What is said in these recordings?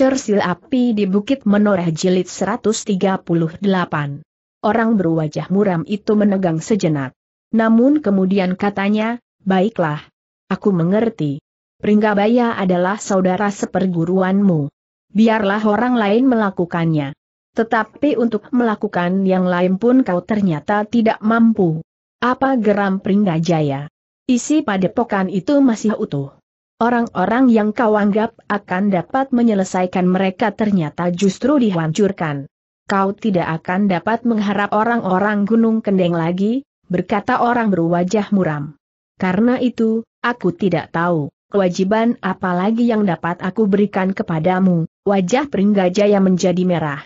Cersil Api di Bukit Menoreh Jilid 138. Orang berwajah muram itu menegang sejenak. Namun kemudian katanya, baiklah. Aku mengerti. Pringgabaya adalah saudara seperguruanmu. Biarlah orang lain melakukannya. Tetapi untuk melakukan yang lain pun kau ternyata tidak mampu. Apa geram Pringgajaya? Isi padepokan itu masih utuh. Orang-orang yang kau anggap akan dapat menyelesaikan mereka ternyata justru dihancurkan. Kau tidak akan dapat mengharap orang-orang Gunung Kendeng lagi, berkata orang berwajah muram. Karena itu, aku tidak tahu, kewajiban apa lagi yang dapat aku berikan kepadamu, wajah Pringgajaya menjadi merah.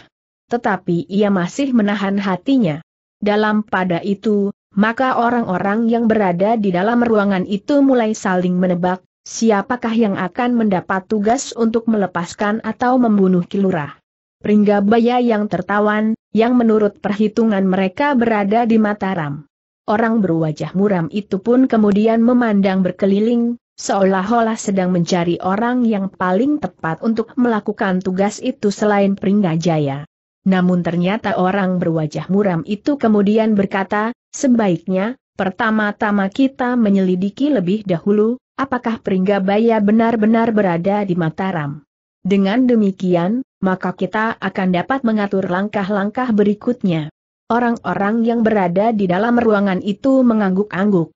Tetapi ia masih menahan hatinya. Dalam pada itu, maka orang-orang yang berada di dalam ruangan itu mulai saling menebak, siapakah yang akan mendapat tugas untuk melepaskan atau membunuh Kilurah? Pringgabaya yang tertawan, yang menurut perhitungan mereka berada di Mataram. Orang berwajah muram itu pun kemudian memandang berkeliling, seolah-olah sedang mencari orang yang paling tepat untuk melakukan tugas itu selain Pringgajaya. Namun ternyata orang berwajah muram itu kemudian berkata, sebaiknya, pertama-tama kita menyelidiki lebih dahulu, apakah Pringgabaya benar-benar berada di Mataram. Dengan demikian, maka kita akan dapat mengatur langkah-langkah berikutnya. Orang-orang yang berada di dalam ruangan itu mengangguk-angguk.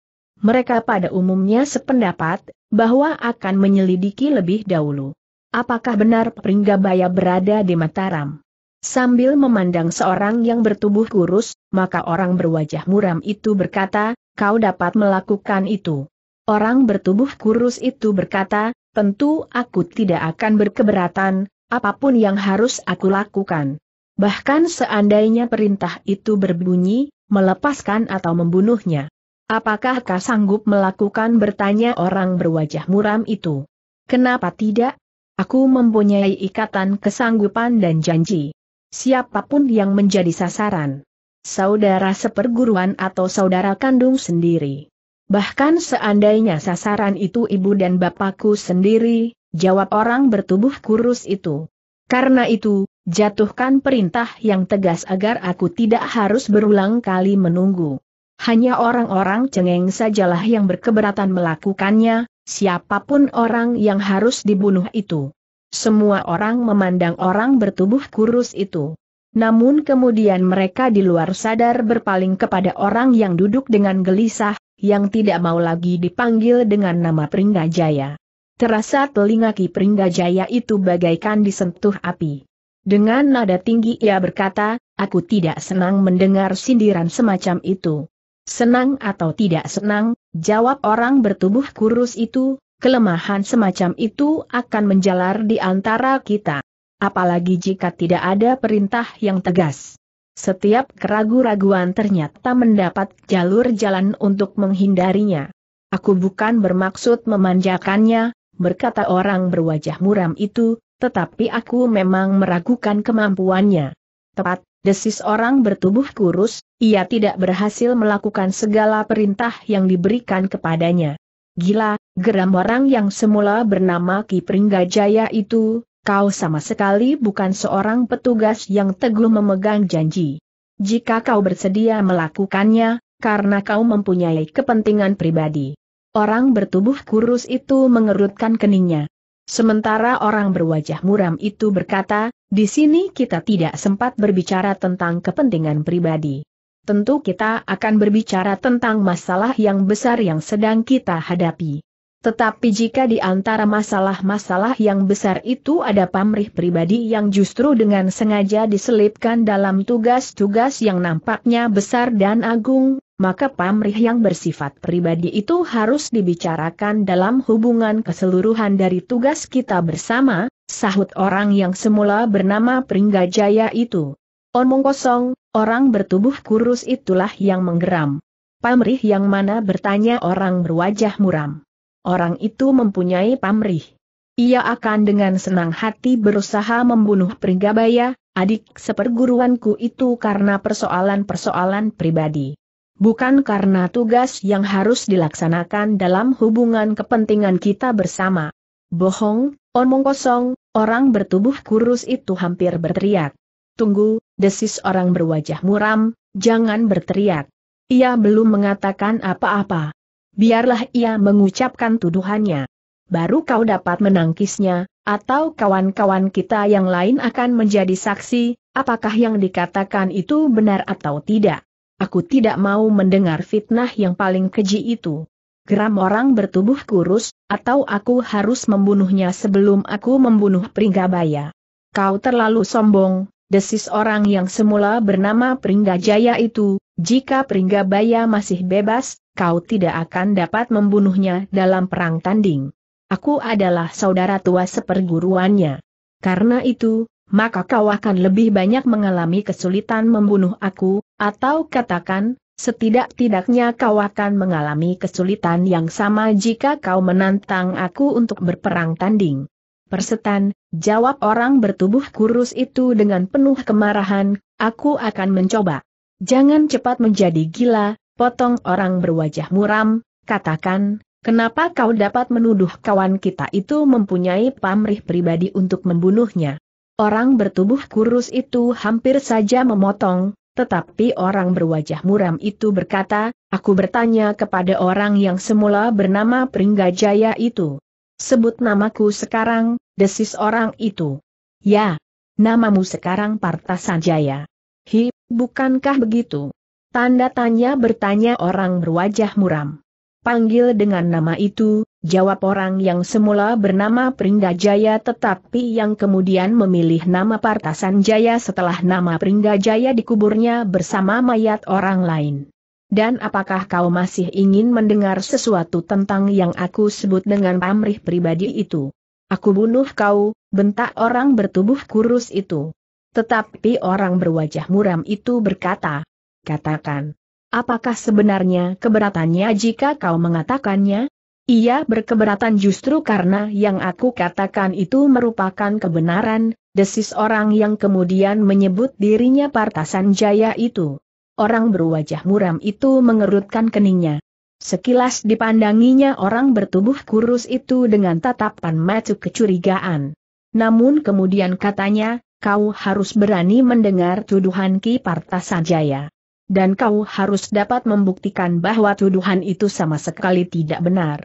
Mereka pada umumnya sependapat, bahwa akan menyelidiki lebih dahulu. Apakah benar Pringgabaya berada di Mataram? Sambil memandang seorang yang bertubuh kurus, maka orang berwajah muram itu berkata, kau dapat melakukan itu. Orang bertubuh kurus itu berkata, tentu aku tidak akan berkeberatan, apapun yang harus aku lakukan. Bahkan seandainya perintah itu berbunyi, melepaskan atau membunuhnya. Apakah kau sanggup melakukan bertanya orang berwajah muram itu? Kenapa tidak? Aku mempunyai ikatan kesanggupan dan janji. Siapapun yang menjadi sasaran. Saudara seperguruan atau saudara kandung sendiri Bahkan seandainya sasaran itu ibu dan bapakku sendiri, jawab orang bertubuh kurus itu. Karena itu, jatuhkan perintah yang tegas agar aku tidak harus berulang kali menunggu. Hanya orang-orang cengeng sajalah yang berkeberatan melakukannya, siapapun orang yang harus dibunuh itu. Semua orang memandang orang bertubuh kurus itu. Namun kemudian mereka di luar sadar berpaling kepada orang yang duduk dengan gelisah, yang tidak mau lagi dipanggil dengan nama Pringgajaya. Terasa telinga Ki Pringgajaya itu bagaikan disentuh api. Dengan nada tinggi ia berkata, aku tidak senang mendengar sindiran semacam itu. Senang atau tidak senang, jawab orang bertubuh kurus itu, kelemahan semacam itu akan menjalar di antara kita. Apalagi jika tidak ada perintah yang tegas. Setiap keraguan raguan ternyata mendapat jalur jalan untuk menghindarinya. Aku bukan bermaksud memanjakannya, berkata orang berwajah muram itu, tetapi aku memang meragukan kemampuannya. Tepat, desis orang bertubuh kurus, ia tidak berhasil melakukan segala perintah yang diberikan kepadanya. Gila, geram orang yang semula bernama Ki Pringgajaya itu, kau sama sekali bukan seorang petugas yang teguh memegang janji. Jika kau bersedia melakukannya, karena kau mempunyai kepentingan pribadi. Orang bertubuh kurus itu mengerutkan keningnya. Sementara orang berwajah muram itu berkata, di sini kita tidak sempat berbicara tentang kepentingan pribadi. Tentu kita akan berbicara tentang masalah yang besar yang sedang kita hadapi. Tetapi jika di antara masalah-masalah yang besar itu ada pamrih pribadi yang justru dengan sengaja diselipkan dalam tugas-tugas yang nampaknya besar dan agung, maka pamrih yang bersifat pribadi itu harus dibicarakan dalam hubungan keseluruhan dari tugas kita bersama, sahut orang yang semula bernama Pringgajaya itu. Omong kosong, orang bertubuh kurus itulah yang menggeram. Pamrih yang mana bertanya orang berwajah muram. Orang itu mempunyai pamrih. Ia akan dengan senang hati berusaha membunuh Pringgabaya, adik seperguruanku itu karena persoalan-persoalan pribadi. Bukan karena tugas yang harus dilaksanakan dalam hubungan kepentingan kita bersama. Bohong, omong kosong, orang bertubuh kurus itu hampir berteriak. Tunggu, desis orang berwajah muram, jangan berteriak. Ia belum mengatakan apa-apa biarlah ia mengucapkan tuduhannya. Baru kau dapat menangkisnya, atau kawan-kawan kita yang lain akan menjadi saksi, apakah yang dikatakan itu benar atau tidak. Aku tidak mau mendengar fitnah yang paling keji itu. Geram orang bertubuh kurus, atau aku harus membunuhnya sebelum aku membunuh Pringgabaya. Kau terlalu sombong, desis orang yang semula bernama Pringgajaya itu, jika Pringgabaya masih bebas, kau tidak akan dapat membunuhnya dalam perang tanding. Aku adalah saudara tua seperguruannya. Karena itu, maka kau akan lebih banyak mengalami kesulitan membunuh aku, atau katakan, setidak-tidaknya kau akan mengalami kesulitan yang sama jika kau menantang aku untuk berperang tanding. Persetan, jawab orang bertubuh kurus itu dengan penuh kemarahan, aku akan mencoba. Jangan cepat menjadi gila, potong orang berwajah muram, katakan, kenapa kau dapat menuduh kawan kita itu mempunyai pamrih pribadi untuk membunuhnya. Orang bertubuh kurus itu hampir saja memotong, tetapi orang berwajah muram itu berkata, aku bertanya kepada orang yang semula bernama Pringgajaya itu. Sebut namaku sekarang, desis orang itu. Ya, namamu sekarang Partasanjaya. Hi, Bukankah begitu? Tanda tanya bertanya orang berwajah muram. Panggil dengan nama itu, jawab orang yang semula bernama Pringga Jaya tetapi yang kemudian memilih nama Partasan Jaya setelah nama Pringga Jaya dikuburnya bersama mayat orang lain. Dan apakah kau masih ingin mendengar sesuatu tentang yang aku sebut dengan pamrih pribadi itu? Aku bunuh kau, bentak orang bertubuh kurus itu. Tetapi orang berwajah muram itu berkata, katakan, apakah sebenarnya keberatannya jika kau mengatakannya? Ia berkeberatan justru karena yang aku katakan itu merupakan kebenaran, desis orang yang kemudian menyebut dirinya Partasan Jaya itu. Orang berwajah muram itu mengerutkan keningnya. Sekilas dipandanginya orang bertubuh kurus itu dengan tatapan mata kecurigaan. Namun kemudian katanya, kau harus berani mendengar tuduhan Ki Partasajaya. Dan kau harus dapat membuktikan bahwa tuduhan itu sama sekali tidak benar.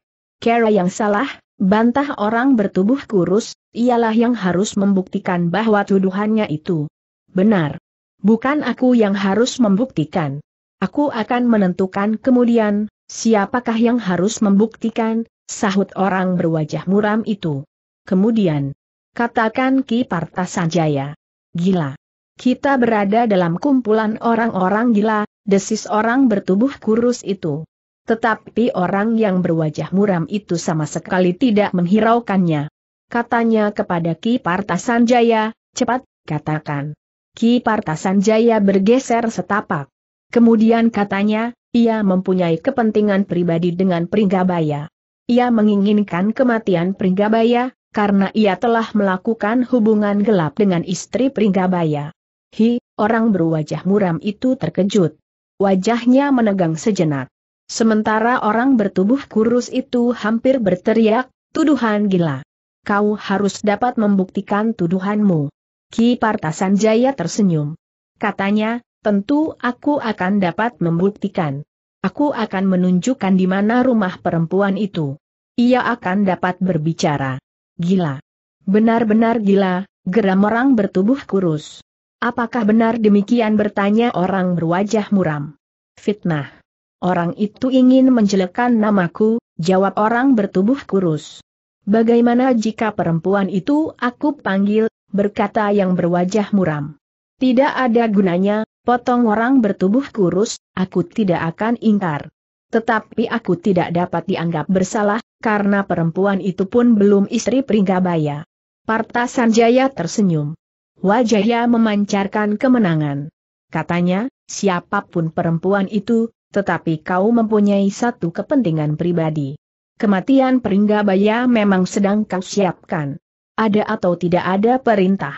Kera yang salah, bantah orang bertubuh kurus, ialah yang harus membuktikan bahwa tuduhannya itu benar. Bukan aku yang harus membuktikan. Aku akan menentukan kemudian, siapakah yang harus membuktikan, sahut orang berwajah muram itu. Kemudian, Katakan Ki Partasanjaya, Gila. Kita berada dalam kumpulan orang-orang gila, desis orang bertubuh kurus itu. Tetapi orang yang berwajah muram itu sama sekali tidak menghiraukannya. Katanya kepada Ki Partasanjaya, cepat, katakan. Ki Partasanjaya bergeser setapak. Kemudian katanya, ia mempunyai kepentingan pribadi dengan Pringgabaya. Ia menginginkan kematian Pringgabaya, karena ia telah melakukan hubungan gelap dengan istri Pringgabaya. Hi, orang berwajah muram itu terkejut. Wajahnya menegang sejenak. Sementara orang bertubuh kurus itu hampir berteriak, tuduhan gila. Kau harus dapat membuktikan tuduhanmu. Ki Partasan Jaya tersenyum. Katanya, tentu aku akan dapat membuktikan. Aku akan menunjukkan di mana rumah perempuan itu. Ia akan dapat berbicara gila. Benar-benar gila, geram orang bertubuh kurus. Apakah benar demikian bertanya orang berwajah muram? Fitnah. Orang itu ingin menjelekan namaku, jawab orang bertubuh kurus. Bagaimana jika perempuan itu aku panggil, berkata yang berwajah muram. Tidak ada gunanya, potong orang bertubuh kurus, aku tidak akan ingkar. Tetapi aku tidak dapat dianggap bersalah, karena perempuan itu pun belum istri Pringgabaya. Parta Sanjaya tersenyum. Wajahnya memancarkan kemenangan. Katanya, siapapun perempuan itu, tetapi kau mempunyai satu kepentingan pribadi. Kematian Pringgabaya memang sedang kau siapkan. Ada atau tidak ada perintah.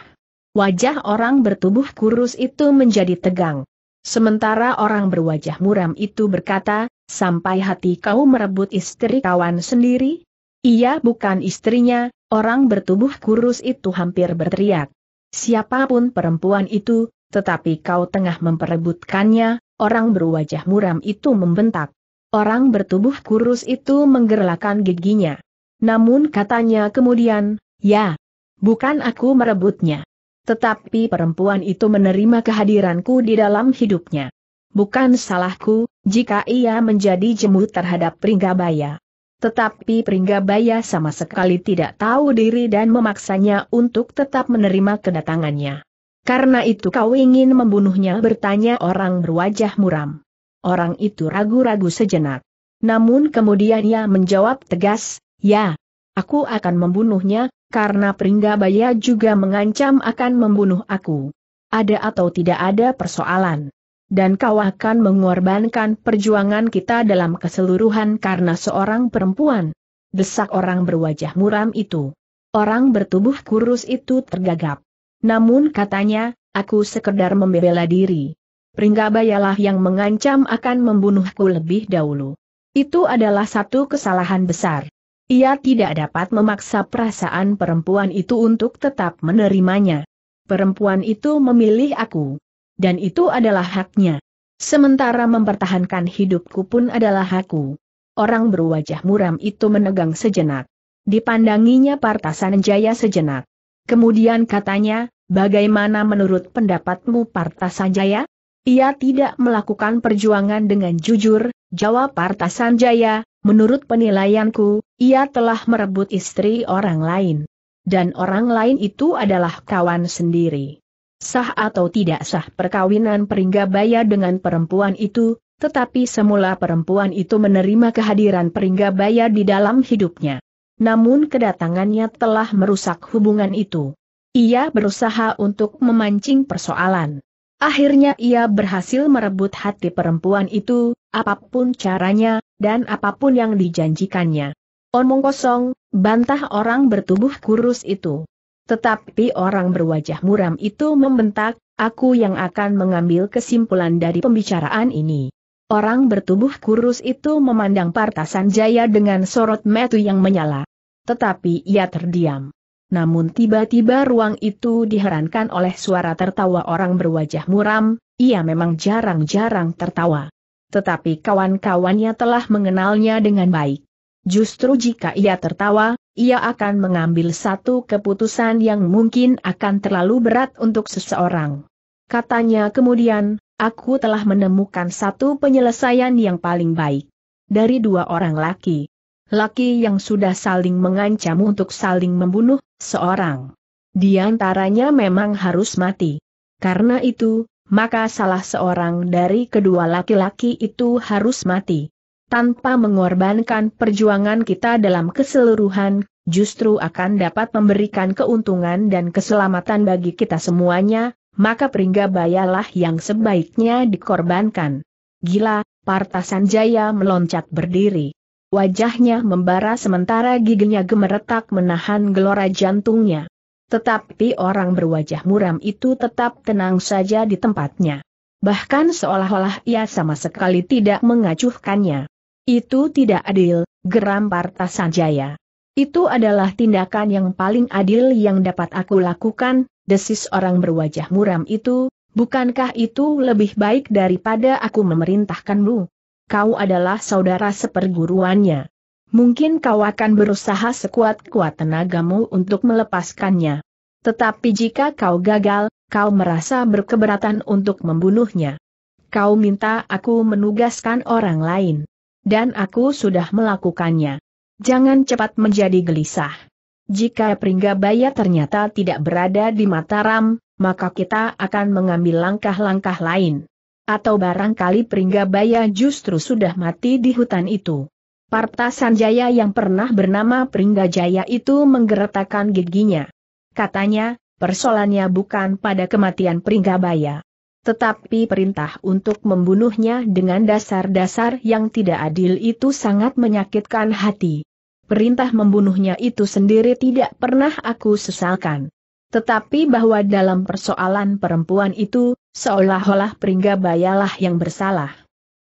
Wajah orang bertubuh kurus itu menjadi tegang. Sementara orang berwajah muram itu berkata, Sampai hati kau merebut istri kawan sendiri? Ia bukan istrinya, orang bertubuh kurus itu hampir berteriak. Siapapun perempuan itu, tetapi kau tengah memperebutkannya, orang berwajah muram itu membentak. Orang bertubuh kurus itu menggerlakan giginya. Namun katanya kemudian, ya, bukan aku merebutnya. Tetapi perempuan itu menerima kehadiranku di dalam hidupnya. Bukan salahku, jika ia menjadi jemu terhadap Pringgabaya. Tetapi Pringgabaya sama sekali tidak tahu diri dan memaksanya untuk tetap menerima kedatangannya. Karena itu kau ingin membunuhnya bertanya orang berwajah muram. Orang itu ragu-ragu sejenak. Namun kemudian ia menjawab tegas, ya, aku akan membunuhnya, karena Pringgabaya juga mengancam akan membunuh aku. Ada atau tidak ada persoalan dan kau akan mengorbankan perjuangan kita dalam keseluruhan karena seorang perempuan. Desak orang berwajah muram itu. Orang bertubuh kurus itu tergagap. Namun katanya, aku sekedar membela diri. Pringgabayalah yang mengancam akan membunuhku lebih dahulu. Itu adalah satu kesalahan besar. Ia tidak dapat memaksa perasaan perempuan itu untuk tetap menerimanya. Perempuan itu memilih aku dan itu adalah haknya. Sementara mempertahankan hidupku pun adalah hakku. Orang berwajah muram itu menegang sejenak. Dipandanginya Jaya sejenak. Kemudian katanya, bagaimana menurut pendapatmu Jaya? Ia tidak melakukan perjuangan dengan jujur, jawab Jaya, menurut penilaianku, ia telah merebut istri orang lain. Dan orang lain itu adalah kawan sendiri sah atau tidak sah perkawinan Peringgabaya dengan perempuan itu, tetapi semula perempuan itu menerima kehadiran Peringgabaya di dalam hidupnya. Namun kedatangannya telah merusak hubungan itu. Ia berusaha untuk memancing persoalan. Akhirnya ia berhasil merebut hati perempuan itu, apapun caranya, dan apapun yang dijanjikannya. Omong kosong, bantah orang bertubuh kurus itu. Tetapi orang berwajah muram itu membentak, aku yang akan mengambil kesimpulan dari pembicaraan ini. Orang bertubuh kurus itu memandang Partasan Jaya dengan sorot metu yang menyala. Tetapi ia terdiam. Namun tiba-tiba ruang itu diherankan oleh suara tertawa orang berwajah muram, ia memang jarang-jarang tertawa. Tetapi kawan-kawannya telah mengenalnya dengan baik. Justru jika ia tertawa, ia akan mengambil satu keputusan yang mungkin akan terlalu berat untuk seseorang. Katanya kemudian, aku telah menemukan satu penyelesaian yang paling baik. Dari dua orang laki. Laki yang sudah saling mengancam untuk saling membunuh, seorang. Di antaranya memang harus mati. Karena itu, maka salah seorang dari kedua laki-laki itu harus mati tanpa mengorbankan perjuangan kita dalam keseluruhan, justru akan dapat memberikan keuntungan dan keselamatan bagi kita semuanya, maka peringgabayalah yang sebaiknya dikorbankan. Gila, Partasanjaya meloncat berdiri. Wajahnya membara sementara giginya gemeretak menahan gelora jantungnya. Tetapi orang berwajah muram itu tetap tenang saja di tempatnya. Bahkan seolah-olah ia sama sekali tidak mengacuhkannya. Itu tidak adil, geram Partasanjaya. Itu adalah tindakan yang paling adil yang dapat aku lakukan, desis orang berwajah muram itu, bukankah itu lebih baik daripada aku memerintahkanmu? Kau adalah saudara seperguruannya. Mungkin kau akan berusaha sekuat-kuat tenagamu untuk melepaskannya. Tetapi jika kau gagal, kau merasa berkeberatan untuk membunuhnya. Kau minta aku menugaskan orang lain dan aku sudah melakukannya. Jangan cepat menjadi gelisah. Jika Pringgabaya ternyata tidak berada di Mataram, maka kita akan mengambil langkah-langkah lain. Atau barangkali Pringgabaya justru sudah mati di hutan itu. Parta Sanjaya yang pernah bernama Pringgajaya itu menggeretakkan giginya. Katanya, persoalannya bukan pada kematian Pringgabaya. Tetapi perintah untuk membunuhnya dengan dasar-dasar yang tidak adil itu sangat menyakitkan hati. Perintah membunuhnya itu sendiri tidak pernah aku sesalkan. Tetapi bahwa dalam persoalan perempuan itu, seolah-olah bayalah yang bersalah.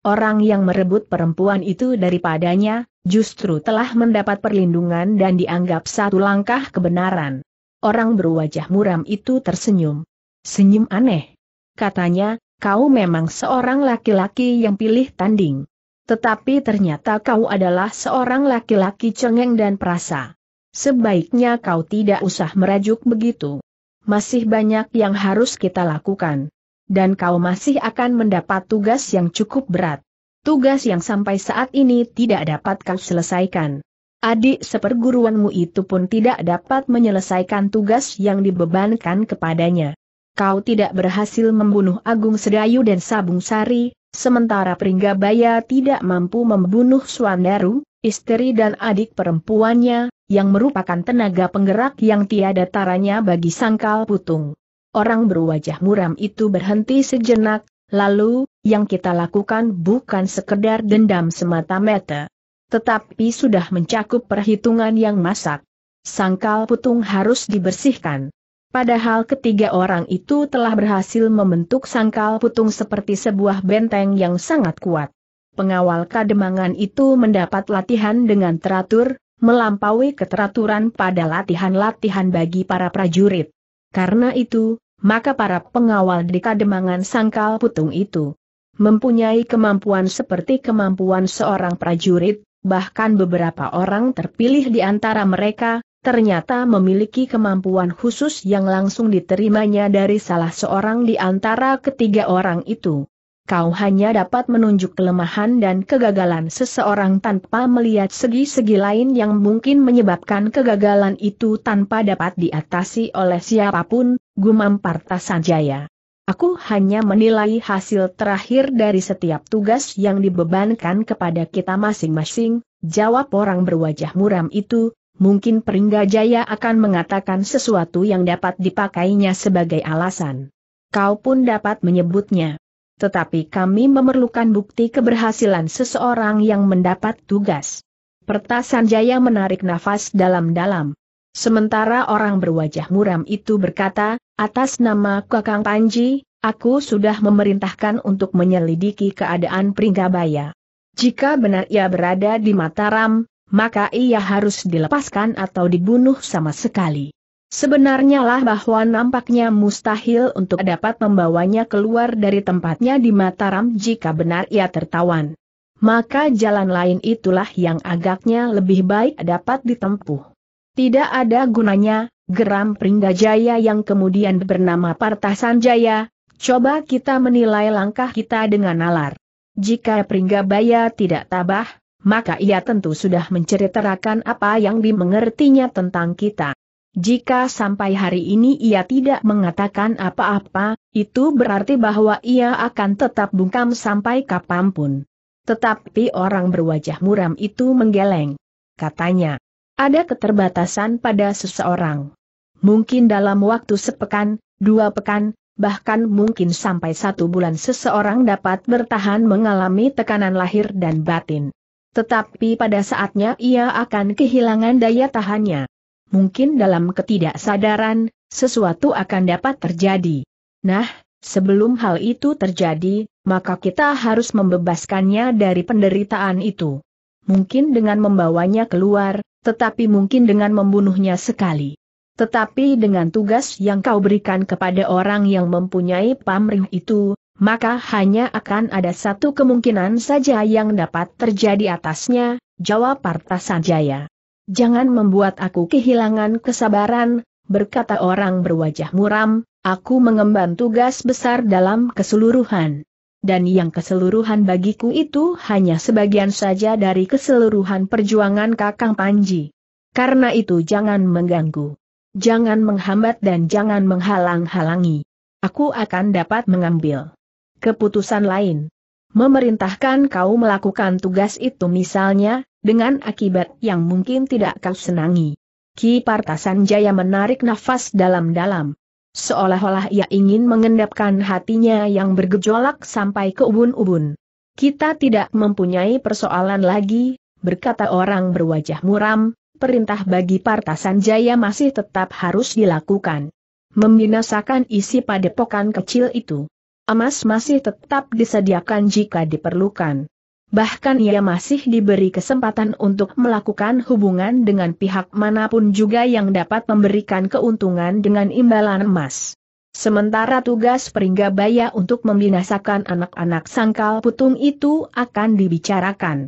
Orang yang merebut perempuan itu daripadanya, justru telah mendapat perlindungan dan dianggap satu langkah kebenaran. Orang berwajah muram itu tersenyum. Senyum aneh katanya, kau memang seorang laki-laki yang pilih tanding. Tetapi ternyata kau adalah seorang laki-laki cengeng dan perasa. Sebaiknya kau tidak usah merajuk begitu. Masih banyak yang harus kita lakukan. Dan kau masih akan mendapat tugas yang cukup berat. Tugas yang sampai saat ini tidak dapat kau selesaikan. Adik seperguruanmu itu pun tidak dapat menyelesaikan tugas yang dibebankan kepadanya kau tidak berhasil membunuh Agung Sedayu dan Sabung Sari, sementara Pringgabaya tidak mampu membunuh Suandaru, istri dan adik perempuannya, yang merupakan tenaga penggerak yang tiada taranya bagi sangkal putung. Orang berwajah muram itu berhenti sejenak, lalu, yang kita lakukan bukan sekedar dendam semata-mata. Tetapi sudah mencakup perhitungan yang masak. Sangkal putung harus dibersihkan. Padahal ketiga orang itu telah berhasil membentuk sangkal putung seperti sebuah benteng yang sangat kuat. Pengawal kademangan itu mendapat latihan dengan teratur, melampaui keteraturan pada latihan-latihan bagi para prajurit. Karena itu, maka para pengawal di kademangan sangkal putung itu mempunyai kemampuan seperti kemampuan seorang prajurit, bahkan beberapa orang terpilih di antara mereka, ternyata memiliki kemampuan khusus yang langsung diterimanya dari salah seorang di antara ketiga orang itu. Kau hanya dapat menunjuk kelemahan dan kegagalan seseorang tanpa melihat segi-segi lain yang mungkin menyebabkan kegagalan itu tanpa dapat diatasi oleh siapapun, gumam Parta Sanjaya. Aku hanya menilai hasil terakhir dari setiap tugas yang dibebankan kepada kita masing-masing, jawab orang berwajah muram itu, mungkin Pringgajaya akan mengatakan sesuatu yang dapat dipakainya sebagai alasan. Kau pun dapat menyebutnya. Tetapi kami memerlukan bukti keberhasilan seseorang yang mendapat tugas. Pertasan Jaya menarik nafas dalam-dalam. Sementara orang berwajah muram itu berkata, atas nama Kakang Panji, aku sudah memerintahkan untuk menyelidiki keadaan Pringgabaya. Jika benar ia berada di Mataram, maka ia harus dilepaskan atau dibunuh sama sekali. Sebenarnya lah bahwa nampaknya mustahil untuk dapat membawanya keluar dari tempatnya di Mataram jika benar ia tertawan. Maka jalan lain itulah yang agaknya lebih baik dapat ditempuh. Tidak ada gunanya, geram Pringgajaya yang kemudian bernama Partasan Jaya, coba kita menilai langkah kita dengan nalar. Jika Pringgabaya tidak tabah, maka ia tentu sudah menceritakan apa yang dimengertinya tentang kita. Jika sampai hari ini ia tidak mengatakan apa-apa, itu berarti bahwa ia akan tetap bungkam sampai kapanpun. Tetapi orang berwajah muram itu menggeleng. Katanya, ada keterbatasan pada seseorang. Mungkin dalam waktu sepekan, dua pekan, bahkan mungkin sampai satu bulan seseorang dapat bertahan mengalami tekanan lahir dan batin. Tetapi pada saatnya ia akan kehilangan daya tahannya. Mungkin dalam ketidaksadaran, sesuatu akan dapat terjadi. Nah, sebelum hal itu terjadi, maka kita harus membebaskannya dari penderitaan itu. Mungkin dengan membawanya keluar, tetapi mungkin dengan membunuhnya sekali. Tetapi dengan tugas yang kau berikan kepada orang yang mempunyai pamrih itu, maka hanya akan ada satu kemungkinan saja yang dapat terjadi atasnya, jawab Partasanjaya. Jangan membuat aku kehilangan kesabaran, berkata orang berwajah muram, aku mengemban tugas besar dalam keseluruhan. Dan yang keseluruhan bagiku itu hanya sebagian saja dari keseluruhan perjuangan Kakang Panji. Karena itu jangan mengganggu. Jangan menghambat dan jangan menghalang-halangi. Aku akan dapat mengambil keputusan lain. Memerintahkan kau melakukan tugas itu misalnya, dengan akibat yang mungkin tidak kau senangi. Ki Partasan Jaya menarik nafas dalam-dalam. Seolah-olah ia ingin mengendapkan hatinya yang bergejolak sampai ke ubun-ubun. Kita tidak mempunyai persoalan lagi, berkata orang berwajah muram, perintah bagi Partasan Jaya masih tetap harus dilakukan membinasakan isi padepokan kecil itu emas masih tetap disediakan jika diperlukan. Bahkan ia masih diberi kesempatan untuk melakukan hubungan dengan pihak manapun juga yang dapat memberikan keuntungan dengan imbalan emas. Sementara tugas Peringgabaya untuk membinasakan anak-anak sangkal putung itu akan dibicarakan.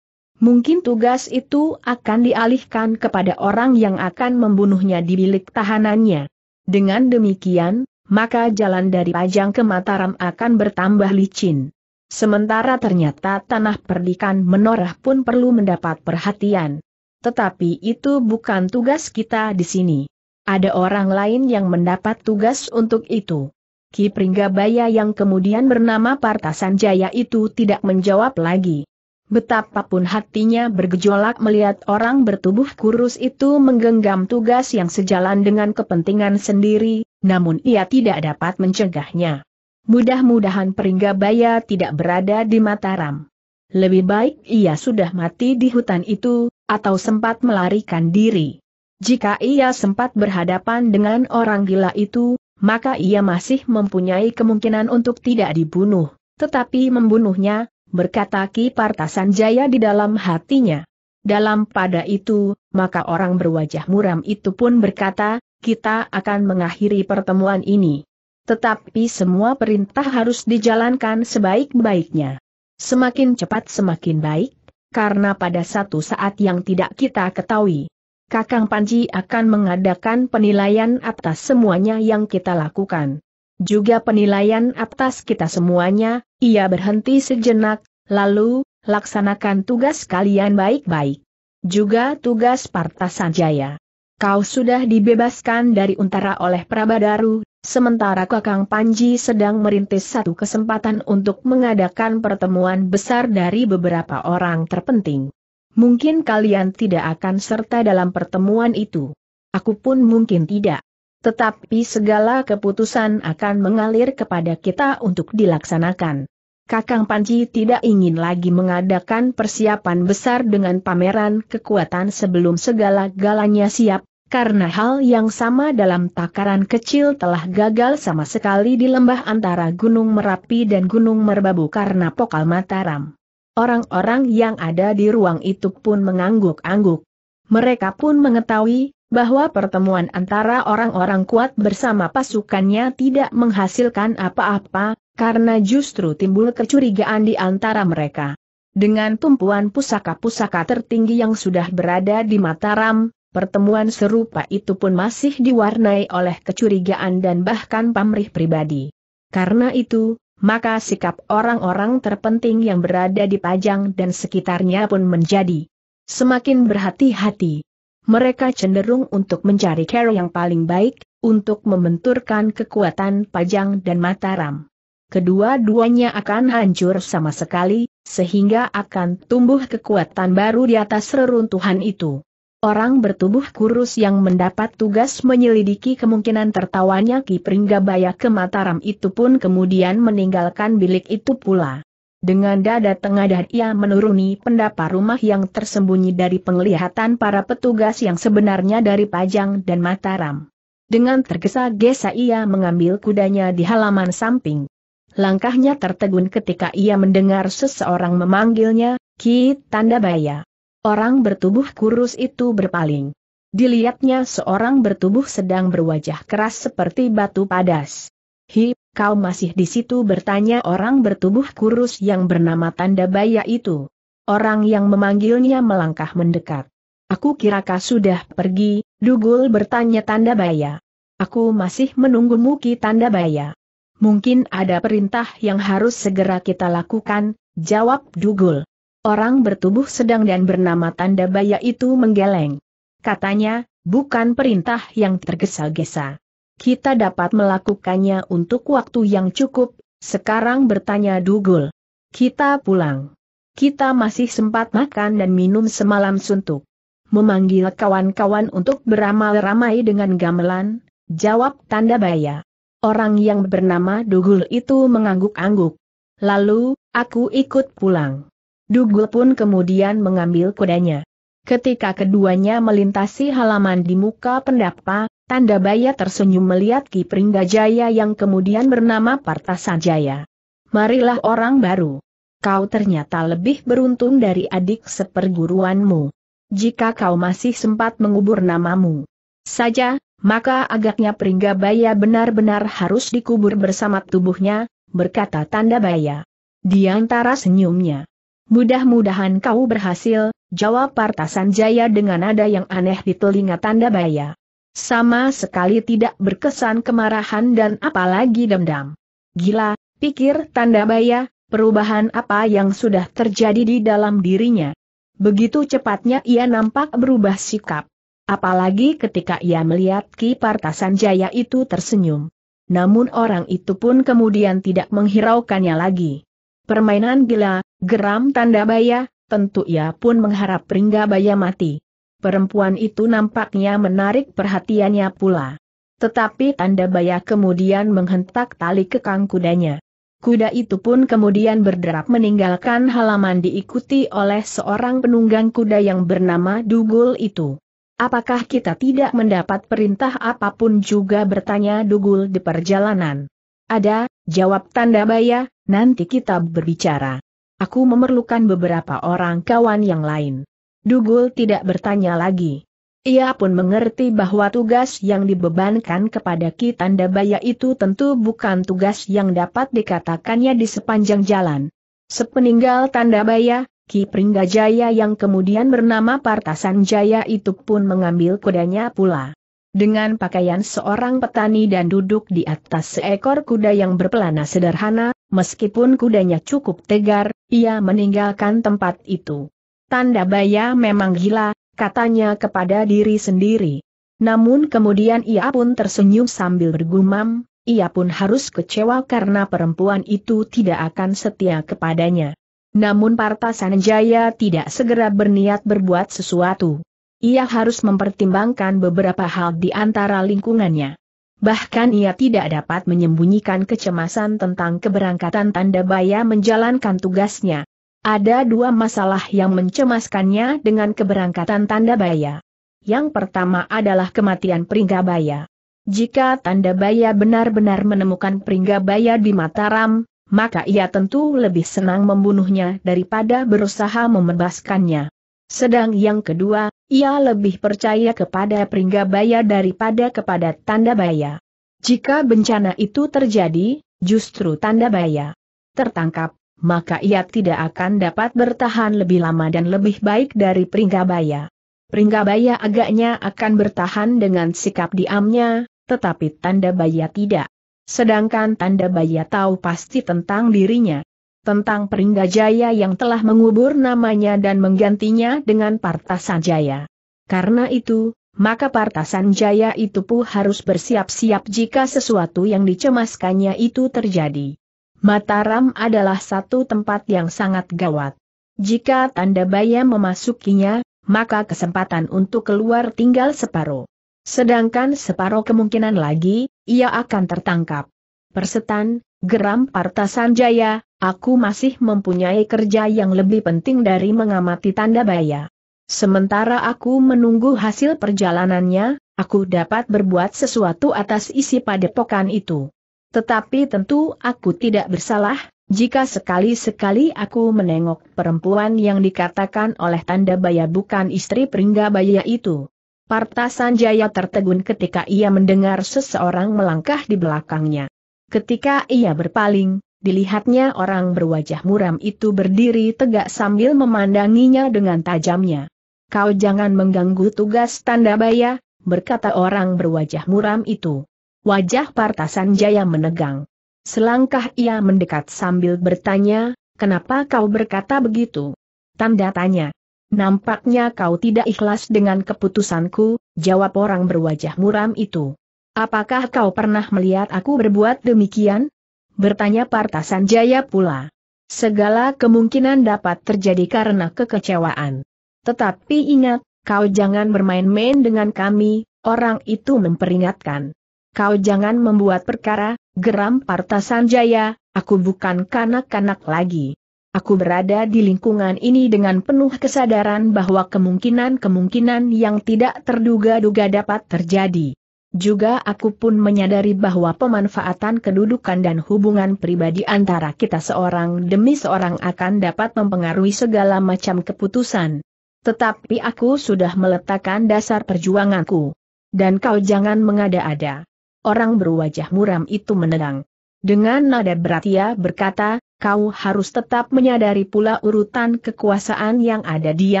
Mungkin tugas itu akan dialihkan kepada orang yang akan membunuhnya di bilik tahanannya. Dengan demikian, maka jalan dari Pajang ke Mataram akan bertambah licin. Sementara ternyata tanah perdikan menorah pun perlu mendapat perhatian. Tetapi itu bukan tugas kita di sini. Ada orang lain yang mendapat tugas untuk itu. Ki Pringgabaya yang kemudian bernama Partasan Jaya itu tidak menjawab lagi. Betapapun hatinya bergejolak melihat orang bertubuh kurus itu menggenggam tugas yang sejalan dengan kepentingan sendiri, namun ia tidak dapat mencegahnya. Mudah-mudahan Peringgabaya tidak berada di Mataram. Lebih baik ia sudah mati di hutan itu, atau sempat melarikan diri. Jika ia sempat berhadapan dengan orang gila itu, maka ia masih mempunyai kemungkinan untuk tidak dibunuh, tetapi membunuhnya, berkata Ki Partasan Jaya di dalam hatinya. Dalam pada itu, maka orang berwajah muram itu pun berkata, kita akan mengakhiri pertemuan ini. Tetapi semua perintah harus dijalankan sebaik-baiknya. Semakin cepat semakin baik, karena pada satu saat yang tidak kita ketahui, Kakang Panji akan mengadakan penilaian atas semuanya yang kita lakukan juga penilaian atas kita semuanya, ia berhenti sejenak, lalu, laksanakan tugas kalian baik-baik. Juga tugas Parta Sanjaya. Kau sudah dibebaskan dari untara oleh Prabadaru, sementara Kakang Panji sedang merintis satu kesempatan untuk mengadakan pertemuan besar dari beberapa orang terpenting. Mungkin kalian tidak akan serta dalam pertemuan itu. Aku pun mungkin tidak. Tetapi segala keputusan akan mengalir kepada kita untuk dilaksanakan. Kakang Panji tidak ingin lagi mengadakan persiapan besar dengan pameran kekuatan sebelum segala galanya siap, karena hal yang sama dalam takaran kecil telah gagal sama sekali di lembah antara Gunung Merapi dan Gunung Merbabu karena Pokal Mataram. Orang-orang yang ada di ruang itu pun mengangguk-angguk. Mereka pun mengetahui, bahwa pertemuan antara orang-orang kuat bersama pasukannya tidak menghasilkan apa-apa, karena justru timbul kecurigaan di antara mereka. Dengan tumpuan pusaka-pusaka tertinggi yang sudah berada di Mataram, pertemuan serupa itu pun masih diwarnai oleh kecurigaan dan bahkan pamrih pribadi. Karena itu, maka sikap orang-orang terpenting yang berada di Pajang dan sekitarnya pun menjadi semakin berhati-hati mereka cenderung untuk mencari cara yang paling baik, untuk membenturkan kekuatan Pajang dan Mataram. Kedua-duanya akan hancur sama sekali, sehingga akan tumbuh kekuatan baru di atas reruntuhan itu. Orang bertubuh kurus yang mendapat tugas menyelidiki kemungkinan tertawanya Ki Pringgabaya ke Mataram itu pun kemudian meninggalkan bilik itu pula. Dengan dada tengadah ia menuruni pendapa rumah yang tersembunyi dari penglihatan para petugas yang sebenarnya dari Pajang dan Mataram. Dengan tergesa-gesa ia mengambil kudanya di halaman samping. Langkahnya tertegun ketika ia mendengar seseorang memanggilnya, Ki Baya. Orang bertubuh kurus itu berpaling. Dilihatnya seorang bertubuh sedang berwajah keras seperti batu padas. Hi, kau masih di situ bertanya orang bertubuh kurus yang bernama Tanda Baya itu. Orang yang memanggilnya melangkah mendekat. Aku kira kau sudah pergi, Dugul bertanya Tanda Baya. Aku masih menunggu Ki Tanda Baya. Mungkin ada perintah yang harus segera kita lakukan, jawab Dugul. Orang bertubuh sedang dan bernama Tanda Baya itu menggeleng. Katanya, bukan perintah yang tergesa-gesa kita dapat melakukannya untuk waktu yang cukup, sekarang bertanya Dugul. Kita pulang. Kita masih sempat makan dan minum semalam suntuk. Memanggil kawan-kawan untuk beramal-ramai dengan gamelan, jawab tanda baya. Orang yang bernama Dugul itu mengangguk-angguk. Lalu, aku ikut pulang. Dugul pun kemudian mengambil kudanya. Ketika keduanya melintasi halaman di muka pendapa, Tanda Baya tersenyum melihat Ki Pringgajaya yang kemudian bernama Partasajaya. Marilah orang baru. Kau ternyata lebih beruntung dari adik seperguruanmu. Jika kau masih sempat mengubur namamu saja, maka agaknya Pringga Baya benar-benar harus dikubur bersama tubuhnya, berkata Tanda Baya. Di antara senyumnya. Mudah-mudahan kau berhasil, jawab Partasan Jaya dengan nada yang aneh di telinga Tanda Baya. Sama sekali tidak berkesan kemarahan dan apalagi dendam. Gila, pikir tanda baya, perubahan apa yang sudah terjadi di dalam dirinya. Begitu cepatnya ia nampak berubah sikap. Apalagi ketika ia melihat Ki Partasan Jaya itu tersenyum. Namun orang itu pun kemudian tidak menghiraukannya lagi. Permainan gila, geram tanda baya, tentu ia pun mengharap Baya mati perempuan itu nampaknya menarik perhatiannya pula. Tetapi Tanda Baya kemudian menghentak tali kekang kudanya. Kuda itu pun kemudian berderap meninggalkan halaman diikuti oleh seorang penunggang kuda yang bernama Dugul itu. Apakah kita tidak mendapat perintah apapun juga bertanya Dugul di perjalanan? Ada, jawab Tanda Baya, nanti kita berbicara. Aku memerlukan beberapa orang kawan yang lain. Dugul tidak bertanya lagi. Ia pun mengerti bahwa tugas yang dibebankan kepada Kitanda Baya itu tentu bukan tugas yang dapat dikatakannya di sepanjang jalan. Sepeninggal Tanda Baya, Ki Pringgajaya yang kemudian bernama Partasan Jaya itu pun mengambil kudanya pula. Dengan pakaian seorang petani dan duduk di atas seekor kuda yang berpelana sederhana, meskipun kudanya cukup tegar, ia meninggalkan tempat itu. Tanda Baya memang gila, katanya kepada diri sendiri. Namun kemudian ia pun tersenyum sambil bergumam, ia pun harus kecewa karena perempuan itu tidak akan setia kepadanya. Namun Parta Sanjaya tidak segera berniat berbuat sesuatu. Ia harus mempertimbangkan beberapa hal di antara lingkungannya. Bahkan ia tidak dapat menyembunyikan kecemasan tentang keberangkatan Tanda Baya menjalankan tugasnya. Ada dua masalah yang mencemaskannya dengan keberangkatan tanda baya. Yang pertama adalah kematian Pringgabaya. Jika tanda baya benar-benar menemukan Pringgabaya di Mataram, maka ia tentu lebih senang membunuhnya daripada berusaha membebaskannya. Sedang yang kedua, ia lebih percaya kepada Pringgabaya daripada kepada tanda baya. Jika bencana itu terjadi, justru tanda baya tertangkap, maka ia tidak akan dapat bertahan lebih lama dan lebih baik dari Pringgabaya. Pringgabaya agaknya akan bertahan dengan sikap diamnya, tetapi Tanda Baya tidak. Sedangkan Tanda Baya tahu pasti tentang dirinya. Tentang Pringgajaya yang telah mengubur namanya dan menggantinya dengan Partasanjaya. Karena itu, maka Partasan Jaya itu pun harus bersiap-siap jika sesuatu yang dicemaskannya itu terjadi. Mataram adalah satu tempat yang sangat gawat. Jika tanda baya memasukinya, maka kesempatan untuk keluar tinggal separuh. Sedangkan separuh kemungkinan lagi, ia akan tertangkap. Persetan, geram Partasanjaya, aku masih mempunyai kerja yang lebih penting dari mengamati tanda baya. Sementara aku menunggu hasil perjalanannya, aku dapat berbuat sesuatu atas isi padepokan itu. Tetapi tentu aku tidak bersalah, jika sekali-sekali aku menengok perempuan yang dikatakan oleh tanda baya bukan istri peringga baya itu. Parta Sanjaya tertegun ketika ia mendengar seseorang melangkah di belakangnya. Ketika ia berpaling, dilihatnya orang berwajah muram itu berdiri tegak sambil memandanginya dengan tajamnya. Kau jangan mengganggu tugas tanda baya, berkata orang berwajah muram itu. Wajah Partasan Jaya menegang. Selangkah ia mendekat sambil bertanya, kenapa kau berkata begitu? Tanda tanya. Nampaknya kau tidak ikhlas dengan keputusanku, jawab orang berwajah muram itu. Apakah kau pernah melihat aku berbuat demikian? Bertanya Partasan Jaya pula. Segala kemungkinan dapat terjadi karena kekecewaan. Tetapi ingat, kau jangan bermain-main dengan kami, orang itu memperingatkan kau jangan membuat perkara, geram Partasanjaya, aku bukan kanak-kanak lagi. Aku berada di lingkungan ini dengan penuh kesadaran bahwa kemungkinan-kemungkinan yang tidak terduga-duga dapat terjadi. Juga aku pun menyadari bahwa pemanfaatan kedudukan dan hubungan pribadi antara kita seorang demi seorang akan dapat mempengaruhi segala macam keputusan. Tetapi aku sudah meletakkan dasar perjuanganku. Dan kau jangan mengada-ada. Orang berwajah muram itu menerang, Dengan nada berat ia berkata, kau harus tetap menyadari pula urutan kekuasaan yang ada di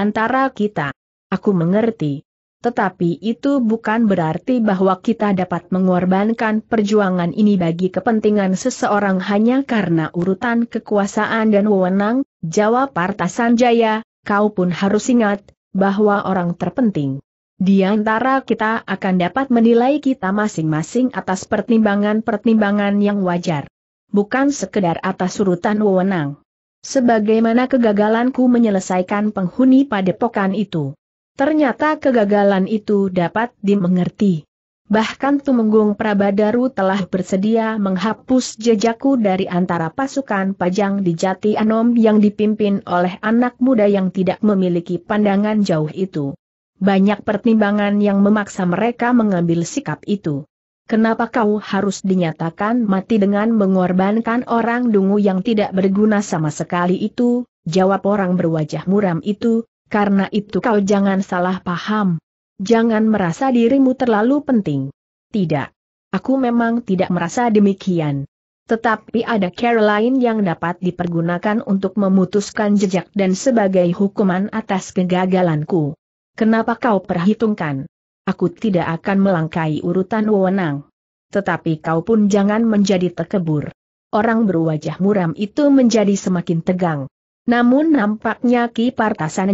antara kita. Aku mengerti. Tetapi itu bukan berarti bahwa kita dapat mengorbankan perjuangan ini bagi kepentingan seseorang hanya karena urutan kekuasaan dan wewenang, jawab Partasanjaya, kau pun harus ingat, bahwa orang terpenting di antara kita akan dapat menilai kita masing-masing atas pertimbangan-pertimbangan yang wajar. Bukan sekedar atas urutan wewenang. Sebagaimana kegagalanku menyelesaikan penghuni padepokan itu. Ternyata kegagalan itu dapat dimengerti. Bahkan Tumenggung Prabadaru telah bersedia menghapus jejakku dari antara pasukan pajang di Jati Anom yang dipimpin oleh anak muda yang tidak memiliki pandangan jauh itu. Banyak pertimbangan yang memaksa mereka mengambil sikap itu. Kenapa kau harus dinyatakan mati dengan mengorbankan orang dungu yang tidak berguna sama sekali itu? Jawab orang berwajah muram itu, karena itu kau jangan salah paham. Jangan merasa dirimu terlalu penting. Tidak. Aku memang tidak merasa demikian. Tetapi ada lain yang dapat dipergunakan untuk memutuskan jejak dan sebagai hukuman atas kegagalanku. Kenapa kau perhitungkan? Aku tidak akan melangkai urutan wewenang. Tetapi kau pun jangan menjadi terkebur. Orang berwajah muram itu menjadi semakin tegang. Namun nampaknya Ki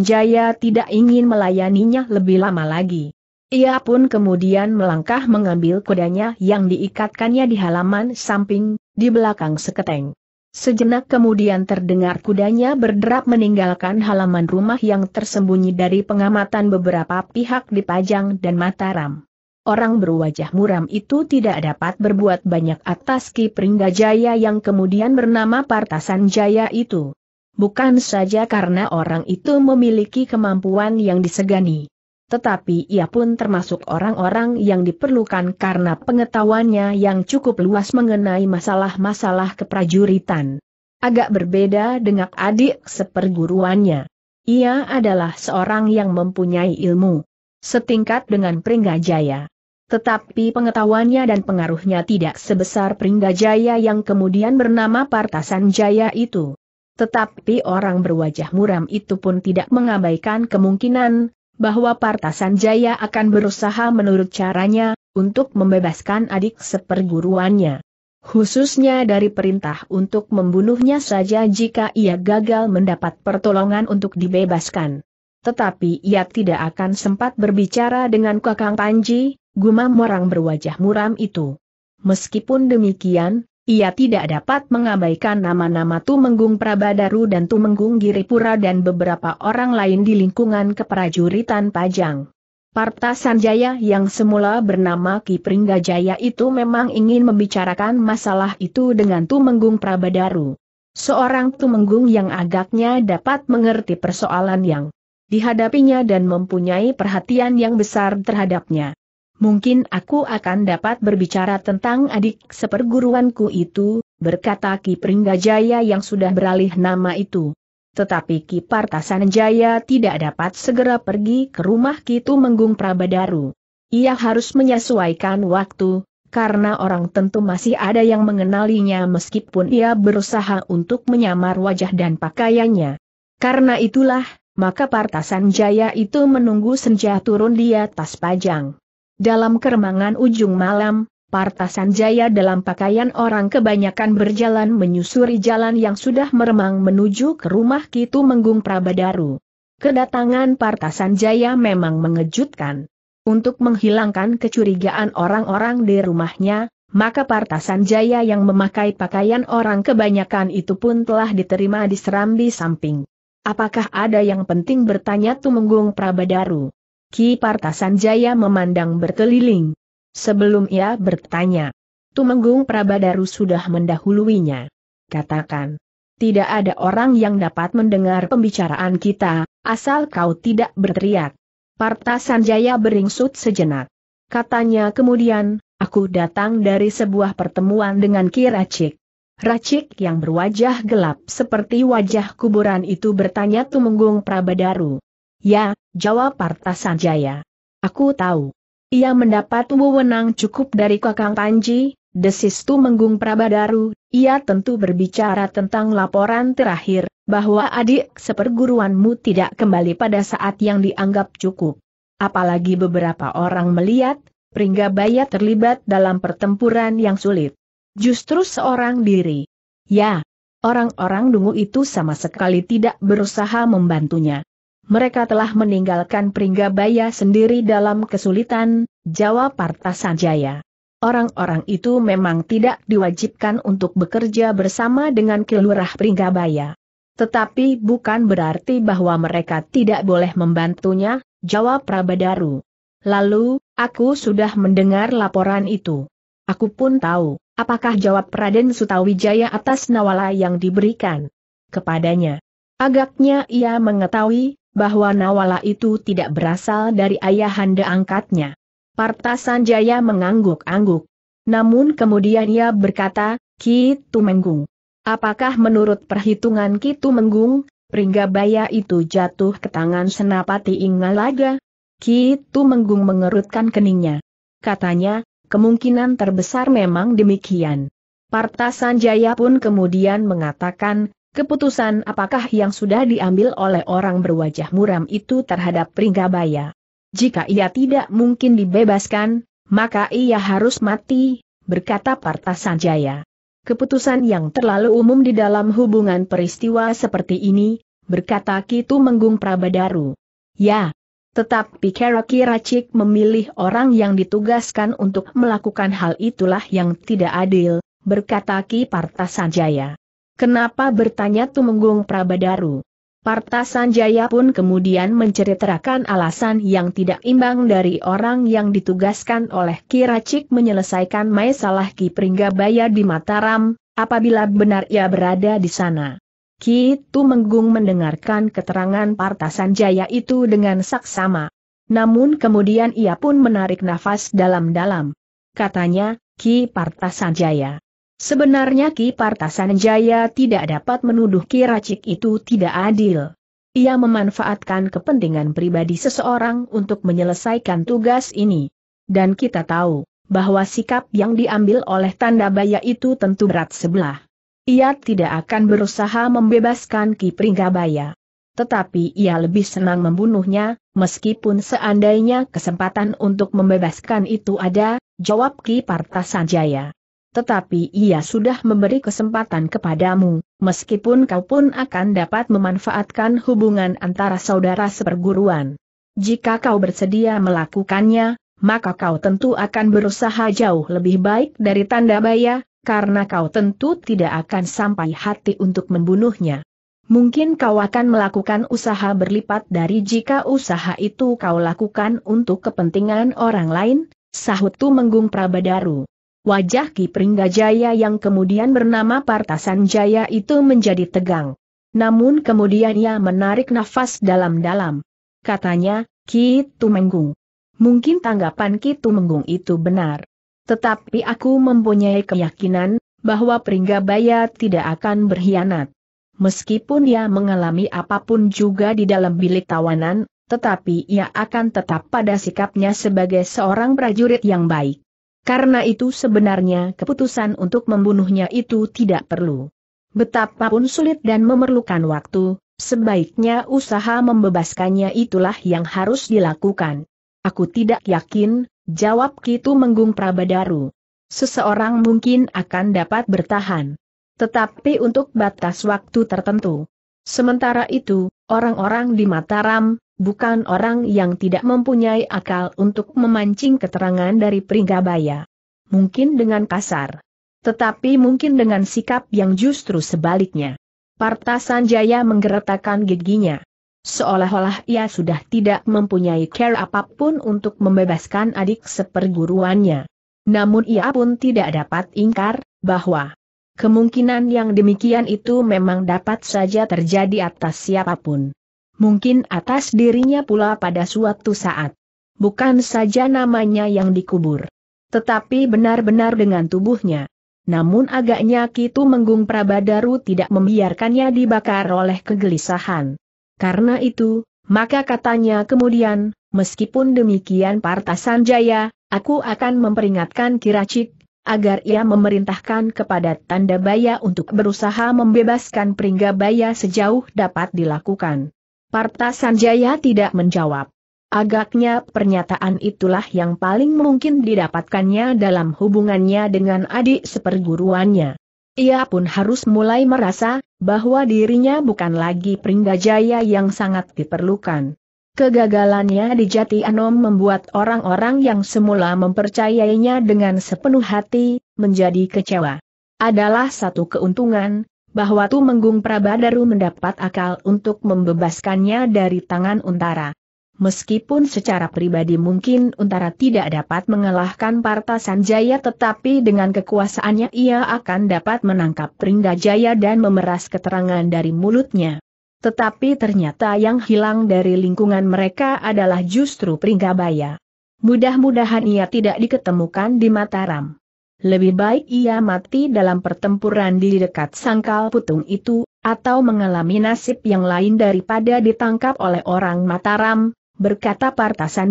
Jaya tidak ingin melayaninya lebih lama lagi. Ia pun kemudian melangkah mengambil kudanya yang diikatkannya di halaman samping, di belakang seketeng. Sejenak kemudian terdengar kudanya berderap meninggalkan halaman rumah yang tersembunyi dari pengamatan beberapa pihak di Pajang dan Mataram. Orang berwajah muram itu tidak dapat berbuat banyak atas Ki Pringgajaya yang kemudian bernama Partasan Jaya itu. Bukan saja karena orang itu memiliki kemampuan yang disegani tetapi ia pun termasuk orang-orang yang diperlukan karena pengetahuannya yang cukup luas mengenai masalah-masalah keprajuritan. Agak berbeda dengan adik seperguruannya. Ia adalah seorang yang mempunyai ilmu setingkat dengan Pringgajaya. Tetapi pengetahuannya dan pengaruhnya tidak sebesar Pringgajaya yang kemudian bernama Partasan Jaya itu. Tetapi orang berwajah muram itu pun tidak mengabaikan kemungkinan bahwa Partasanjaya akan berusaha menurut caranya, untuk membebaskan adik seperguruannya. Khususnya dari perintah untuk membunuhnya saja jika ia gagal mendapat pertolongan untuk dibebaskan. Tetapi ia tidak akan sempat berbicara dengan Kakang Panji, gumam orang berwajah muram itu. Meskipun demikian, ia tidak dapat mengabaikan nama-nama Tumenggung Prabadaru dan Tumenggung Giripura dan beberapa orang lain di lingkungan keprajuritan Pajang. Parta Sanjaya yang semula bernama Ki Pringgajaya itu memang ingin membicarakan masalah itu dengan Tumenggung Prabadaru. Seorang Tumenggung yang agaknya dapat mengerti persoalan yang dihadapinya dan mempunyai perhatian yang besar terhadapnya mungkin aku akan dapat berbicara tentang adik seperguruanku itu, berkata Ki Pringgajaya yang sudah beralih nama itu. Tetapi Ki Partasanjaya tidak dapat segera pergi ke rumah Ki Tumenggung Prabadaru. Ia harus menyesuaikan waktu, karena orang tentu masih ada yang mengenalinya meskipun ia berusaha untuk menyamar wajah dan pakaiannya. Karena itulah, maka Partasanjaya itu menunggu senja turun di atas pajang. Dalam keremangan ujung malam, Partasan Jaya dalam pakaian orang kebanyakan berjalan menyusuri jalan yang sudah meremang menuju ke rumah Kitu Menggung Prabadaru. Kedatangan Partasan Jaya memang mengejutkan. Untuk menghilangkan kecurigaan orang-orang di rumahnya, maka Partasan Jaya yang memakai pakaian orang kebanyakan itu pun telah diterima di serambi samping. Apakah ada yang penting bertanya Tumenggung Prabadaru? Ki Partasanjaya memandang berkeliling. Sebelum ia bertanya, Tumenggung Prabadaru sudah mendahuluinya. Katakan, tidak ada orang yang dapat mendengar pembicaraan kita, asal kau tidak berteriak. Partasanjaya beringsut sejenak. Katanya kemudian, aku datang dari sebuah pertemuan dengan Ki Racik. Racik yang berwajah gelap seperti wajah kuburan itu bertanya Tumenggung Prabadaru. Ya, jawab Partasanjaya. Aku tahu. Ia mendapat wewenang cukup dari Kakang Panji, desis tu Menggung Prabadaru, ia tentu berbicara tentang laporan terakhir, bahwa adik seperguruanmu tidak kembali pada saat yang dianggap cukup. Apalagi beberapa orang melihat, Pringgabaya terlibat dalam pertempuran yang sulit. Justru seorang diri. Ya, orang-orang dungu itu sama sekali tidak berusaha membantunya mereka telah meninggalkan Pringgabaya sendiri dalam kesulitan, jawab Partasanjaya. Orang-orang itu memang tidak diwajibkan untuk bekerja bersama dengan Kelurah Pringgabaya. Tetapi bukan berarti bahwa mereka tidak boleh membantunya, jawab Prabadaru. Lalu, aku sudah mendengar laporan itu. Aku pun tahu, apakah jawab Raden Sutawijaya atas nawala yang diberikan kepadanya. Agaknya ia mengetahui bahwa Nawala itu tidak berasal dari ayahanda angkatnya. Parta Sanjaya mengangguk-angguk. Namun kemudian ia berkata, Ki Tumenggung. Apakah menurut perhitungan Ki Tumenggung, Pringgabaya itu jatuh ke tangan Senapati Ingalaga? Ki Tumenggung mengerutkan keningnya. Katanya, kemungkinan terbesar memang demikian. Parta Sanjaya pun kemudian mengatakan, Keputusan apakah yang sudah diambil oleh orang berwajah muram itu terhadap Pringgabaya? Jika ia tidak mungkin dibebaskan, maka ia harus mati, berkata Parta Sanjaya. Keputusan yang terlalu umum di dalam hubungan peristiwa seperti ini, berkata Kitu Menggung Prabadaru. Ya, tetapi Keraki Racik memilih orang yang ditugaskan untuk melakukan hal itulah yang tidak adil, berkata Ki Parta Sanjaya. Kenapa bertanya Tumenggung Prabadaru? Parta Sanjaya pun kemudian menceritakan alasan yang tidak imbang dari orang yang ditugaskan oleh Kiracik menyelesaikan masalah Ki Pringgabaya di Mataram, apabila benar ia berada di sana. Ki Tumenggung mendengarkan keterangan Parta Sanjaya itu dengan saksama. Namun kemudian ia pun menarik nafas dalam-dalam. Katanya, Ki Parta Sanjaya. Sebenarnya Ki Partasanjaya tidak dapat menuduh Ki Racik itu tidak adil. Ia memanfaatkan kepentingan pribadi seseorang untuk menyelesaikan tugas ini. Dan kita tahu, bahwa sikap yang diambil oleh tanda baya itu tentu berat sebelah. Ia tidak akan berusaha membebaskan Ki Pringgabaya tetapi ia lebih senang membunuhnya, meskipun seandainya kesempatan untuk membebaskan itu ada, jawab Ki Partasanjaya tetapi ia sudah memberi kesempatan kepadamu, meskipun kau pun akan dapat memanfaatkan hubungan antara saudara seperguruan. Jika kau bersedia melakukannya, maka kau tentu akan berusaha jauh lebih baik dari tanda baya, karena kau tentu tidak akan sampai hati untuk membunuhnya. Mungkin kau akan melakukan usaha berlipat dari jika usaha itu kau lakukan untuk kepentingan orang lain, sahut Tumenggung Prabadaru. Wajah Ki Pringgajaya yang kemudian bernama Partasan Jaya itu menjadi tegang. Namun kemudian ia menarik nafas dalam-dalam. Katanya, Ki Tumenggung. Mungkin tanggapan Ki Tumenggung itu benar. Tetapi aku mempunyai keyakinan, bahwa Pringgabaya tidak akan berkhianat. Meskipun ia mengalami apapun juga di dalam bilik tawanan, tetapi ia akan tetap pada sikapnya sebagai seorang prajurit yang baik. Karena itu sebenarnya keputusan untuk membunuhnya itu tidak perlu. Betapapun sulit dan memerlukan waktu, sebaiknya usaha membebaskannya itulah yang harus dilakukan. Aku tidak yakin, jawab Kitu Menggung Prabadaru. Seseorang mungkin akan dapat bertahan. Tetapi untuk batas waktu tertentu. Sementara itu, orang-orang di Mataram, bukan orang yang tidak mempunyai akal untuk memancing keterangan dari Pringgabaya. Mungkin dengan kasar. Tetapi mungkin dengan sikap yang justru sebaliknya. Parta Sanjaya menggeretakkan giginya. Seolah-olah ia sudah tidak mempunyai care apapun untuk membebaskan adik seperguruannya. Namun ia pun tidak dapat ingkar, bahwa Kemungkinan yang demikian itu memang dapat saja terjadi atas siapapun. Mungkin atas dirinya pula pada suatu saat. Bukan saja namanya yang dikubur. Tetapi benar-benar dengan tubuhnya. Namun agaknya Kitu Menggung Prabadaru tidak membiarkannya dibakar oleh kegelisahan. Karena itu, maka katanya kemudian, meskipun demikian Partasan Jaya, aku akan memperingatkan Kiracik agar ia memerintahkan kepada Tanda Baya untuk berusaha membebaskan Pringga Baya sejauh dapat dilakukan. Parta Sanjaya tidak menjawab. Agaknya pernyataan itulah yang paling mungkin didapatkannya dalam hubungannya dengan adik seperguruannya. Ia pun harus mulai merasa bahwa dirinya bukan lagi Pringga Jaya yang sangat diperlukan. Kegagalannya di Jati Anom membuat orang-orang yang semula mempercayainya dengan sepenuh hati, menjadi kecewa. Adalah satu keuntungan, bahwa Tu Tumenggung Prabadaru mendapat akal untuk membebaskannya dari tangan Untara. Meskipun secara pribadi mungkin Untara tidak dapat mengalahkan Parta Sanjaya tetapi dengan kekuasaannya ia akan dapat menangkap Pringgajaya dan memeras keterangan dari mulutnya. Tetapi ternyata yang hilang dari lingkungan mereka adalah justru Pringgabaya. Mudah-mudahan ia tidak diketemukan di Mataram. Lebih baik ia mati dalam pertempuran di dekat sangkal putung itu, atau mengalami nasib yang lain daripada ditangkap oleh orang Mataram, berkata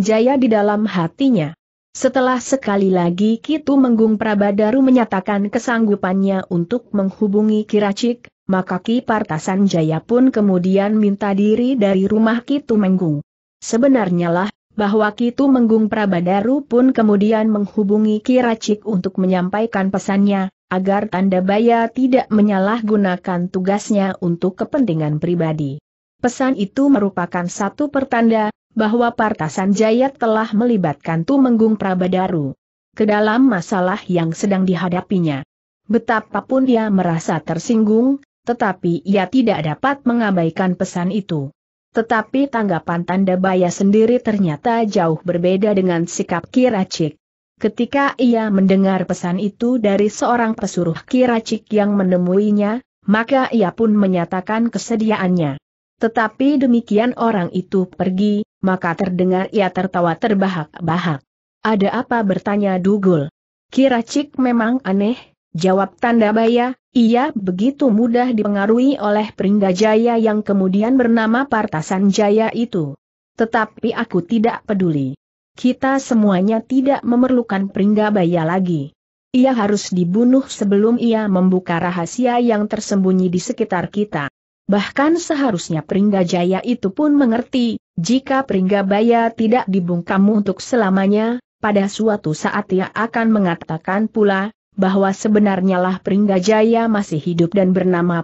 Jaya di dalam hatinya. Setelah sekali lagi Kitu Menggung Prabadaru menyatakan kesanggupannya untuk menghubungi Kiracik, maka Ki Partasan Jaya pun kemudian minta diri dari rumah Kitu Menggung. Sebenarnya lah, bahwa Kitu Menggung Prabadaru pun kemudian menghubungi Kiracik untuk menyampaikan pesannya, agar Tanda Baya tidak menyalahgunakan tugasnya untuk kepentingan pribadi. Pesan itu merupakan satu pertanda, bahwa Partasan Jaya telah melibatkan Tumenggung Prabadaru ke dalam masalah yang sedang dihadapinya. Betapapun dia merasa tersinggung, tetapi ia tidak dapat mengabaikan pesan itu. Tetapi tanggapan tanda baya sendiri ternyata jauh berbeda dengan sikap Kiracik. Ketika ia mendengar pesan itu dari seorang pesuruh Kiracik yang menemuinya, maka ia pun menyatakan kesediaannya. Tetapi demikian orang itu pergi, maka terdengar ia tertawa terbahak-bahak. Ada apa bertanya Dugul? Kiracik memang aneh, Jawab tanda baya, ia begitu mudah dipengaruhi oleh Peringga Jaya yang kemudian bernama Partasan Jaya itu. Tetapi aku tidak peduli. Kita semuanya tidak memerlukan Peringga Baya lagi. Ia harus dibunuh sebelum ia membuka rahasia yang tersembunyi di sekitar kita. Bahkan seharusnya Peringga Jaya itu pun mengerti, jika Peringga Baya tidak dibungkam untuk selamanya, pada suatu saat ia akan mengatakan pula, bahwa sebenarnya lah Pringgajaya masih hidup dan bernama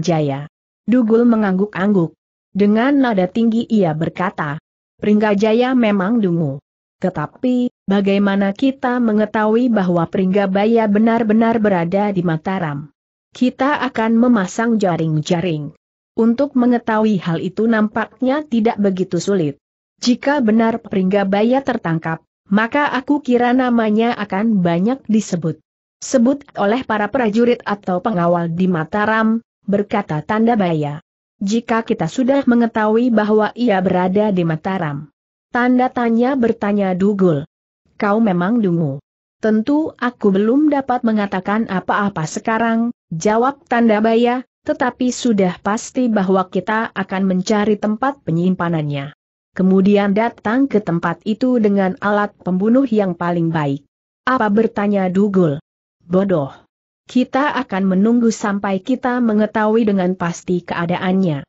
Jaya. Dugul mengangguk-angguk. Dengan nada tinggi ia berkata, Pringgajaya memang dungu. Tetapi, bagaimana kita mengetahui bahwa Pringgabaya benar-benar berada di Mataram? Kita akan memasang jaring-jaring. Untuk mengetahui hal itu nampaknya tidak begitu sulit. Jika benar Pringgabaya tertangkap, maka aku kira namanya akan banyak disebut sebut oleh para prajurit atau pengawal di Mataram, berkata Tanda Baya. Jika kita sudah mengetahui bahwa ia berada di Mataram. Tanda tanya bertanya Dugul. Kau memang dungu. Tentu aku belum dapat mengatakan apa-apa sekarang, jawab Tanda Baya, tetapi sudah pasti bahwa kita akan mencari tempat penyimpanannya. Kemudian datang ke tempat itu dengan alat pembunuh yang paling baik. Apa bertanya Dugul? Bodoh. Kita akan menunggu sampai kita mengetahui dengan pasti keadaannya.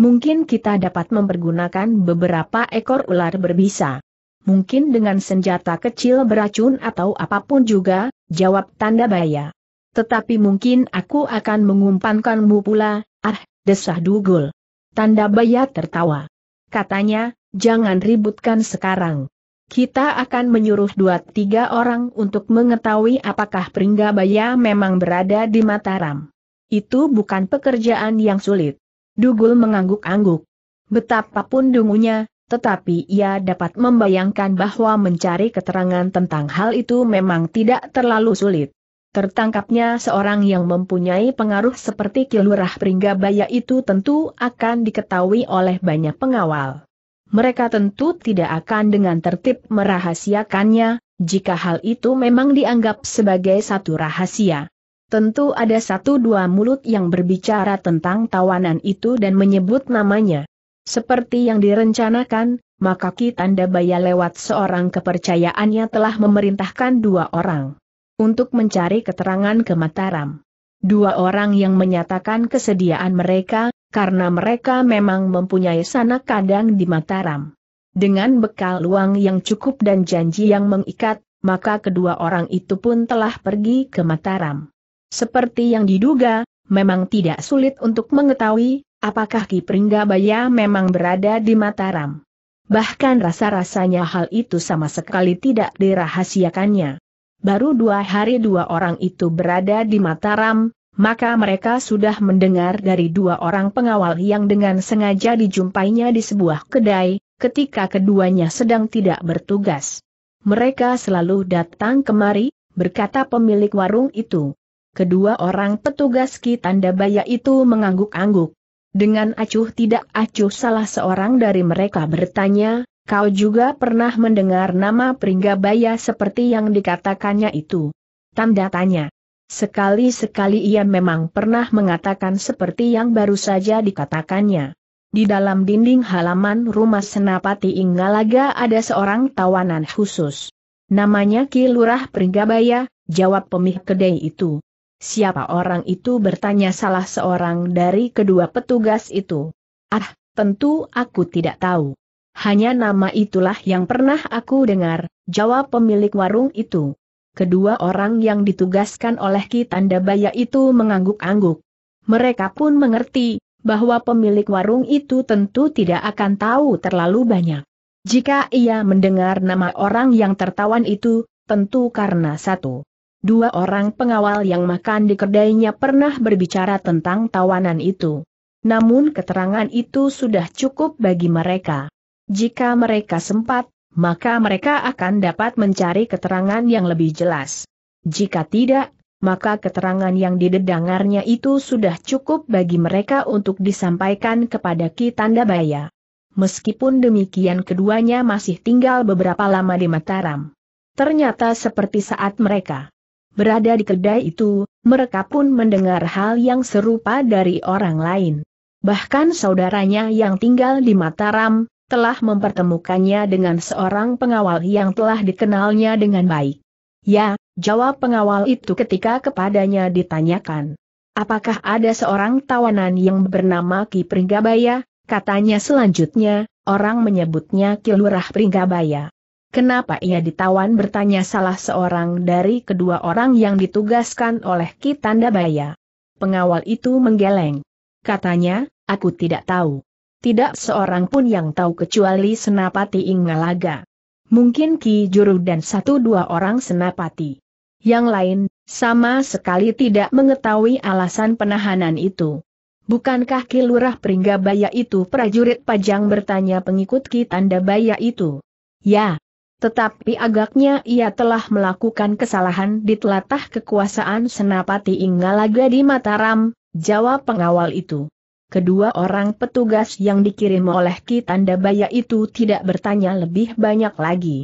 Mungkin kita dapat mempergunakan beberapa ekor ular berbisa. Mungkin dengan senjata kecil beracun atau apapun juga, jawab tanda baya. Tetapi mungkin aku akan mengumpankanmu pula, ah, desah dugul. Tanda baya tertawa. Katanya, jangan ributkan sekarang. Kita akan menyuruh dua tiga orang untuk mengetahui apakah Pringgabaya memang berada di Mataram. Itu bukan pekerjaan yang sulit. Dugul mengangguk-angguk. Betapapun dungunya, tetapi ia dapat membayangkan bahwa mencari keterangan tentang hal itu memang tidak terlalu sulit. Tertangkapnya seorang yang mempunyai pengaruh seperti Kilurah Pringgabaya itu tentu akan diketahui oleh banyak pengawal mereka tentu tidak akan dengan tertib merahasiakannya, jika hal itu memang dianggap sebagai satu rahasia. Tentu ada satu dua mulut yang berbicara tentang tawanan itu dan menyebut namanya. Seperti yang direncanakan, maka Kitanda Tanda Baya lewat seorang kepercayaannya telah memerintahkan dua orang untuk mencari keterangan ke Mataram. Dua orang yang menyatakan kesediaan mereka, karena mereka memang mempunyai sanak kadang di Mataram. Dengan bekal uang yang cukup dan janji yang mengikat, maka kedua orang itu pun telah pergi ke Mataram. Seperti yang diduga, memang tidak sulit untuk mengetahui apakah Ki Pringgabaya memang berada di Mataram. Bahkan rasa-rasanya hal itu sama sekali tidak dirahasiakannya. Baru dua hari dua orang itu berada di Mataram, maka mereka sudah mendengar dari dua orang pengawal yang dengan sengaja dijumpainya di sebuah kedai, ketika keduanya sedang tidak bertugas. Mereka selalu datang kemari, berkata pemilik warung itu. Kedua orang petugas Ki Tanda Baya itu mengangguk-angguk. Dengan acuh tidak acuh salah seorang dari mereka bertanya, kau juga pernah mendengar nama Pringgabaya seperti yang dikatakannya itu? Tanda tanya. Sekali-sekali ia memang pernah mengatakan seperti yang baru saja dikatakannya. Di dalam dinding halaman rumah Senapati Inggalaga ada seorang tawanan khusus. Namanya Ki Lurah Pringgabaya, jawab pemih kedai itu. Siapa orang itu bertanya salah seorang dari kedua petugas itu. Ah, tentu aku tidak tahu. Hanya nama itulah yang pernah aku dengar, jawab pemilik warung itu kedua orang yang ditugaskan oleh Kitanda Baya itu mengangguk-angguk. Mereka pun mengerti, bahwa pemilik warung itu tentu tidak akan tahu terlalu banyak. Jika ia mendengar nama orang yang tertawan itu, tentu karena satu. Dua orang pengawal yang makan di kedainya pernah berbicara tentang tawanan itu. Namun keterangan itu sudah cukup bagi mereka. Jika mereka sempat, maka mereka akan dapat mencari keterangan yang lebih jelas. Jika tidak, maka keterangan yang didedangarnya itu sudah cukup bagi mereka untuk disampaikan kepada Ki Tandabaya. Meskipun demikian keduanya masih tinggal beberapa lama di Mataram. Ternyata seperti saat mereka berada di kedai itu, mereka pun mendengar hal yang serupa dari orang lain. Bahkan saudaranya yang tinggal di Mataram, telah mempertemukannya dengan seorang pengawal yang telah dikenalnya dengan baik. Ya, jawab pengawal itu ketika kepadanya ditanyakan. Apakah ada seorang tawanan yang bernama Ki Pringgabaya? Katanya selanjutnya, orang menyebutnya Kilurah Pringgabaya. Kenapa ia ditawan bertanya salah seorang dari kedua orang yang ditugaskan oleh Ki Tandabaya. Pengawal itu menggeleng. Katanya, aku tidak tahu tidak seorang pun yang tahu kecuali Senapati Ingalaga. Mungkin Ki Juru dan satu dua orang Senapati. Yang lain, sama sekali tidak mengetahui alasan penahanan itu. Bukankah Ki Lurah Pringgabaya itu prajurit pajang bertanya pengikut Ki Tanda Baya itu? Ya. Tetapi agaknya ia telah melakukan kesalahan di telatah kekuasaan Senapati Inggalaga di Mataram, jawab pengawal itu kedua orang petugas yang dikirim oleh Kitanda Baya itu tidak bertanya lebih banyak lagi.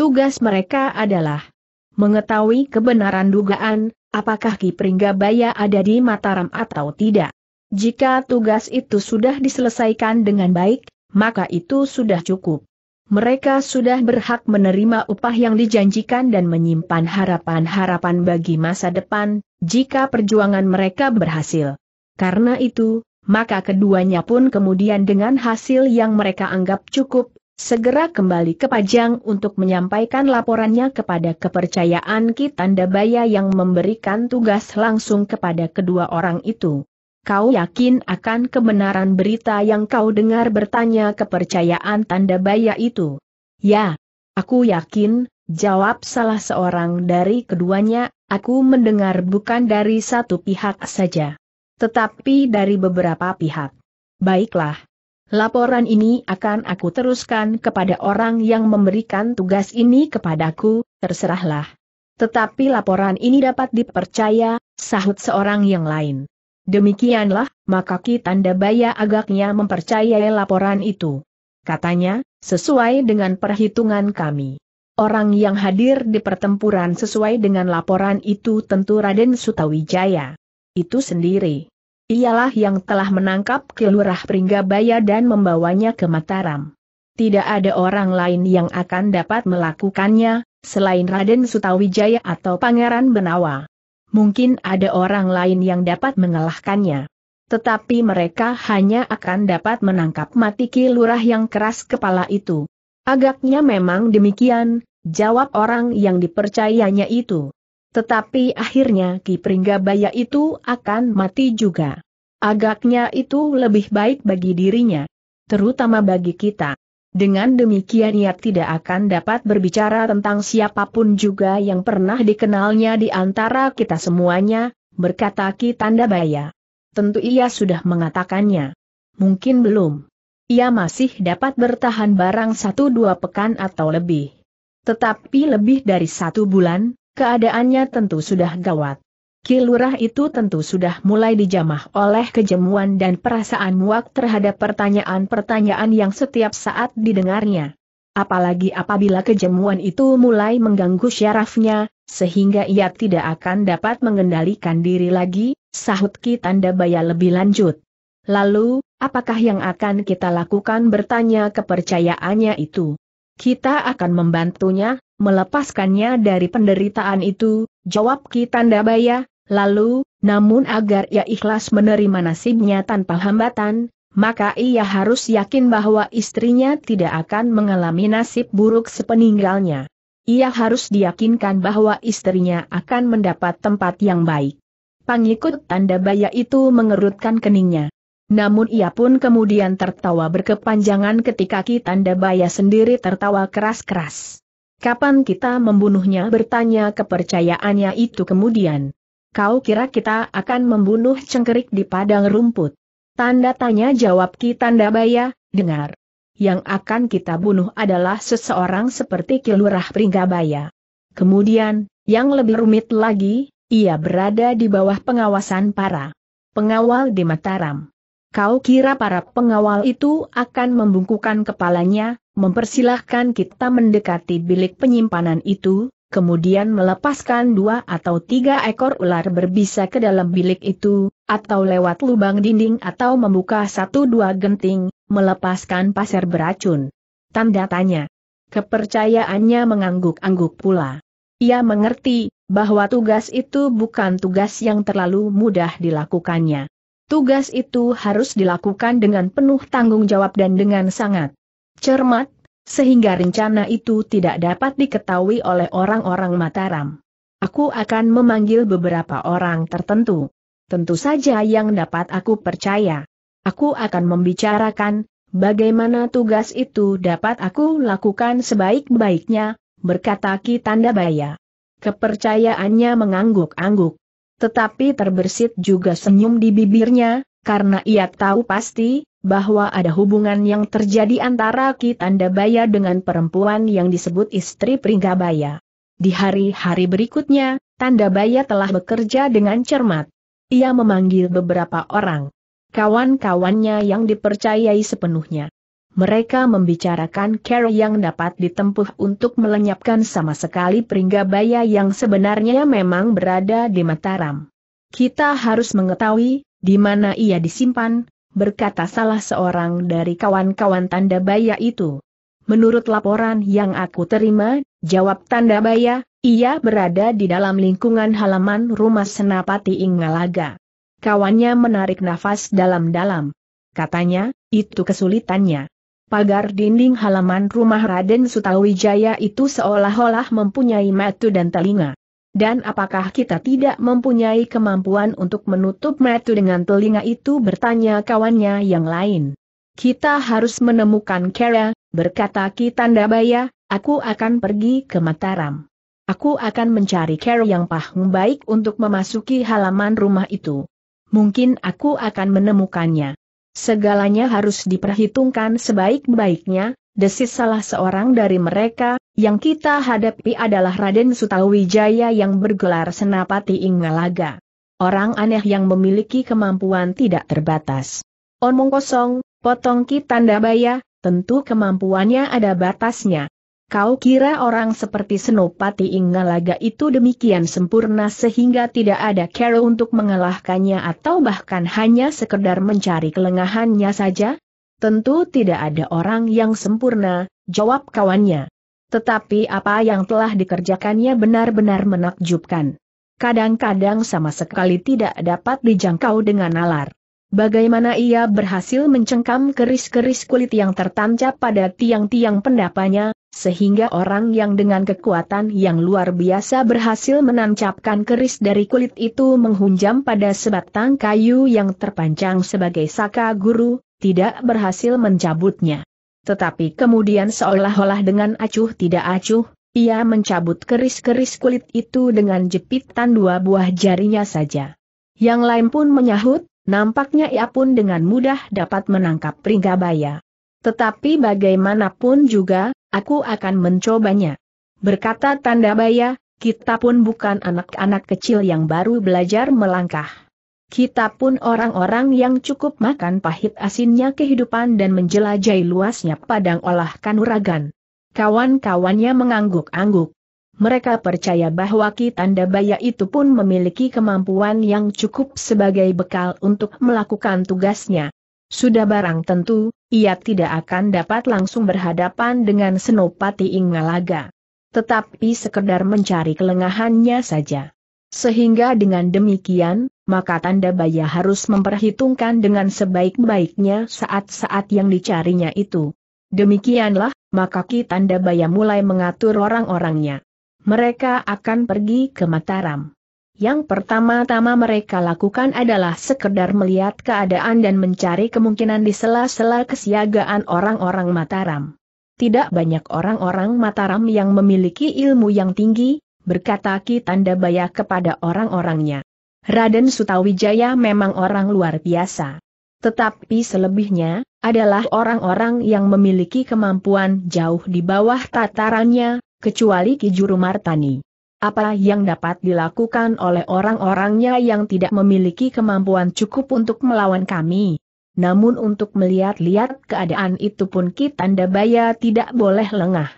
Tugas mereka adalah mengetahui kebenaran dugaan, apakah Ki Pringgabaya ada di Mataram atau tidak. Jika tugas itu sudah diselesaikan dengan baik, maka itu sudah cukup. Mereka sudah berhak menerima upah yang dijanjikan dan menyimpan harapan-harapan bagi masa depan, jika perjuangan mereka berhasil. Karena itu, maka keduanya pun kemudian dengan hasil yang mereka anggap cukup, segera kembali ke Pajang untuk menyampaikan laporannya kepada kepercayaan Kitanda Baya yang memberikan tugas langsung kepada kedua orang itu. Kau yakin akan kebenaran berita yang kau dengar bertanya kepercayaan tanda baya itu? Ya, aku yakin, jawab salah seorang dari keduanya, aku mendengar bukan dari satu pihak saja tetapi dari beberapa pihak. Baiklah. Laporan ini akan aku teruskan kepada orang yang memberikan tugas ini kepadaku, terserahlah. Tetapi laporan ini dapat dipercaya, sahut seorang yang lain. Demikianlah, maka kita Tanda Baya agaknya mempercayai laporan itu. Katanya, sesuai dengan perhitungan kami. Orang yang hadir di pertempuran sesuai dengan laporan itu tentu Raden Sutawijaya itu sendiri. Ialah yang telah menangkap kelurah Pringgabaya dan membawanya ke Mataram. Tidak ada orang lain yang akan dapat melakukannya, selain Raden Sutawijaya atau Pangeran Benawa. Mungkin ada orang lain yang dapat mengalahkannya. Tetapi mereka hanya akan dapat menangkap mati Kilurah yang keras kepala itu. Agaknya memang demikian, jawab orang yang dipercayanya itu. Tetapi akhirnya Ki Pringgabaya itu akan mati juga. Agaknya itu lebih baik bagi dirinya. Terutama bagi kita. Dengan demikian ia tidak akan dapat berbicara tentang siapapun juga yang pernah dikenalnya di antara kita semuanya, berkata Ki Tandabaya. Tentu ia sudah mengatakannya. Mungkin belum. Ia masih dapat bertahan barang satu dua pekan atau lebih. Tetapi lebih dari satu bulan, Keadaannya tentu sudah gawat. Kilurah itu tentu sudah mulai dijamah oleh kejemuan dan perasaan muak terhadap pertanyaan-pertanyaan yang setiap saat didengarnya. Apalagi apabila kejemuan itu mulai mengganggu syarafnya, sehingga ia tidak akan dapat mengendalikan diri lagi, sahut Ki Tanda Baya lebih lanjut. Lalu, apakah yang akan kita lakukan bertanya kepercayaannya itu? Kita akan membantunya, melepaskannya dari penderitaan itu, jawab Ki Tandabaya, lalu, namun agar ia ikhlas menerima nasibnya tanpa hambatan, maka ia harus yakin bahwa istrinya tidak akan mengalami nasib buruk sepeninggalnya. Ia harus diyakinkan bahwa istrinya akan mendapat tempat yang baik. Pengikut Baya itu mengerutkan keningnya. Namun ia pun kemudian tertawa berkepanjangan ketika Ki Tanda Baya sendiri tertawa keras-keras. Kapan kita membunuhnya bertanya kepercayaannya itu kemudian. Kau kira kita akan membunuh cengkerik di padang rumput? Tanda tanya jawab Ki Tanda dengar. Yang akan kita bunuh adalah seseorang seperti Kilurah Pringgabaya. Kemudian, yang lebih rumit lagi, ia berada di bawah pengawasan para pengawal di Mataram. Kau kira para pengawal itu akan membungkukkan kepalanya, mempersilahkan kita mendekati bilik penyimpanan itu, kemudian melepaskan dua atau tiga ekor ular berbisa ke dalam bilik itu, atau lewat lubang dinding atau membuka satu dua genting, melepaskan pasir beracun. Tanda tanya. Kepercayaannya mengangguk-angguk pula. Ia mengerti, bahwa tugas itu bukan tugas yang terlalu mudah dilakukannya. Tugas itu harus dilakukan dengan penuh tanggung jawab dan dengan sangat cermat, sehingga rencana itu tidak dapat diketahui oleh orang-orang Mataram. Aku akan memanggil beberapa orang tertentu. Tentu saja yang dapat aku percaya. Aku akan membicarakan bagaimana tugas itu dapat aku lakukan sebaik-baiknya, berkata Ki Tandabaya. Kepercayaannya mengangguk-angguk. Tetapi terbersit juga senyum di bibirnya, karena ia tahu pasti, bahwa ada hubungan yang terjadi antara Kitandabaya dengan perempuan yang disebut istri Pringgabaya. Di hari-hari berikutnya, Tandabaya telah bekerja dengan cermat. Ia memanggil beberapa orang. Kawan-kawannya yang dipercayai sepenuhnya mereka membicarakan cara yang dapat ditempuh untuk melenyapkan sama sekali Pringgabaya yang sebenarnya memang berada di Mataram. Kita harus mengetahui di mana ia disimpan, berkata salah seorang dari kawan-kawan tanda baya itu. Menurut laporan yang aku terima, jawab tanda baya, ia berada di dalam lingkungan halaman rumah Senapati Ingalaga. Kawannya menarik nafas dalam-dalam. Katanya, itu kesulitannya pagar dinding halaman rumah Raden Sutawijaya itu seolah-olah mempunyai metu dan telinga. Dan apakah kita tidak mempunyai kemampuan untuk menutup metu dengan telinga itu bertanya kawannya yang lain. Kita harus menemukan Kera, berkata Kitandabaya, aku akan pergi ke Mataram. Aku akan mencari Kera yang paham baik untuk memasuki halaman rumah itu. Mungkin aku akan menemukannya. Segalanya harus diperhitungkan sebaik-baiknya, desis salah seorang dari mereka, yang kita hadapi adalah Raden Sutawijaya yang bergelar Senapati Ingalaga. Orang aneh yang memiliki kemampuan tidak terbatas. Omong kosong, potong ki tanda baya, tentu kemampuannya ada batasnya, Kau kira orang seperti Senopati Ingalaga itu demikian sempurna sehingga tidak ada cara untuk mengalahkannya atau bahkan hanya sekedar mencari kelengahannya saja? Tentu tidak ada orang yang sempurna, jawab kawannya. Tetapi apa yang telah dikerjakannya benar-benar menakjubkan. Kadang-kadang sama sekali tidak dapat dijangkau dengan nalar. Bagaimana ia berhasil mencengkam keris-keris kulit yang tertancap pada tiang-tiang pendapanya, sehingga orang yang dengan kekuatan yang luar biasa berhasil menancapkan keris dari kulit itu menghunjam pada sebatang kayu yang terpanjang sebagai saka guru, tidak berhasil mencabutnya. Tetapi kemudian seolah-olah dengan acuh tidak acuh, ia mencabut keris-keris kulit itu dengan jepitan dua buah jarinya saja. Yang lain pun menyahut, nampaknya ia pun dengan mudah dapat menangkap Pringgabaya. Tetapi bagaimanapun juga, aku akan mencobanya. Berkata Tanda Baya, kita pun bukan anak-anak kecil yang baru belajar melangkah. Kita pun orang-orang yang cukup makan pahit asinnya kehidupan dan menjelajahi luasnya padang olah kanuragan. Kawan-kawannya mengangguk-angguk. Mereka percaya bahwa Baya itu pun memiliki kemampuan yang cukup sebagai bekal untuk melakukan tugasnya. Sudah barang tentu, ia tidak akan dapat langsung berhadapan dengan Senopati Ingalaga. Tetapi sekedar mencari kelengahannya saja. Sehingga dengan demikian, maka tanda baya harus memperhitungkan dengan sebaik-baiknya saat-saat yang dicarinya itu. Demikianlah, maka Ki Tanda Baya mulai mengatur orang-orangnya. Mereka akan pergi ke Mataram. Yang pertama-tama mereka lakukan adalah sekedar melihat keadaan dan mencari kemungkinan di sela-sela kesiagaan orang-orang Mataram. Tidak banyak orang-orang Mataram yang memiliki ilmu yang tinggi, berkata Ki Tanda Baya kepada orang-orangnya. Raden Sutawijaya memang orang luar biasa. Tetapi selebihnya, adalah orang-orang yang memiliki kemampuan jauh di bawah tatarannya, kecuali Ki Juru Martani. Apa yang dapat dilakukan oleh orang-orangnya yang tidak memiliki kemampuan cukup untuk melawan kami? Namun untuk melihat-lihat keadaan itu pun kita tidak boleh lengah.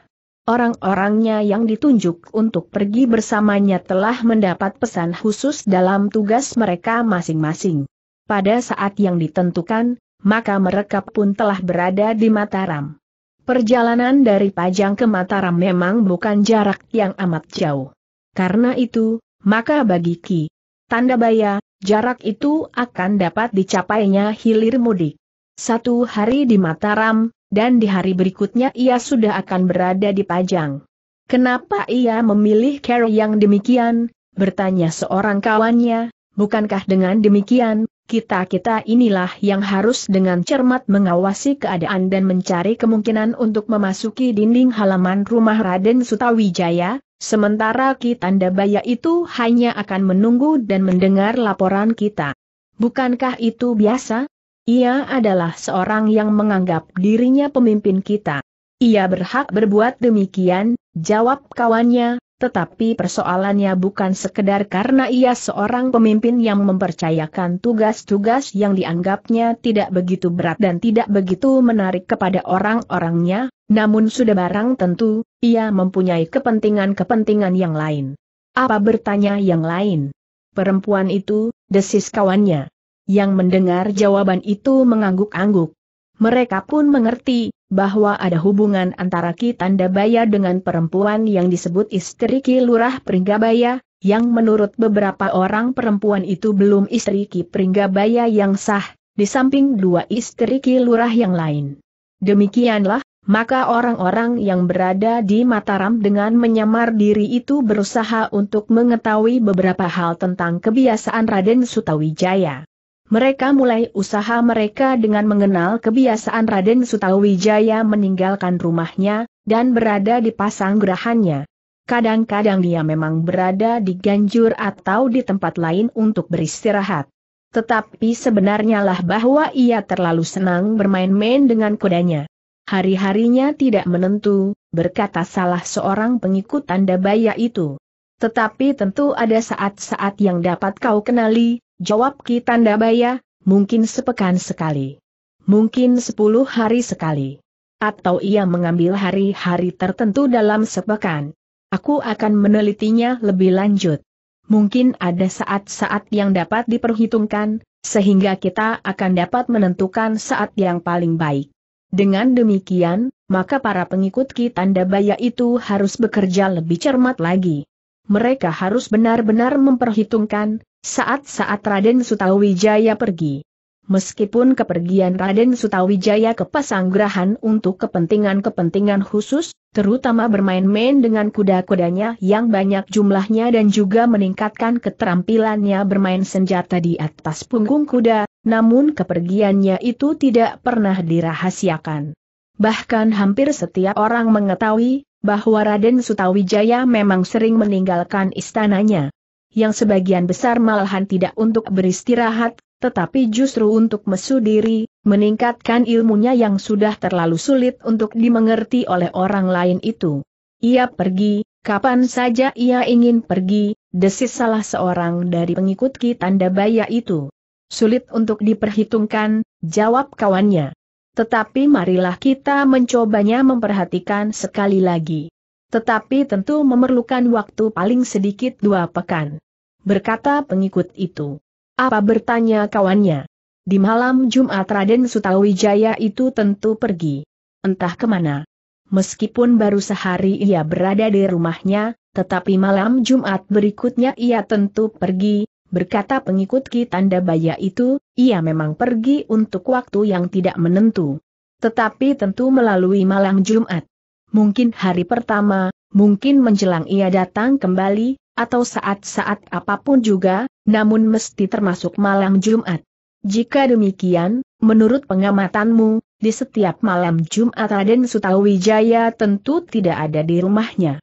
Orang-orangnya yang ditunjuk untuk pergi bersamanya telah mendapat pesan khusus dalam tugas mereka masing-masing. Pada saat yang ditentukan, maka mereka pun telah berada di Mataram. Perjalanan dari Pajang ke Mataram memang bukan jarak yang amat jauh. Karena itu, maka bagi Ki Tanda Baya, jarak itu akan dapat dicapainya hilir mudik. Satu hari di Mataram, dan di hari berikutnya ia sudah akan berada di Pajang. Kenapa ia memilih care yang demikian? Bertanya seorang kawannya, bukankah dengan demikian, kita-kita inilah yang harus dengan cermat mengawasi keadaan dan mencari kemungkinan untuk memasuki dinding halaman rumah Raden Sutawijaya? Sementara Kitanda Baya itu hanya akan menunggu dan mendengar laporan kita. Bukankah itu biasa? Ia adalah seorang yang menganggap dirinya pemimpin kita. Ia berhak berbuat demikian, jawab kawannya, tetapi persoalannya bukan sekedar karena ia seorang pemimpin yang mempercayakan tugas-tugas yang dianggapnya tidak begitu berat dan tidak begitu menarik kepada orang-orangnya, namun sudah barang tentu, ia mempunyai kepentingan-kepentingan yang lain. Apa bertanya yang lain? Perempuan itu, desis kawannya. Yang mendengar jawaban itu mengangguk-angguk. Mereka pun mengerti, bahwa ada hubungan antara Kitanda Tandabaya dengan perempuan yang disebut istri Ki Lurah Pringgabaya, yang menurut beberapa orang perempuan itu belum istri Ki Pringgabaya yang sah, di samping dua istri Ki Lurah yang lain. Demikianlah, maka orang-orang yang berada di Mataram dengan menyamar diri itu berusaha untuk mengetahui beberapa hal tentang kebiasaan Raden Sutawijaya. Mereka mulai usaha mereka dengan mengenal kebiasaan Raden Sutawijaya meninggalkan rumahnya, dan berada di pasang gerahannya. Kadang-kadang dia memang berada di Ganjur atau di tempat lain untuk beristirahat. Tetapi sebenarnya lah bahwa ia terlalu senang bermain-main dengan kudanya. Hari-harinya tidak menentu, berkata salah seorang pengikut tanda baya itu. Tetapi tentu ada saat-saat yang dapat kau kenali, jawab Ki Tanda Baya, mungkin sepekan sekali. Mungkin sepuluh hari sekali. Atau ia mengambil hari-hari tertentu dalam sepekan. Aku akan menelitinya lebih lanjut. Mungkin ada saat-saat yang dapat diperhitungkan, sehingga kita akan dapat menentukan saat yang paling baik. Dengan demikian, maka para pengikut Ki Tanda Baya itu harus bekerja lebih cermat lagi. Mereka harus benar-benar memperhitungkan saat-saat Raden Sutawijaya pergi. Meskipun kepergian Raden Sutawijaya ke Pasanggrahan untuk kepentingan-kepentingan khusus, terutama bermain-main dengan kuda-kudanya yang banyak jumlahnya dan juga meningkatkan keterampilannya bermain senjata di atas punggung kuda, namun kepergiannya itu tidak pernah dirahasiakan. Bahkan hampir setiap orang mengetahui bahwa Raden Sutawijaya memang sering meninggalkan istananya. Yang sebagian besar malahan tidak untuk beristirahat, tetapi justru untuk mesu diri, meningkatkan ilmunya yang sudah terlalu sulit untuk dimengerti oleh orang lain itu. Ia pergi, kapan saja ia ingin pergi, desis salah seorang dari pengikut Tanda Baya itu. Sulit untuk diperhitungkan, jawab kawannya. Tetapi marilah kita mencobanya memperhatikan sekali lagi. Tetapi tentu memerlukan waktu paling sedikit dua pekan. Berkata pengikut itu. Apa bertanya kawannya? Di malam Jumat Raden Sutawijaya itu tentu pergi. Entah kemana. Meskipun baru sehari ia berada di rumahnya, tetapi malam Jumat berikutnya ia tentu pergi, berkata pengikut Ki Tanda Baya itu, ia memang pergi untuk waktu yang tidak menentu. Tetapi tentu melalui malam Jumat. Mungkin hari pertama, mungkin menjelang ia datang kembali, atau saat-saat apapun juga, namun mesti termasuk malam Jumat. Jika demikian, menurut pengamatanmu, di setiap malam Jumat Raden Sutawijaya tentu tidak ada di rumahnya.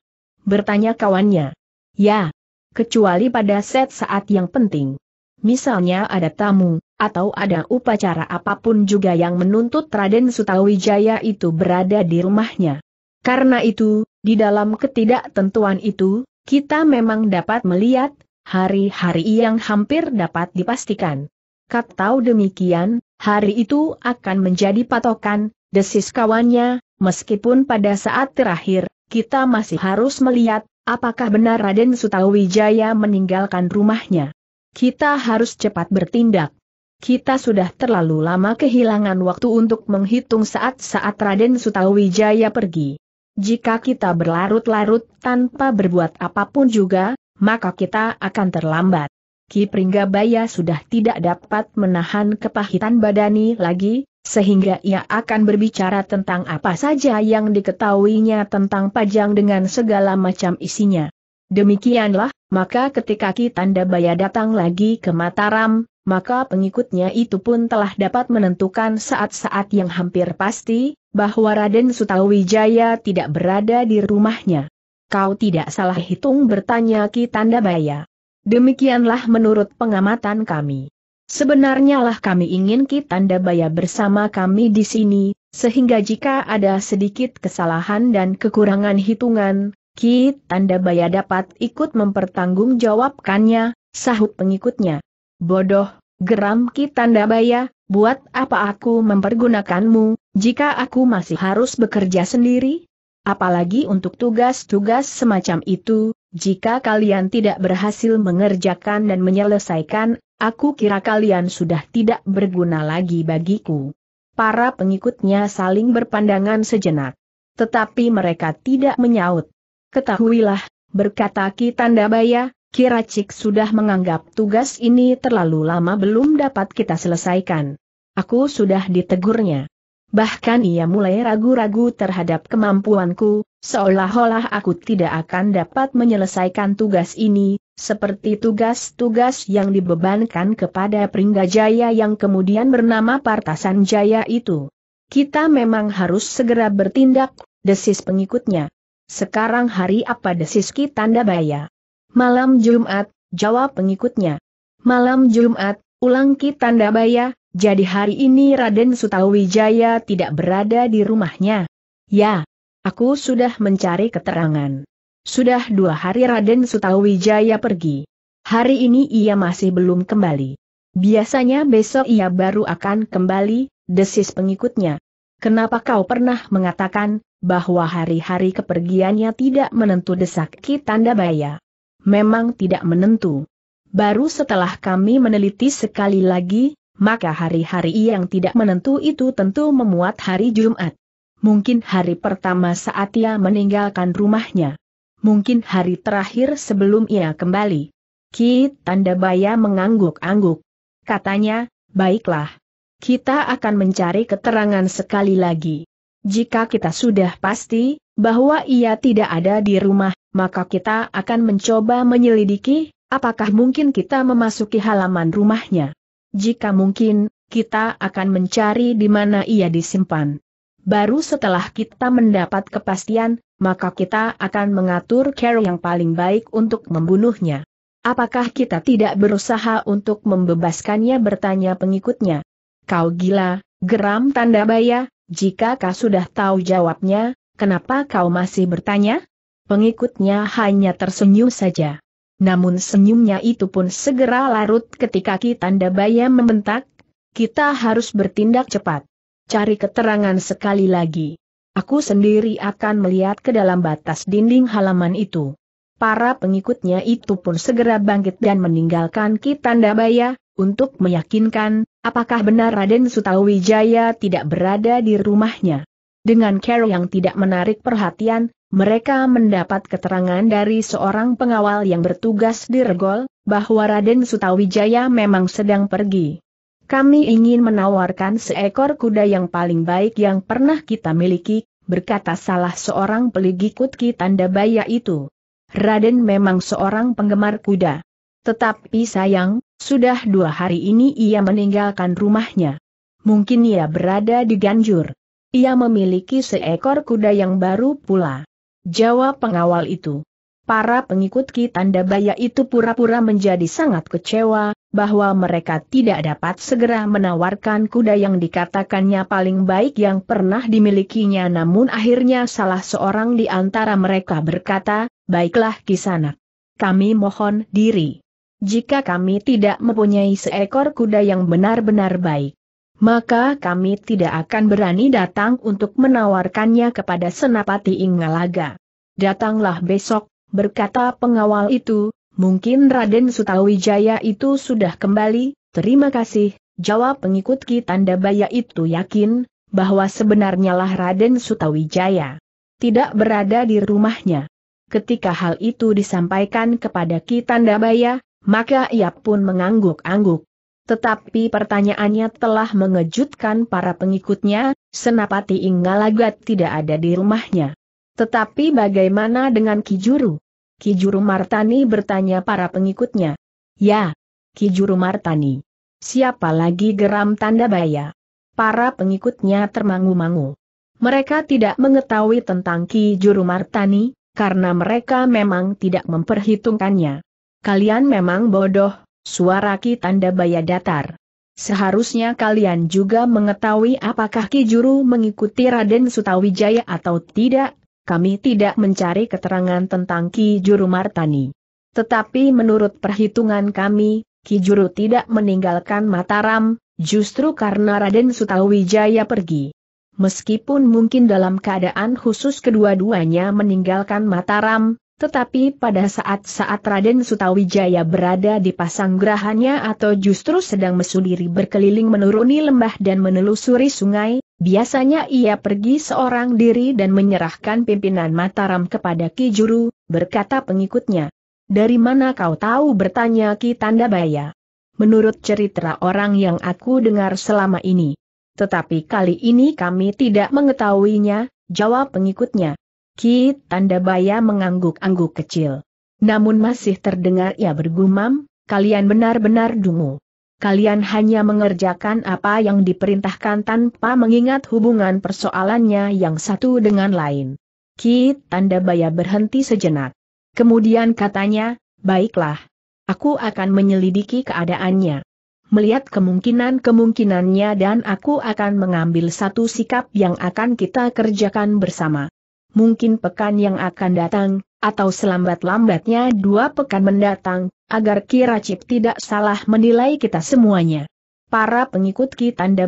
Bertanya kawannya. Ya, kecuali pada set saat yang penting. Misalnya ada tamu, atau ada upacara apapun juga yang menuntut Raden Sutawijaya itu berada di rumahnya. Karena itu, di dalam ketidaktentuan itu, kita memang dapat melihat hari-hari yang hampir dapat dipastikan. Katau demikian, hari itu akan menjadi patokan, desis kawannya, meskipun pada saat terakhir, kita masih harus melihat Apakah benar Raden Sutawijaya meninggalkan rumahnya? Kita harus cepat bertindak. Kita sudah terlalu lama kehilangan waktu untuk menghitung saat-saat Raden Sutawijaya pergi. Jika kita berlarut-larut tanpa berbuat apapun juga, maka kita akan terlambat. Ki Pringgabaya sudah tidak dapat menahan kepahitan badani lagi, sehingga ia akan berbicara tentang apa saja yang diketahuinya tentang pajang dengan segala macam isinya. Demikianlah, maka ketika Kitanda Baya datang lagi ke Mataram, maka pengikutnya itu pun telah dapat menentukan saat-saat yang hampir pasti, bahwa Raden Sutawijaya tidak berada di rumahnya. Kau tidak salah hitung bertanya Kitanda Baya. Demikianlah menurut pengamatan kami. Sebenarnya lah kami ingin Kitanda Baya bersama kami di sini, sehingga jika ada sedikit kesalahan dan kekurangan hitungan, Kitanda Baya dapat ikut mempertanggungjawabkannya, sahut pengikutnya. Bodoh, geram Kitanda Baya, buat apa aku mempergunakanmu, jika aku masih harus bekerja sendiri? Apalagi untuk tugas-tugas semacam itu, jika kalian tidak berhasil mengerjakan dan menyelesaikan, aku kira kalian sudah tidak berguna lagi bagiku. Para pengikutnya saling berpandangan sejenak. Tetapi mereka tidak menyaut. Ketahuilah, berkata Ki Tandabaya, Kiracik sudah menganggap tugas ini terlalu lama belum dapat kita selesaikan. Aku sudah ditegurnya. Bahkan ia mulai ragu-ragu terhadap kemampuanku, seolah-olah aku tidak akan dapat menyelesaikan tugas ini, seperti tugas-tugas yang dibebankan kepada Pringgajaya yang kemudian bernama Partasan Jaya itu. Kita memang harus segera bertindak, desis pengikutnya. Sekarang hari apa desis baya? Malam Jumat, jawab pengikutnya. Malam Jumat, ulang ki tanda baya, jadi hari ini Raden Sutawijaya tidak berada di rumahnya. Ya, aku sudah mencari keterangan. Sudah dua hari Raden Sutawijaya pergi. Hari ini ia masih belum kembali. Biasanya besok ia baru akan kembali, desis pengikutnya. Kenapa kau pernah mengatakan, bahwa hari-hari kepergiannya tidak menentu desak tanda baya? Memang tidak menentu. Baru setelah kami meneliti sekali lagi, maka hari-hari yang tidak menentu itu tentu memuat hari Jumat. Mungkin hari pertama saat ia meninggalkan rumahnya. Mungkin hari terakhir sebelum ia kembali. Ki Baya mengangguk-angguk. Katanya, baiklah. Kita akan mencari keterangan sekali lagi. Jika kita sudah pasti, bahwa ia tidak ada di rumah, maka kita akan mencoba menyelidiki, apakah mungkin kita memasuki halaman rumahnya. Jika mungkin, kita akan mencari di mana ia disimpan. Baru setelah kita mendapat kepastian, maka kita akan mengatur cara yang paling baik untuk membunuhnya. Apakah kita tidak berusaha untuk membebaskannya bertanya pengikutnya? Kau gila, geram tanda baya, jika kau sudah tahu jawabnya, kenapa kau masih bertanya? Pengikutnya hanya tersenyum saja. Namun senyumnya itu pun segera larut ketika Kitanda Baya membentak, kita harus bertindak cepat. Cari keterangan sekali lagi. Aku sendiri akan melihat ke dalam batas dinding halaman itu. Para pengikutnya itu pun segera bangkit dan meninggalkan Kitanda Baya, untuk meyakinkan, apakah benar Raden Sutawijaya tidak berada di rumahnya. Dengan cara yang tidak menarik perhatian, mereka mendapat keterangan dari seorang pengawal yang bertugas di Regol, bahwa Raden Sutawijaya memang sedang pergi. Kami ingin menawarkan seekor kuda yang paling baik yang pernah kita miliki, berkata salah seorang peligikut Kitanda Baya itu. Raden memang seorang penggemar kuda. Tetapi sayang, sudah dua hari ini ia meninggalkan rumahnya. Mungkin ia berada di Ganjur. Ia memiliki seekor kuda yang baru pula. Jawab pengawal itu. Para pengikut Ki Tanda Baya itu pura-pura menjadi sangat kecewa, bahwa mereka tidak dapat segera menawarkan kuda yang dikatakannya paling baik yang pernah dimilikinya namun akhirnya salah seorang di antara mereka berkata, baiklah kisanak. Kami mohon diri. Jika kami tidak mempunyai seekor kuda yang benar-benar baik, maka kami tidak akan berani datang untuk menawarkannya kepada Senapati Ingalaga. Datanglah besok, berkata pengawal itu, mungkin Raden Sutawijaya itu sudah kembali, terima kasih, jawab pengikut Ki Tanda Baya itu yakin, bahwa sebenarnya lah Raden Sutawijaya. Tidak berada di rumahnya. Ketika hal itu disampaikan kepada Ki Tanda Baya, maka ia pun mengangguk-angguk. Tetapi pertanyaannya telah mengejutkan para pengikutnya, Senapati Inggalagat tidak ada di rumahnya. Tetapi bagaimana dengan Kijuru? Kijuru Martani bertanya para pengikutnya. Ya, Kijuru Martani. Siapa lagi geram tanda baya? Para pengikutnya termangu-mangu. Mereka tidak mengetahui tentang Ki Juru Martani, karena mereka memang tidak memperhitungkannya. Kalian memang bodoh, Suara Ki Tanda Baya datar. Seharusnya kalian juga mengetahui apakah Ki Juru mengikuti Raden Sutawijaya atau tidak, kami tidak mencari keterangan tentang Ki Juru Martani. Tetapi menurut perhitungan kami, Ki Juru tidak meninggalkan Mataram, justru karena Raden Sutawijaya pergi. Meskipun mungkin dalam keadaan khusus kedua-duanya meninggalkan Mataram, tetapi pada saat-saat Raden Sutawijaya berada di pasang gerahannya atau justru sedang mesudiri berkeliling menuruni lembah dan menelusuri sungai, biasanya ia pergi seorang diri dan menyerahkan pimpinan Mataram kepada Ki Juru, berkata pengikutnya. Dari mana kau tahu bertanya Ki Tandabaya? Menurut cerita orang yang aku dengar selama ini. Tetapi kali ini kami tidak mengetahuinya, jawab pengikutnya. Ki Baya mengangguk-angguk kecil. Namun masih terdengar ia bergumam, kalian benar-benar dungu. Kalian hanya mengerjakan apa yang diperintahkan tanpa mengingat hubungan persoalannya yang satu dengan lain. Ki Baya berhenti sejenak. Kemudian katanya, baiklah. Aku akan menyelidiki keadaannya. Melihat kemungkinan-kemungkinannya dan aku akan mengambil satu sikap yang akan kita kerjakan bersama mungkin pekan yang akan datang, atau selambat-lambatnya dua pekan mendatang, agar Kiracip tidak salah menilai kita semuanya. Para pengikut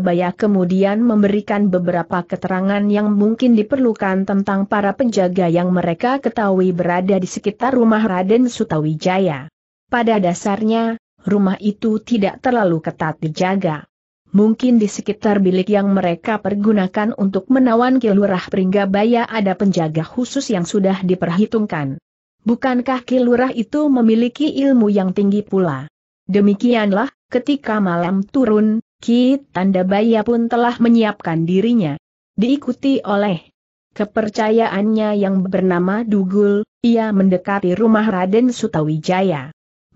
Baya kemudian memberikan beberapa keterangan yang mungkin diperlukan tentang para penjaga yang mereka ketahui berada di sekitar rumah Raden Sutawijaya. Pada dasarnya, rumah itu tidak terlalu ketat dijaga. Mungkin di sekitar bilik yang mereka pergunakan untuk menawan Kilurah Pringgabaya ada penjaga khusus yang sudah diperhitungkan. Bukankah Kilurah itu memiliki ilmu yang tinggi pula? Demikianlah, ketika malam turun, Ki Tandabaya pun telah menyiapkan dirinya. Diikuti oleh kepercayaannya yang bernama Dugul, ia mendekati rumah Raden Sutawijaya.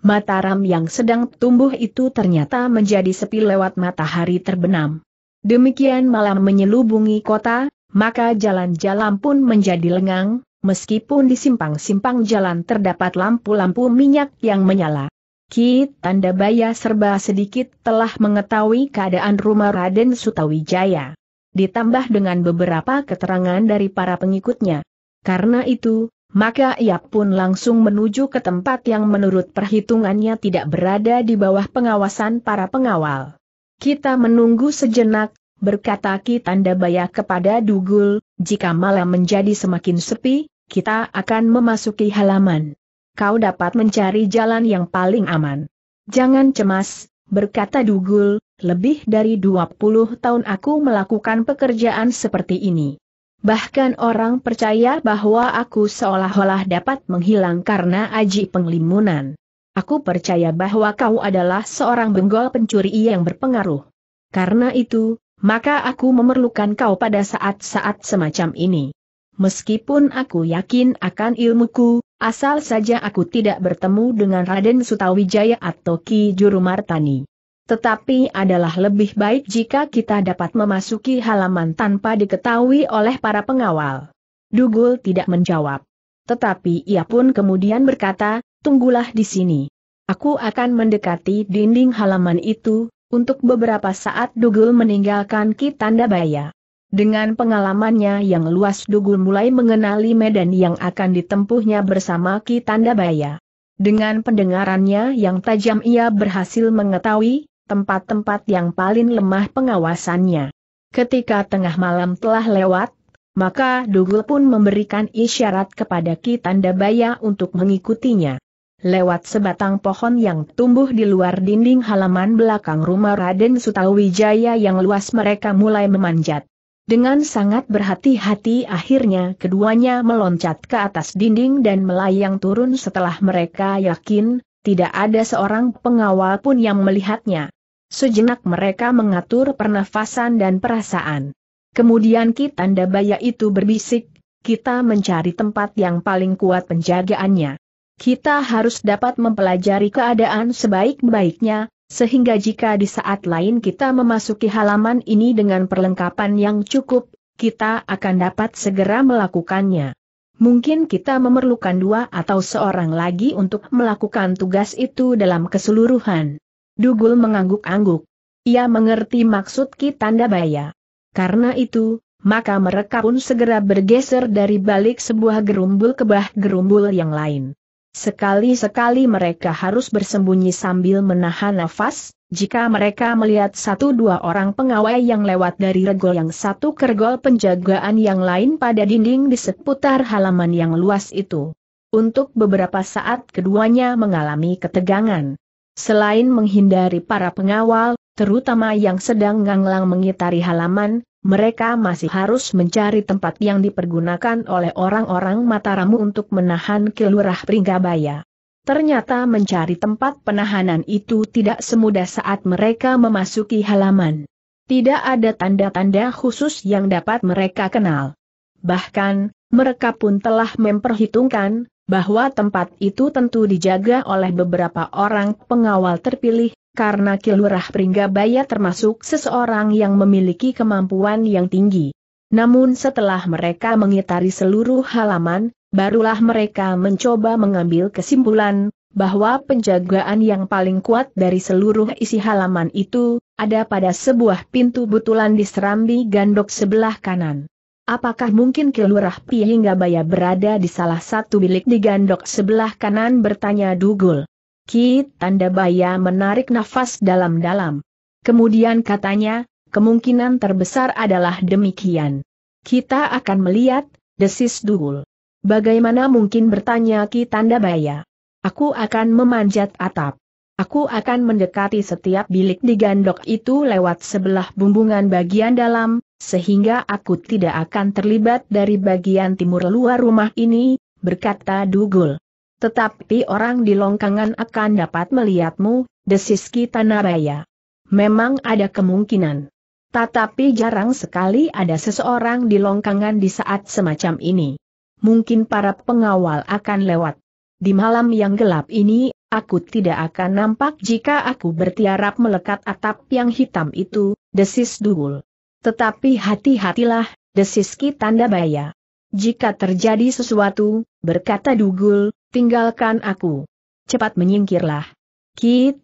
Mataram yang sedang tumbuh itu ternyata menjadi sepi lewat matahari terbenam. Demikian malam menyelubungi kota, maka jalan-jalan pun menjadi lengang, meskipun di simpang-simpang jalan terdapat lampu-lampu minyak yang menyala. Ki Tanda Baya serba sedikit telah mengetahui keadaan rumah Raden Sutawijaya. Ditambah dengan beberapa keterangan dari para pengikutnya. Karena itu, maka ia pun langsung menuju ke tempat yang menurut perhitungannya tidak berada di bawah pengawasan para pengawal. Kita menunggu sejenak, berkata Ki Tanda Baya kepada Dugul, jika malam menjadi semakin sepi, kita akan memasuki halaman. Kau dapat mencari jalan yang paling aman. Jangan cemas, berkata Dugul, lebih dari 20 tahun aku melakukan pekerjaan seperti ini. Bahkan orang percaya bahwa aku seolah-olah dapat menghilang karena aji penglimunan. Aku percaya bahwa kau adalah seorang benggol pencuri yang berpengaruh. Karena itu, maka aku memerlukan kau pada saat-saat semacam ini. Meskipun aku yakin akan ilmuku, asal saja aku tidak bertemu dengan Raden Sutawijaya atau Ki Juru Martani. Tetapi adalah lebih baik jika kita dapat memasuki halaman tanpa diketahui oleh para pengawal. Dugul tidak menjawab. Tetapi ia pun kemudian berkata, tunggulah di sini. Aku akan mendekati dinding halaman itu, untuk beberapa saat Dugul meninggalkan Tandabaya. Dengan pengalamannya yang luas Dugul mulai mengenali medan yang akan ditempuhnya bersama Tandabaya. Dengan pendengarannya yang tajam ia berhasil mengetahui, tempat-tempat yang paling lemah pengawasannya. Ketika tengah malam telah lewat, maka Dugul pun memberikan isyarat kepada Ki Tandabaya untuk mengikutinya. Lewat sebatang pohon yang tumbuh di luar dinding halaman belakang rumah Raden Sutawijaya yang luas mereka mulai memanjat. Dengan sangat berhati-hati akhirnya keduanya meloncat ke atas dinding dan melayang turun setelah mereka yakin, tidak ada seorang pengawal pun yang melihatnya. Sejenak mereka mengatur pernafasan dan perasaan. Kemudian Kitanda Baya itu berbisik, kita mencari tempat yang paling kuat penjagaannya. Kita harus dapat mempelajari keadaan sebaik-baiknya, sehingga jika di saat lain kita memasuki halaman ini dengan perlengkapan yang cukup, kita akan dapat segera melakukannya. Mungkin kita memerlukan dua atau seorang lagi untuk melakukan tugas itu dalam keseluruhan. Dugul mengangguk-angguk. Ia mengerti maksud Kitanda Baya. Karena itu, maka mereka pun segera bergeser dari balik sebuah gerumbul ke bah gerumbul yang lain. Sekali-sekali mereka harus bersembunyi sambil menahan nafas, jika mereka melihat satu dua orang pengawai yang lewat dari regol yang satu ke regol penjagaan yang lain pada dinding di seputar halaman yang luas itu. Untuk beberapa saat keduanya mengalami ketegangan. Selain menghindari para pengawal, terutama yang sedang nganglang mengitari halaman, mereka masih harus mencari tempat yang dipergunakan oleh orang-orang Mataramu untuk menahan kelurah Pringgabaya. Ternyata mencari tempat penahanan itu tidak semudah saat mereka memasuki halaman. Tidak ada tanda-tanda khusus yang dapat mereka kenal. Bahkan, mereka pun telah memperhitungkan, bahwa tempat itu tentu dijaga oleh beberapa orang pengawal terpilih, karena Kilurah Pringgabaya termasuk seseorang yang memiliki kemampuan yang tinggi. Namun setelah mereka mengitari seluruh halaman, barulah mereka mencoba mengambil kesimpulan, bahwa penjagaan yang paling kuat dari seluruh isi halaman itu, ada pada sebuah pintu butulan di serambi gandok sebelah kanan. Apakah mungkin kelurah Piyinggabaya berada di salah satu bilik di gandok sebelah kanan bertanya Dugul. Ki Tanda Baya menarik nafas dalam-dalam. Kemudian katanya, kemungkinan terbesar adalah demikian. Kita akan melihat, desis Dugul. Bagaimana mungkin bertanya Ki Tanda Baya? Aku akan memanjat atap. Aku akan mendekati setiap bilik di gandok itu lewat sebelah bumbungan bagian dalam, sehingga aku tidak akan terlibat dari bagian timur luar rumah ini, berkata Dugul. Tetapi orang di longkangan akan dapat melihatmu, desis Kitanaraya. Memang ada kemungkinan. Tetapi jarang sekali ada seseorang di longkangan di saat semacam ini. Mungkin para pengawal akan lewat. Di malam yang gelap ini, aku tidak akan nampak jika aku bertiarap melekat atap yang hitam itu, desis Dugul. Tetapi hati-hatilah, desiski Tanda Baya. Jika terjadi sesuatu, berkata Dugul, tinggalkan aku. Cepat menyingkirlah.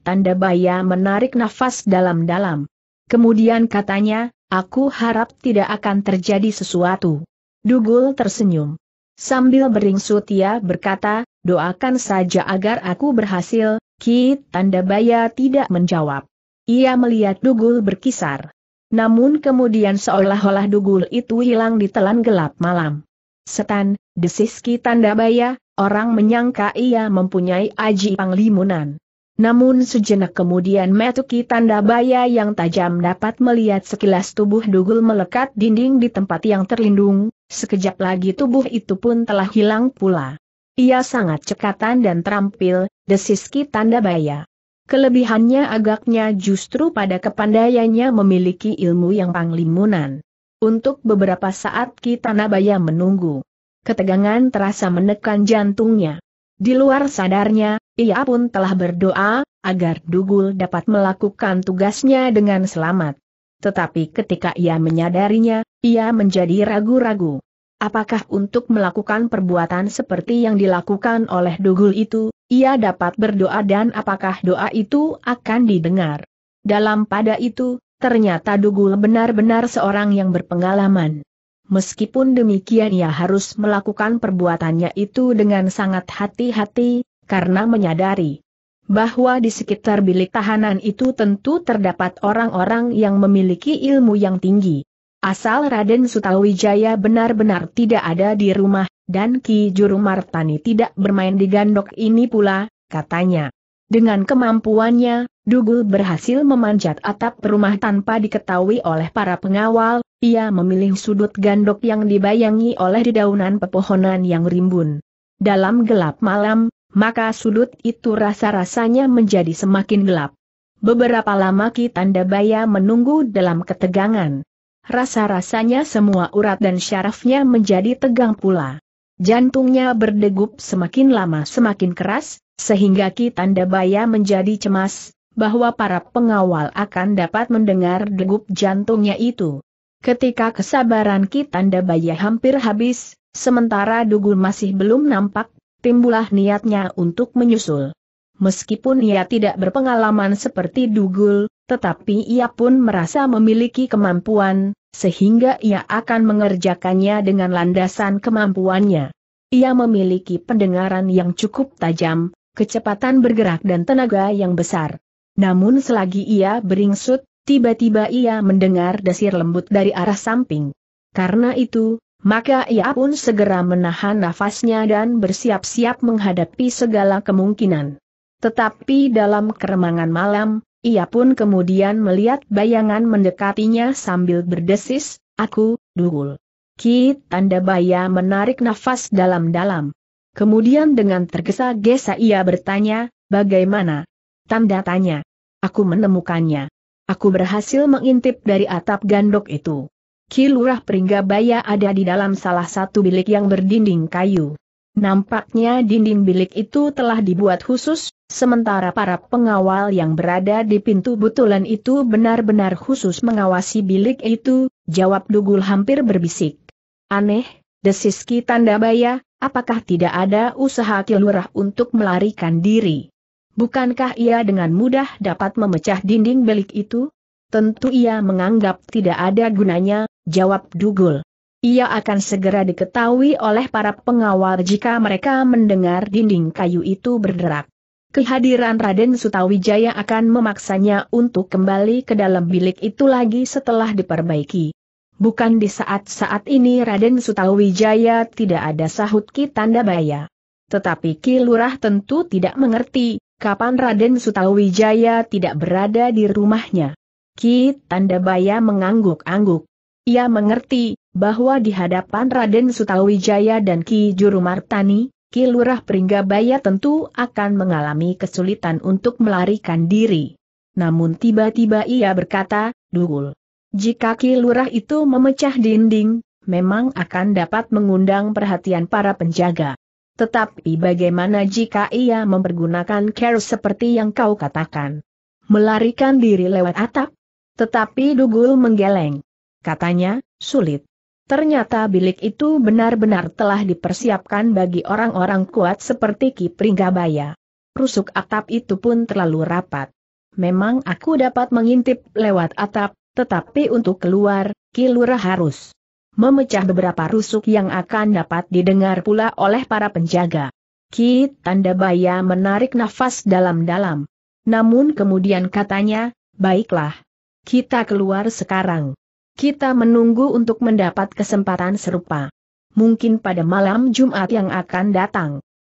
Tanda Baya menarik nafas dalam-dalam. Kemudian katanya, aku harap tidak akan terjadi sesuatu. Dugul tersenyum. Sambil beringsut ia berkata, doakan saja agar aku berhasil, Ki Tandabaya tidak menjawab. Ia melihat Dugul berkisar. Namun kemudian seolah-olah dugul itu hilang di telan gelap malam. Setan, desiski tanda Tandabaya, orang menyangka ia mempunyai aji panglimunan. Namun sejenak kemudian Metuki tanda Tandabaya yang tajam dapat melihat sekilas tubuh dugul melekat dinding di tempat yang terlindung, sekejap lagi tubuh itu pun telah hilang pula. Ia sangat cekatan dan terampil, desiski tanda Tandabaya. Kelebihannya agaknya justru pada kepandaiannya memiliki ilmu yang panglimunan. Untuk beberapa saat kita Kitanabaya menunggu. Ketegangan terasa menekan jantungnya. Di luar sadarnya, ia pun telah berdoa, agar Dugul dapat melakukan tugasnya dengan selamat. Tetapi ketika ia menyadarinya, ia menjadi ragu-ragu. Apakah untuk melakukan perbuatan seperti yang dilakukan oleh Dugul itu, ia dapat berdoa dan apakah doa itu akan didengar. Dalam pada itu, ternyata Dugul benar-benar seorang yang berpengalaman. Meskipun demikian ia harus melakukan perbuatannya itu dengan sangat hati-hati, karena menyadari bahwa di sekitar bilik tahanan itu tentu terdapat orang-orang yang memiliki ilmu yang tinggi. Asal Raden Sutawijaya benar-benar tidak ada di rumah, dan Ki Juru Martani tidak bermain di gandok ini pula, katanya. Dengan kemampuannya, Dugul berhasil memanjat atap rumah tanpa diketahui oleh para pengawal, ia memilih sudut gandok yang dibayangi oleh dedaunan pepohonan yang rimbun. Dalam gelap malam, maka sudut itu rasa-rasanya menjadi semakin gelap. Beberapa lama Ki Tandabaya menunggu dalam ketegangan. Rasa-rasanya semua urat dan syarafnya menjadi tegang pula. Jantungnya berdegup semakin lama semakin keras, sehingga Ki Tanda Baya menjadi cemas, bahwa para pengawal akan dapat mendengar degup jantungnya itu. Ketika kesabaran Ki Tanda Baya hampir habis, sementara Dugul masih belum nampak, timbulah niatnya untuk menyusul. Meskipun ia tidak berpengalaman seperti Dugul, tetapi ia pun merasa memiliki kemampuan, sehingga ia akan mengerjakannya dengan landasan kemampuannya. Ia memiliki pendengaran yang cukup tajam, kecepatan bergerak dan tenaga yang besar. Namun selagi ia beringsut, tiba-tiba ia mendengar desir lembut dari arah samping. Karena itu, maka ia pun segera menahan nafasnya dan bersiap-siap menghadapi segala kemungkinan. Tetapi dalam keremangan malam, ia pun kemudian melihat bayangan mendekatinya sambil berdesis, aku, duhul. Ki tanda baya menarik nafas dalam-dalam. Kemudian dengan tergesa-gesa ia bertanya, bagaimana? Tanda tanya. Aku menemukannya. Aku berhasil mengintip dari atap gandok itu. Ki Lurah Baya ada di dalam salah satu bilik yang berdinding kayu. Nampaknya dinding bilik itu telah dibuat khusus Sementara para pengawal yang berada di pintu butulan itu benar-benar khusus mengawasi bilik itu, jawab Dugul hampir berbisik. Aneh, desiski tanda Tandabaya, apakah tidak ada usaha kilurah untuk melarikan diri? Bukankah ia dengan mudah dapat memecah dinding bilik itu? Tentu ia menganggap tidak ada gunanya, jawab Dugul. Ia akan segera diketahui oleh para pengawal jika mereka mendengar dinding kayu itu berderak. Kehadiran Raden Sutawijaya akan memaksanya untuk kembali ke dalam bilik itu lagi setelah diperbaiki. Bukan di saat-saat ini Raden Sutawijaya tidak ada sahut Ki Tandabaya. Tetapi Ki Lurah tentu tidak mengerti, kapan Raden Sutawijaya tidak berada di rumahnya. Ki Tandabaya mengangguk-angguk. Ia mengerti, bahwa di hadapan Raden Sutawijaya dan Ki Jurumartani. Kilurah Pringgabaya tentu akan mengalami kesulitan untuk melarikan diri. Namun tiba-tiba ia berkata, Dugul. Jika Kilurah itu memecah dinding, memang akan dapat mengundang perhatian para penjaga. Tetapi bagaimana jika ia mempergunakan care seperti yang kau katakan? Melarikan diri lewat atap? Tetapi Dugul menggeleng. Katanya, sulit. Ternyata bilik itu benar-benar telah dipersiapkan bagi orang-orang kuat seperti Ki Pringgabaya. Rusuk atap itu pun terlalu rapat. Memang aku dapat mengintip lewat atap, tetapi untuk keluar, Ki harus memecah beberapa rusuk yang akan dapat didengar pula oleh para penjaga. Ki Baya menarik nafas dalam-dalam. Namun kemudian katanya, baiklah, kita keluar sekarang kita menunggu untuk mendapat kesempatan serupa. Mungkin pada malam Jumat yang akan datang.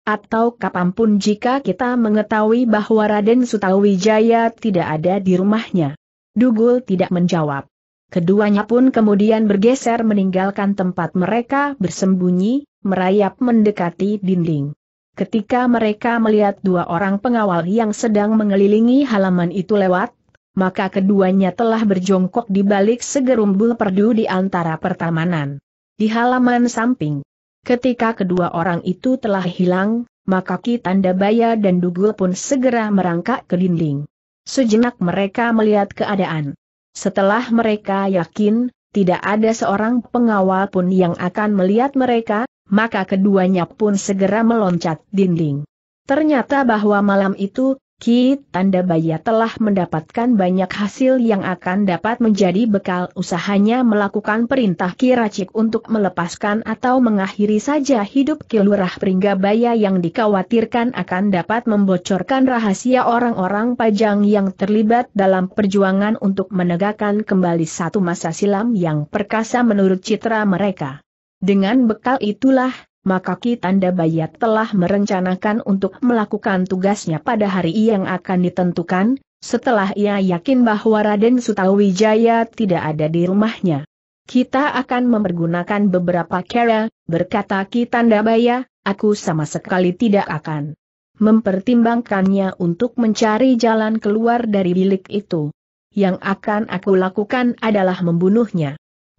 Atau kapanpun jika kita mengetahui bahwa Raden Sutawijaya tidak ada di rumahnya. Dugul tidak menjawab. Keduanya pun kemudian bergeser meninggalkan tempat mereka bersembunyi, merayap mendekati dinding. Ketika mereka melihat dua orang pengawal yang sedang mengelilingi halaman itu lewat, maka keduanya telah berjongkok di balik segerumbul perdu di antara pertamanan. Di halaman samping. Ketika kedua orang itu telah hilang, maka Ki Baya dan Dugul pun segera merangkak ke dinding. Sejenak mereka melihat keadaan. Setelah mereka yakin, tidak ada seorang pengawal pun yang akan melihat mereka, maka keduanya pun segera meloncat dinding. Ternyata bahwa malam itu, Ki Tanda Baya telah mendapatkan banyak hasil yang akan dapat menjadi bekal usahanya melakukan perintah Ki Racik untuk melepaskan atau mengakhiri saja hidup Ki Lurah Pringgabaya yang dikhawatirkan akan dapat membocorkan rahasia orang-orang pajang yang terlibat dalam perjuangan untuk menegakkan kembali satu masa silam yang perkasa menurut citra mereka. Dengan bekal itulah, maka Kitanda Tanda Bayat telah merencanakan untuk melakukan tugasnya pada hari yang akan ditentukan, setelah ia yakin bahwa Raden Sutawijaya tidak ada di rumahnya. Kita akan mempergunakan beberapa cara, berkata Ki Tanda Baya, aku sama sekali tidak akan mempertimbangkannya untuk mencari jalan keluar dari bilik itu. Yang akan aku lakukan adalah membunuhnya.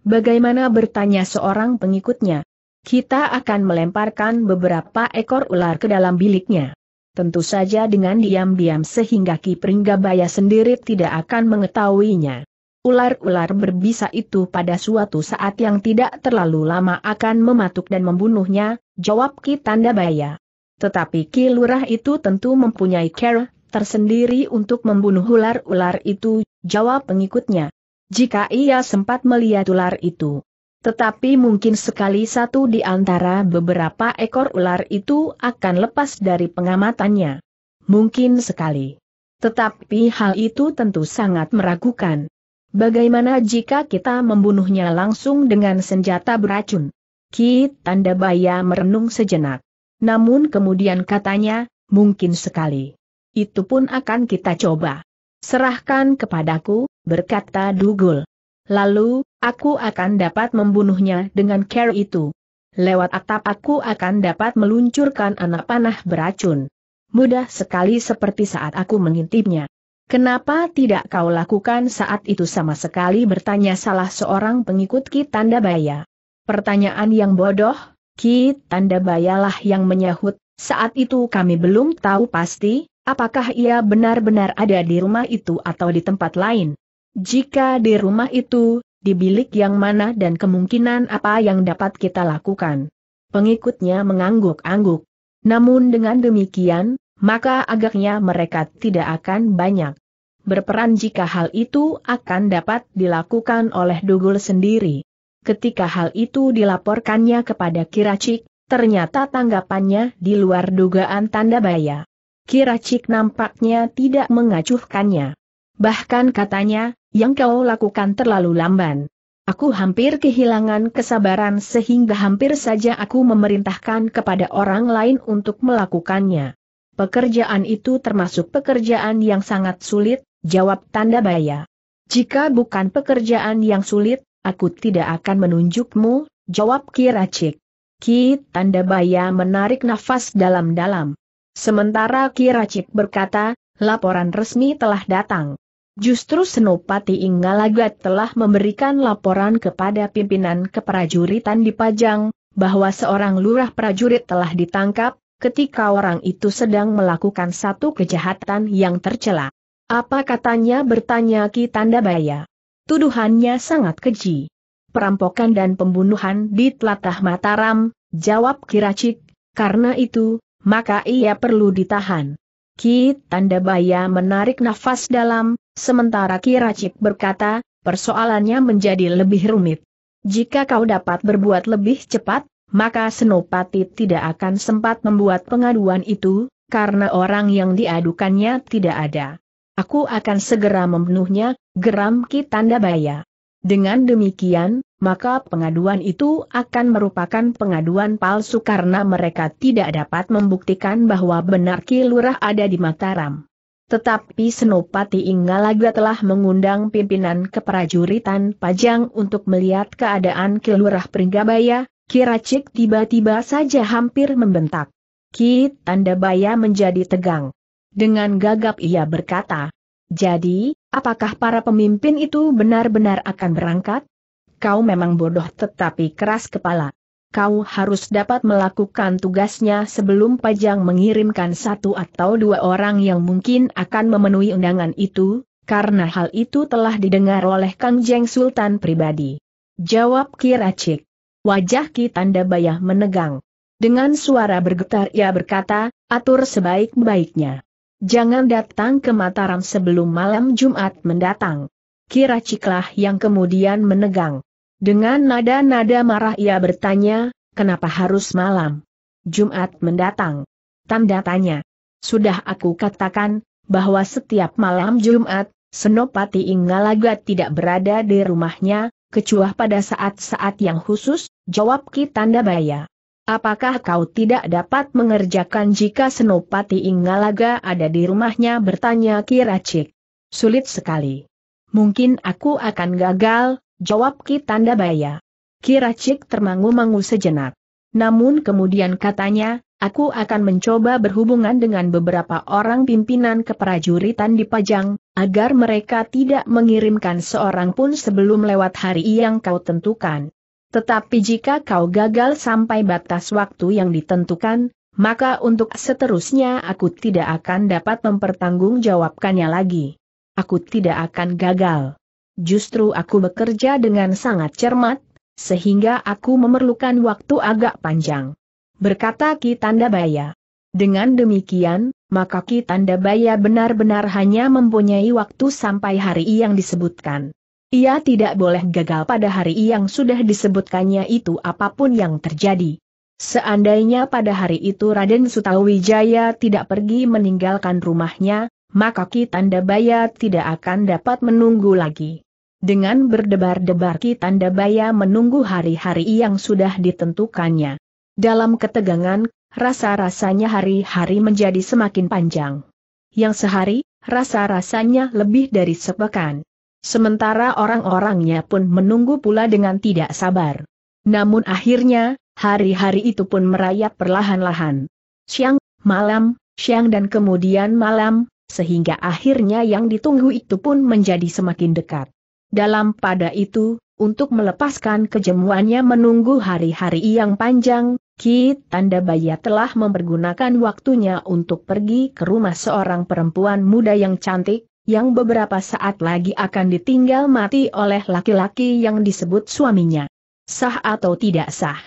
Bagaimana bertanya seorang pengikutnya? Kita akan melemparkan beberapa ekor ular ke dalam biliknya. Tentu saja dengan diam-diam sehingga Ki Pringgabaya sendiri tidak akan mengetahuinya. Ular-ular berbisa itu pada suatu saat yang tidak terlalu lama akan mematuk dan membunuhnya, jawab Ki Tanda Baya. Tetapi Ki Lurah itu tentu mempunyai care tersendiri untuk membunuh ular-ular itu, jawab pengikutnya. Jika ia sempat melihat ular itu, tetapi mungkin sekali satu di antara beberapa ekor ular itu akan lepas dari pengamatannya. Mungkin sekali. Tetapi hal itu tentu sangat meragukan. Bagaimana jika kita membunuhnya langsung dengan senjata beracun? Ki Tanda Baya merenung sejenak. Namun kemudian katanya, mungkin sekali. Itu pun akan kita coba. Serahkan kepadaku, berkata Dugul. Lalu, aku akan dapat membunuhnya dengan care itu. Lewat atap aku akan dapat meluncurkan anak panah beracun. Mudah sekali seperti saat aku mengintipnya. Kenapa tidak kau lakukan saat itu sama sekali bertanya salah seorang pengikut Ki Tanda Baya? Pertanyaan yang bodoh, Ki Tanda Bayalah yang menyahut, saat itu kami belum tahu pasti, apakah ia benar-benar ada di rumah itu atau di tempat lain. Jika di rumah itu, di bilik yang mana dan kemungkinan apa yang dapat kita lakukan. Pengikutnya mengangguk-angguk. Namun dengan demikian, maka agaknya mereka tidak akan banyak berperan jika hal itu akan dapat dilakukan oleh Dugul sendiri. Ketika hal itu dilaporkannya kepada Kiracik, ternyata tanggapannya di luar dugaan tanda baya. Kiracik nampaknya tidak mengacuhkannya. Bahkan katanya, yang kau lakukan terlalu lamban. Aku hampir kehilangan kesabaran sehingga hampir saja aku memerintahkan kepada orang lain untuk melakukannya. Pekerjaan itu termasuk pekerjaan yang sangat sulit, jawab Tanda Baya. Jika bukan pekerjaan yang sulit, aku tidak akan menunjukmu, jawab Kiracik. Ki Baya menarik nafas dalam-dalam. Sementara Kiracik berkata, laporan resmi telah datang. Justru Senopati Inggalagat telah memberikan laporan kepada pimpinan keprajuritan di Pajang, bahwa seorang lurah prajurit telah ditangkap, ketika orang itu sedang melakukan satu kejahatan yang tercela. Apa katanya bertanya Ki Tandabaya. Tuduhannya sangat keji. Perampokan dan pembunuhan di telatah Mataram, jawab Kiracik, karena itu, maka ia perlu ditahan. Ki Tandabaya menarik nafas dalam, Sementara Kiracip berkata, persoalannya menjadi lebih rumit. Jika kau dapat berbuat lebih cepat, maka Senopati tidak akan sempat membuat pengaduan itu, karena orang yang diadukannya tidak ada. Aku akan segera membunuhnya, geram Ki Tandabaya. Dengan demikian, maka pengaduan itu akan merupakan pengaduan palsu karena mereka tidak dapat membuktikan bahwa benar Ki Lurah ada di Mataram. Tetapi Senopati Inggalaga telah mengundang pimpinan keprajuritan Pajang untuk melihat keadaan Kelurah Pringgabaya, Kiracik tiba-tiba saja hampir membentak. Ki Tandabaya menjadi tegang. Dengan gagap ia berkata, Jadi, apakah para pemimpin itu benar-benar akan berangkat? Kau memang bodoh tetapi keras kepala kau harus dapat melakukan tugasnya sebelum Pajang mengirimkan satu atau dua orang yang mungkin akan memenuhi undangan itu, karena hal itu telah didengar oleh Kang Jeng Sultan pribadi. Jawab Kiracik. Wajah Ki Tanda Bayah menegang. Dengan suara bergetar ia berkata, atur sebaik-baiknya. Jangan datang ke Mataram sebelum malam Jumat mendatang. Kiraciklah yang kemudian menegang. Dengan nada-nada marah ia bertanya, kenapa harus malam? Jumat mendatang. Tanda tanya. Sudah aku katakan, bahwa setiap malam Jumat, Senopati Inggalaga tidak berada di rumahnya, kecuali pada saat-saat yang khusus, jawab Ki Tanda Baya. Apakah kau tidak dapat mengerjakan jika Senopati Inggalaga ada di rumahnya bertanya Ki Racik. Sulit sekali. Mungkin aku akan gagal, Jawab Ki Tanda Baya. Kiracik termangu-mangu sejenak. Namun kemudian katanya, aku akan mencoba berhubungan dengan beberapa orang pimpinan keprajuritan di Pajang, agar mereka tidak mengirimkan seorang pun sebelum lewat hari yang kau tentukan. Tetapi jika kau gagal sampai batas waktu yang ditentukan, maka untuk seterusnya aku tidak akan dapat mempertanggungjawabkannya lagi. Aku tidak akan gagal justru aku bekerja dengan sangat cermat, sehingga aku memerlukan waktu agak panjang. Berkata Ki Tanda Baya. Dengan demikian, maka Ki Tanda Baya benar-benar hanya mempunyai waktu sampai hari yang disebutkan. Ia tidak boleh gagal pada hari yang sudah disebutkannya itu apapun yang terjadi. Seandainya pada hari itu Raden Sutawijaya tidak pergi meninggalkan rumahnya, maka Ki Tanda Baya tidak akan dapat menunggu lagi. Dengan berdebar-debar tanda Baya menunggu hari-hari yang sudah ditentukannya. Dalam ketegangan, rasa-rasanya hari-hari menjadi semakin panjang. Yang sehari, rasa-rasanya lebih dari sepekan. Sementara orang-orangnya pun menunggu pula dengan tidak sabar. Namun akhirnya, hari-hari itu pun merayap perlahan-lahan. Siang, malam, siang dan kemudian malam, sehingga akhirnya yang ditunggu itu pun menjadi semakin dekat. Dalam pada itu, untuk melepaskan kejemuannya menunggu hari-hari yang panjang, Kit Tanda Baya telah mempergunakan waktunya untuk pergi ke rumah seorang perempuan muda yang cantik, yang beberapa saat lagi akan ditinggal mati oleh laki-laki yang disebut suaminya. Sah atau tidak sah?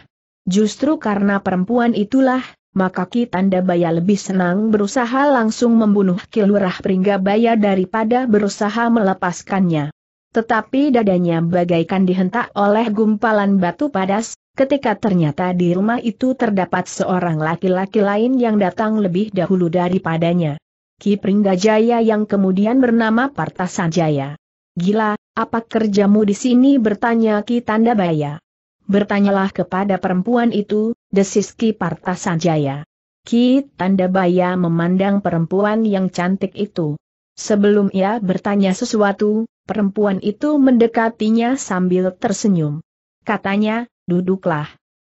Justru karena perempuan itulah, maka Ki Tanda Baya lebih senang berusaha langsung membunuh Kilurah Pringgabaya daripada berusaha melepaskannya. Tetapi dadanya bagaikan dihentak oleh gumpalan batu padas, ketika ternyata di rumah itu terdapat seorang laki-laki lain yang datang lebih dahulu daripadanya. Ki Pringgajaya yang kemudian bernama Partasanjaya. Gila, apa kerjamu di sini bertanya Ki Tanda Baya. Bertanyalah kepada perempuan itu, desis Ki Partasanjaya. Ki Tanda Baya memandang perempuan yang cantik itu. Sebelum ia bertanya sesuatu, Perempuan itu mendekatinya sambil tersenyum. Katanya, duduklah.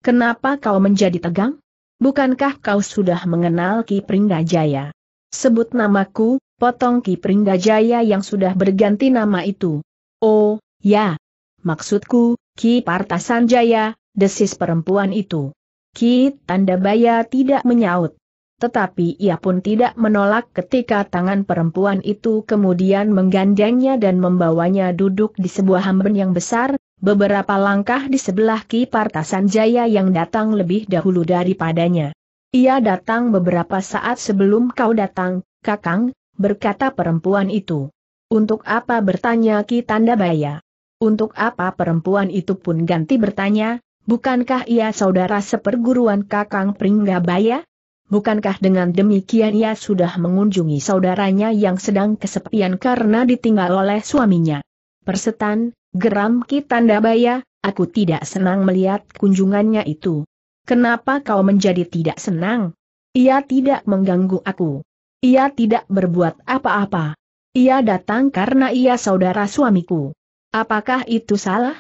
Kenapa kau menjadi tegang? Bukankah kau sudah mengenal Ki Pringgajaya? Sebut namaku, potong Ki Pringgajaya yang sudah berganti nama itu. Oh, ya. Maksudku, Ki Partasanjaya, desis perempuan itu. Ki Tandabaya tidak menyaut. Tetapi ia pun tidak menolak ketika tangan perempuan itu kemudian menggandengnya dan membawanya duduk di sebuah hamben yang besar, beberapa langkah di sebelah kipar Jaya yang datang lebih dahulu daripadanya. Ia datang beberapa saat sebelum kau datang, Kakang, berkata perempuan itu. Untuk apa bertanya Ki Tanda Baya? Untuk apa perempuan itu pun ganti bertanya, bukankah ia saudara seperguruan Kakang Pringgabaya? bukankah dengan demikian ia sudah mengunjungi saudaranya yang sedang kesepian karena ditinggal oleh suaminya? Persetan, geram Kitandabaya, aku tidak senang melihat kunjungannya itu. Kenapa kau menjadi tidak senang? Ia tidak mengganggu aku. Ia tidak berbuat apa-apa. Ia datang karena ia saudara suamiku. Apakah itu salah?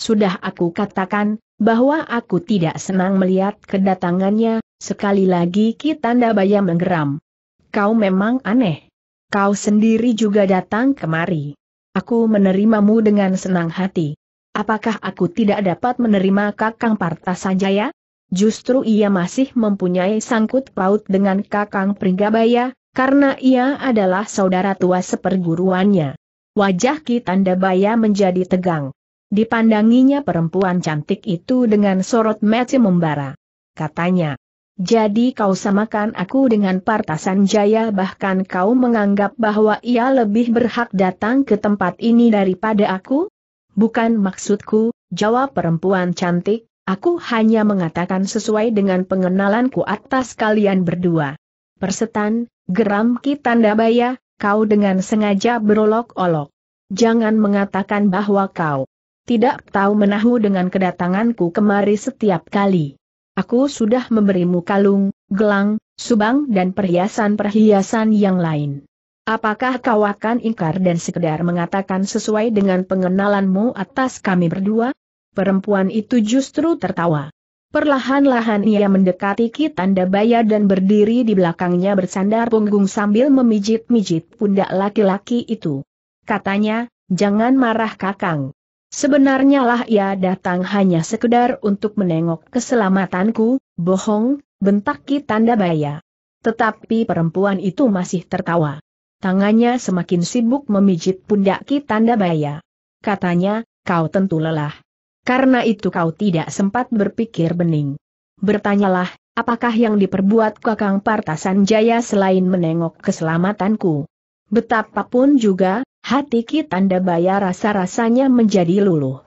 Sudah aku katakan, bahwa aku tidak senang melihat kedatangannya, sekali lagi Kitanda Baya menggeram. Kau memang aneh. Kau sendiri juga datang kemari. Aku menerimamu dengan senang hati. Apakah aku tidak dapat menerima Kakang Parta saja ya? Justru ia masih mempunyai sangkut paut dengan Kakang Pringgabaya, karena ia adalah saudara tua seperguruannya. Wajah Kitanda Baya menjadi tegang. Dipandanginya perempuan cantik itu dengan sorot mata membara. Katanya, jadi kau samakan aku dengan Partasan Jaya bahkan kau menganggap bahwa ia lebih berhak datang ke tempat ini daripada aku? Bukan maksudku, jawab perempuan cantik, aku hanya mengatakan sesuai dengan pengenalanku atas kalian berdua. Persetan, geram Ki Tandabaya, kau dengan sengaja berolok-olok. Jangan mengatakan bahwa kau tidak tahu menahu dengan kedatanganku kemari setiap kali. Aku sudah memberimu kalung, gelang, subang dan perhiasan-perhiasan yang lain. Apakah kau akan ingkar dan sekedar mengatakan sesuai dengan pengenalanmu atas kami berdua? Perempuan itu justru tertawa. Perlahan-lahan ia mendekati Kitanda Baya dan berdiri di belakangnya bersandar punggung sambil memijit-mijit pundak laki-laki itu. Katanya, jangan marah kakang. Sebenarnya lah ia datang hanya sekedar untuk menengok keselamatanku, bohong, bentak Ki Tanda Baya. Tetapi perempuan itu masih tertawa. Tangannya semakin sibuk memijit pundak Ki Tanda Baya. Katanya, kau tentu lelah. Karena itu kau tidak sempat berpikir bening. Bertanyalah, apakah yang diperbuat Kakang Partasan Jaya selain menengok keselamatanku? Betapapun juga, Hati Kitanda Baya rasa-rasanya menjadi luluh.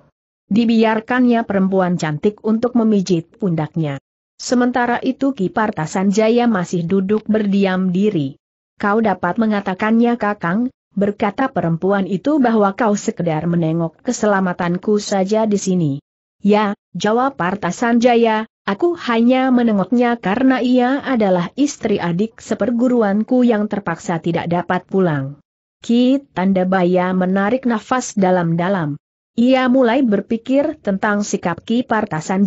Dibiarkannya perempuan cantik untuk memijit pundaknya. Sementara itu Ki Partasanjaya masih duduk berdiam diri. Kau dapat mengatakannya Kakang, berkata perempuan itu bahwa kau sekedar menengok keselamatanku saja di sini. Ya, jawab Partasanjaya, aku hanya menengoknya karena ia adalah istri adik seperguruanku yang terpaksa tidak dapat pulang. Ki Tandabaya menarik nafas dalam-dalam. Ia mulai berpikir tentang sikap Ki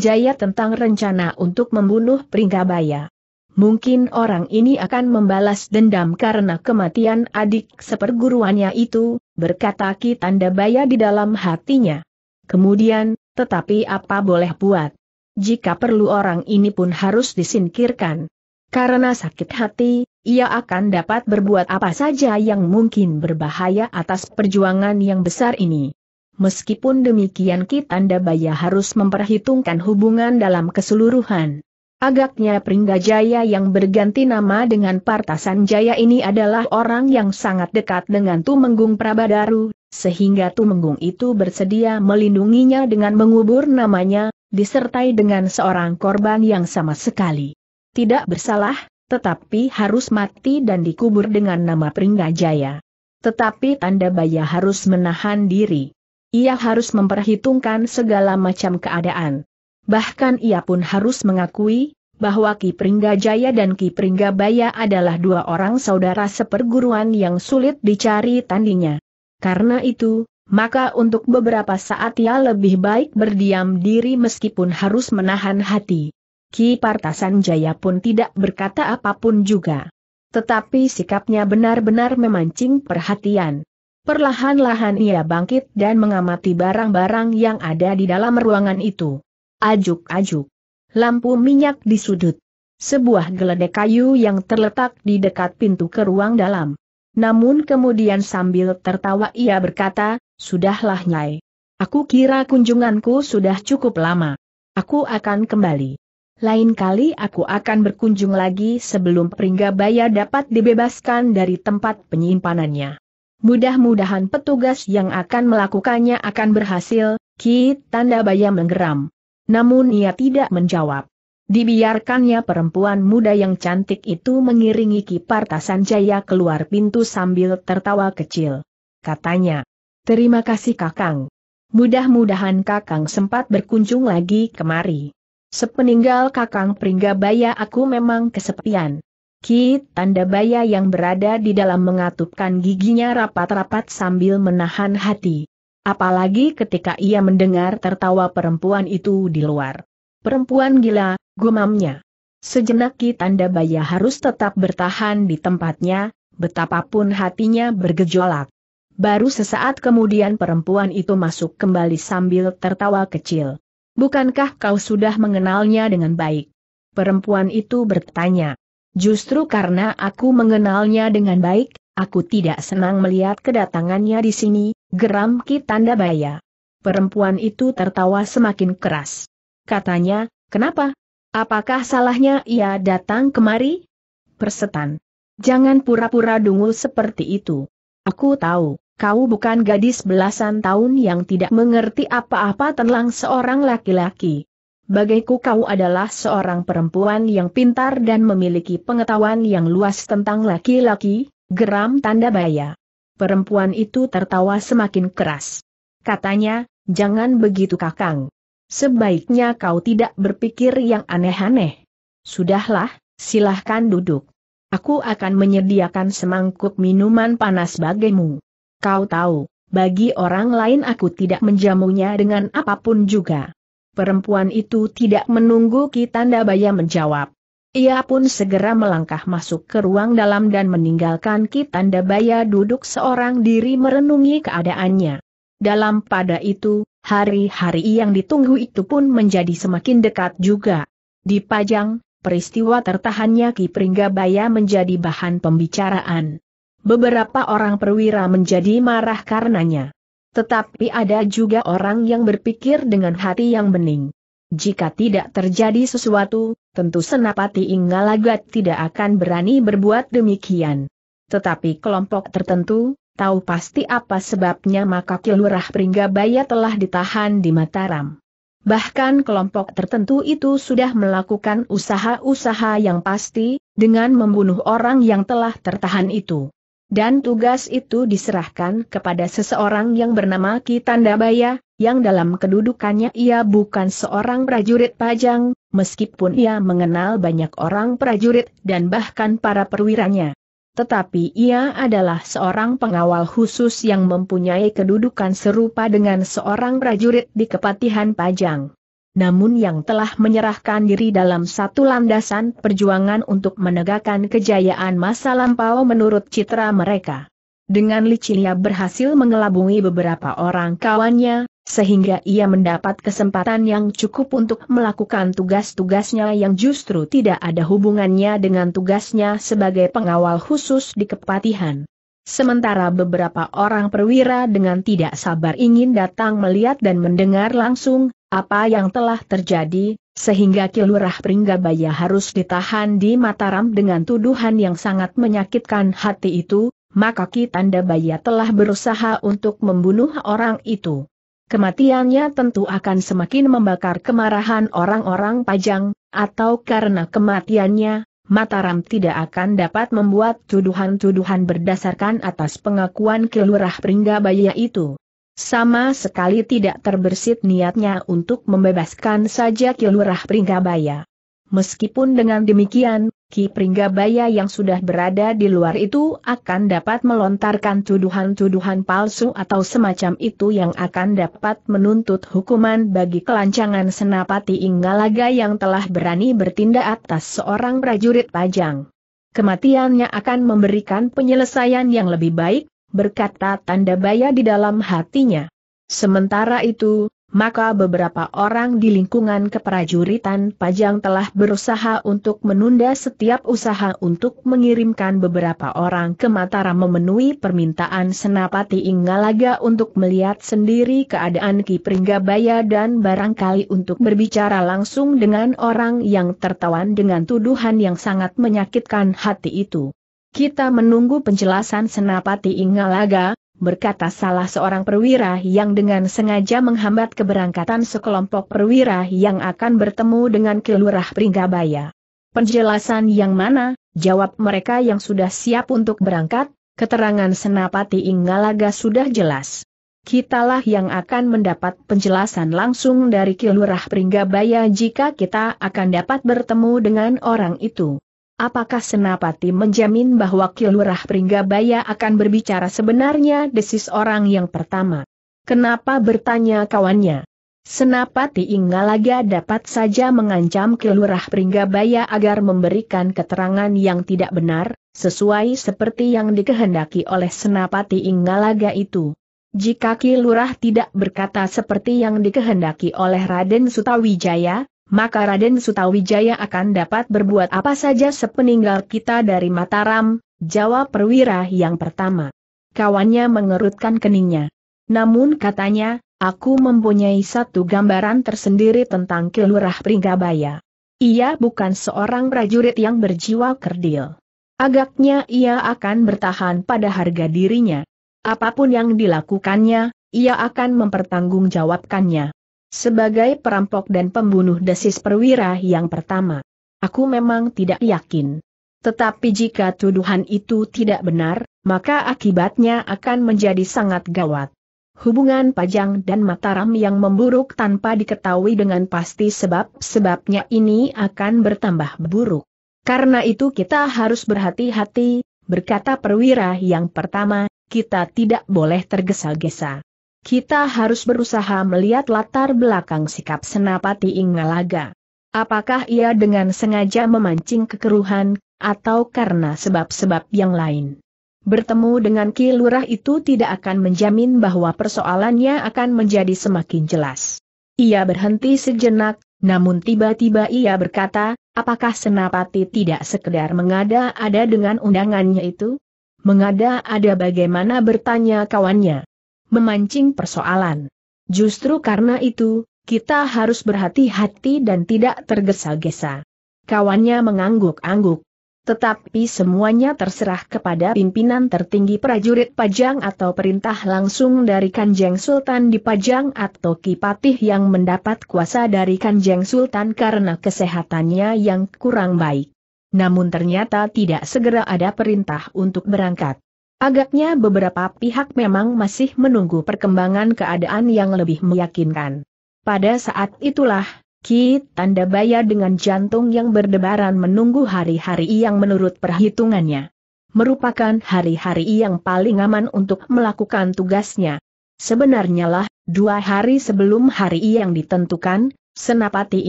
Jaya tentang rencana untuk membunuh Pringgabaya. Mungkin orang ini akan membalas dendam karena kematian adik seperguruannya itu, berkata Ki Tandabaya di dalam hatinya. Kemudian, tetapi apa boleh buat? Jika perlu orang ini pun harus disingkirkan. Karena sakit hati, ia akan dapat berbuat apa saja yang mungkin berbahaya atas perjuangan yang besar ini. Meskipun demikian Kitanda Baya harus memperhitungkan hubungan dalam keseluruhan. Agaknya Pringgajaya yang berganti nama dengan Partasan Jaya ini adalah orang yang sangat dekat dengan Tumenggung Prabadaru, sehingga Tumenggung itu bersedia melindunginya dengan mengubur namanya, disertai dengan seorang korban yang sama sekali tidak bersalah, tetapi harus mati dan dikubur dengan nama Pringgajaya. Tetapi Tanda Baya harus menahan diri. Ia harus memperhitungkan segala macam keadaan. Bahkan ia pun harus mengakui, bahwa Ki Pringgajaya dan Ki Pringgabaya adalah dua orang saudara seperguruan yang sulit dicari tandinya. Karena itu, maka untuk beberapa saat ia lebih baik berdiam diri meskipun harus menahan hati. Ki Partasan Jaya pun tidak berkata apapun juga. Tetapi sikapnya benar-benar memancing perhatian. Perlahan-lahan ia bangkit dan mengamati barang-barang yang ada di dalam ruangan itu. Ajuk-ajuk. Lampu minyak di sudut. Sebuah geledek kayu yang terletak di dekat pintu ke ruang dalam. Namun kemudian sambil tertawa ia berkata, Sudahlah Nyai. Aku kira kunjunganku sudah cukup lama. Aku akan kembali. Lain kali aku akan berkunjung lagi sebelum Pringgabaya dapat dibebaskan dari tempat penyimpanannya. Mudah-mudahan petugas yang akan melakukannya akan berhasil, Ki Tanda Baya menggeram. Namun ia tidak menjawab. Dibiarkannya perempuan muda yang cantik itu mengiringi Kipar Jaya keluar pintu sambil tertawa kecil. Katanya, Terima kasih Kakang. Mudah-mudahan Kakang sempat berkunjung lagi kemari. Sepeninggal Kakang Pringgabaya aku memang kesepian. Ki Tanda Baya yang berada di dalam mengatupkan giginya rapat-rapat sambil menahan hati. Apalagi ketika ia mendengar tertawa perempuan itu di luar. Perempuan gila, gumamnya. Sejenak Ki Tanda Baya harus tetap bertahan di tempatnya, betapapun hatinya bergejolak. Baru sesaat kemudian perempuan itu masuk kembali sambil tertawa kecil. Bukankah kau sudah mengenalnya dengan baik? Perempuan itu bertanya. Justru karena aku mengenalnya dengan baik, aku tidak senang melihat kedatangannya di sini, geram Ki tanda Baya. Perempuan itu tertawa semakin keras. Katanya, kenapa? Apakah salahnya ia datang kemari? Persetan. Jangan pura-pura dungul seperti itu. Aku tahu kau bukan gadis belasan tahun yang tidak mengerti apa-apa tentang seorang laki-laki. Bagaiku kau adalah seorang perempuan yang pintar dan memiliki pengetahuan yang luas tentang laki-laki, geram tanda baya. Perempuan itu tertawa semakin keras. Katanya, jangan begitu kakang. Sebaiknya kau tidak berpikir yang aneh-aneh. Sudahlah, silahkan duduk. Aku akan menyediakan semangkuk minuman panas bagimu. Kau tahu, bagi orang lain aku tidak menjamunya dengan apapun juga. Perempuan itu tidak menunggu Kitanda Baya menjawab. Ia pun segera melangkah masuk ke ruang dalam dan meninggalkan Kitanda Baya duduk seorang diri merenungi keadaannya. Dalam pada itu, hari-hari yang ditunggu itu pun menjadi semakin dekat juga. Di Pajang, peristiwa tertahannya Ki Pringgabaya menjadi bahan pembicaraan. Beberapa orang perwira menjadi marah karenanya. Tetapi ada juga orang yang berpikir dengan hati yang bening. Jika tidak terjadi sesuatu, tentu Senapati Inggalagat tidak akan berani berbuat demikian. Tetapi kelompok tertentu, tahu pasti apa sebabnya maka Kilurah Pringgabaya telah ditahan di Mataram. Bahkan kelompok tertentu itu sudah melakukan usaha-usaha yang pasti, dengan membunuh orang yang telah tertahan itu. Dan tugas itu diserahkan kepada seseorang yang bernama Kitandabaya, yang dalam kedudukannya ia bukan seorang prajurit pajang, meskipun ia mengenal banyak orang prajurit dan bahkan para perwiranya. Tetapi ia adalah seorang pengawal khusus yang mempunyai kedudukan serupa dengan seorang prajurit di kepatihan Pajang namun yang telah menyerahkan diri dalam satu landasan perjuangan untuk menegakkan kejayaan masa lampau menurut citra mereka. Dengan licinnya berhasil mengelabui beberapa orang kawannya, sehingga ia mendapat kesempatan yang cukup untuk melakukan tugas-tugasnya yang justru tidak ada hubungannya dengan tugasnya sebagai pengawal khusus di kepatihan. Sementara beberapa orang perwira dengan tidak sabar ingin datang melihat dan mendengar langsung, apa yang telah terjadi, sehingga Kilurah Pringgabaya harus ditahan di Mataram dengan tuduhan yang sangat menyakitkan hati itu, maka Ki Baya telah berusaha untuk membunuh orang itu. Kematiannya tentu akan semakin membakar kemarahan orang-orang Pajang, atau karena kematiannya, Mataram tidak akan dapat membuat tuduhan-tuduhan berdasarkan atas pengakuan Kilurah Pringgabaya itu. Sama sekali tidak terbersit niatnya untuk membebaskan saja Ki Lurah Pringgabaya. Meskipun dengan demikian, Ki Pringgabaya yang sudah berada di luar itu akan dapat melontarkan tuduhan-tuduhan palsu atau semacam itu yang akan dapat menuntut hukuman bagi kelancangan Senapati Inggalaga yang telah berani bertindak atas seorang prajurit pajang. Kematiannya akan memberikan penyelesaian yang lebih baik berkata tanda baya di dalam hatinya. Sementara itu, maka beberapa orang di lingkungan keprajuritan Pajang telah berusaha untuk menunda setiap usaha untuk mengirimkan beberapa orang ke Mataram memenuhi permintaan Senapati Inggalaga untuk melihat sendiri keadaan Ki Pringgabaya dan barangkali untuk berbicara langsung dengan orang yang tertawan dengan tuduhan yang sangat menyakitkan hati itu. Kita menunggu penjelasan Senapati Ingalaga, berkata salah seorang perwira yang dengan sengaja menghambat keberangkatan sekelompok perwira yang akan bertemu dengan Kelurah Pringgabaya. Penjelasan yang mana, jawab mereka yang sudah siap untuk berangkat, keterangan Senapati Ingalaga sudah jelas. Kitalah yang akan mendapat penjelasan langsung dari Kilurah Pringgabaya jika kita akan dapat bertemu dengan orang itu. Apakah Senapati menjamin bahwa Kilurah Pringgabaya akan berbicara sebenarnya desis orang yang pertama? Kenapa bertanya kawannya? Senapati Inggalaga dapat saja mengancam Kilurah Pringgabaya agar memberikan keterangan yang tidak benar, sesuai seperti yang dikehendaki oleh Senapati Inggalaga itu. Jika Kilurah tidak berkata seperti yang dikehendaki oleh Raden Sutawijaya, maka Raden Sutawijaya akan dapat berbuat apa saja sepeninggal kita dari Mataram, jawab perwira yang pertama. Kawannya mengerutkan keningnya. Namun katanya, aku mempunyai satu gambaran tersendiri tentang Kelurah Pringgabaya. Ia bukan seorang prajurit yang berjiwa kerdil. Agaknya ia akan bertahan pada harga dirinya. Apapun yang dilakukannya, ia akan mempertanggungjawabkannya. Sebagai perampok dan pembunuh desis perwira yang pertama. Aku memang tidak yakin. Tetapi jika tuduhan itu tidak benar, maka akibatnya akan menjadi sangat gawat. Hubungan Pajang dan Mataram yang memburuk tanpa diketahui dengan pasti sebab-sebabnya ini akan bertambah buruk. Karena itu kita harus berhati-hati, berkata perwira yang pertama, kita tidak boleh tergesa-gesa kita harus berusaha melihat latar belakang sikap Senapati Ingalaga. Apakah ia dengan sengaja memancing kekeruhan, atau karena sebab-sebab yang lain? Bertemu dengan Ki Lurah itu tidak akan menjamin bahwa persoalannya akan menjadi semakin jelas. Ia berhenti sejenak, namun tiba-tiba ia berkata, apakah Senapati tidak sekedar mengada-ada dengan undangannya itu? Mengada-ada bagaimana bertanya kawannya memancing persoalan. Justru karena itu, kita harus berhati-hati dan tidak tergesa-gesa. Kawannya mengangguk-angguk. Tetapi semuanya terserah kepada pimpinan tertinggi prajurit Pajang atau perintah langsung dari Kanjeng Sultan di Pajang atau Kipatih yang mendapat kuasa dari Kanjeng Sultan karena kesehatannya yang kurang baik. Namun ternyata tidak segera ada perintah untuk berangkat. Agaknya beberapa pihak memang masih menunggu perkembangan keadaan yang lebih meyakinkan. Pada saat itulah, Ki Tanda Baya dengan jantung yang berdebaran menunggu hari-hari yang menurut perhitungannya merupakan hari-hari yang paling aman untuk melakukan tugasnya. Sebenarnya lah, dua hari sebelum hari yang ditentukan, Senapati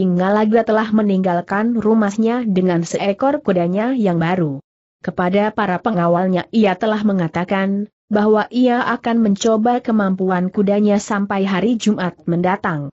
Inggalaga telah meninggalkan rumahnya dengan seekor kudanya yang baru. Kepada para pengawalnya ia telah mengatakan, bahwa ia akan mencoba kemampuan kudanya sampai hari Jumat mendatang.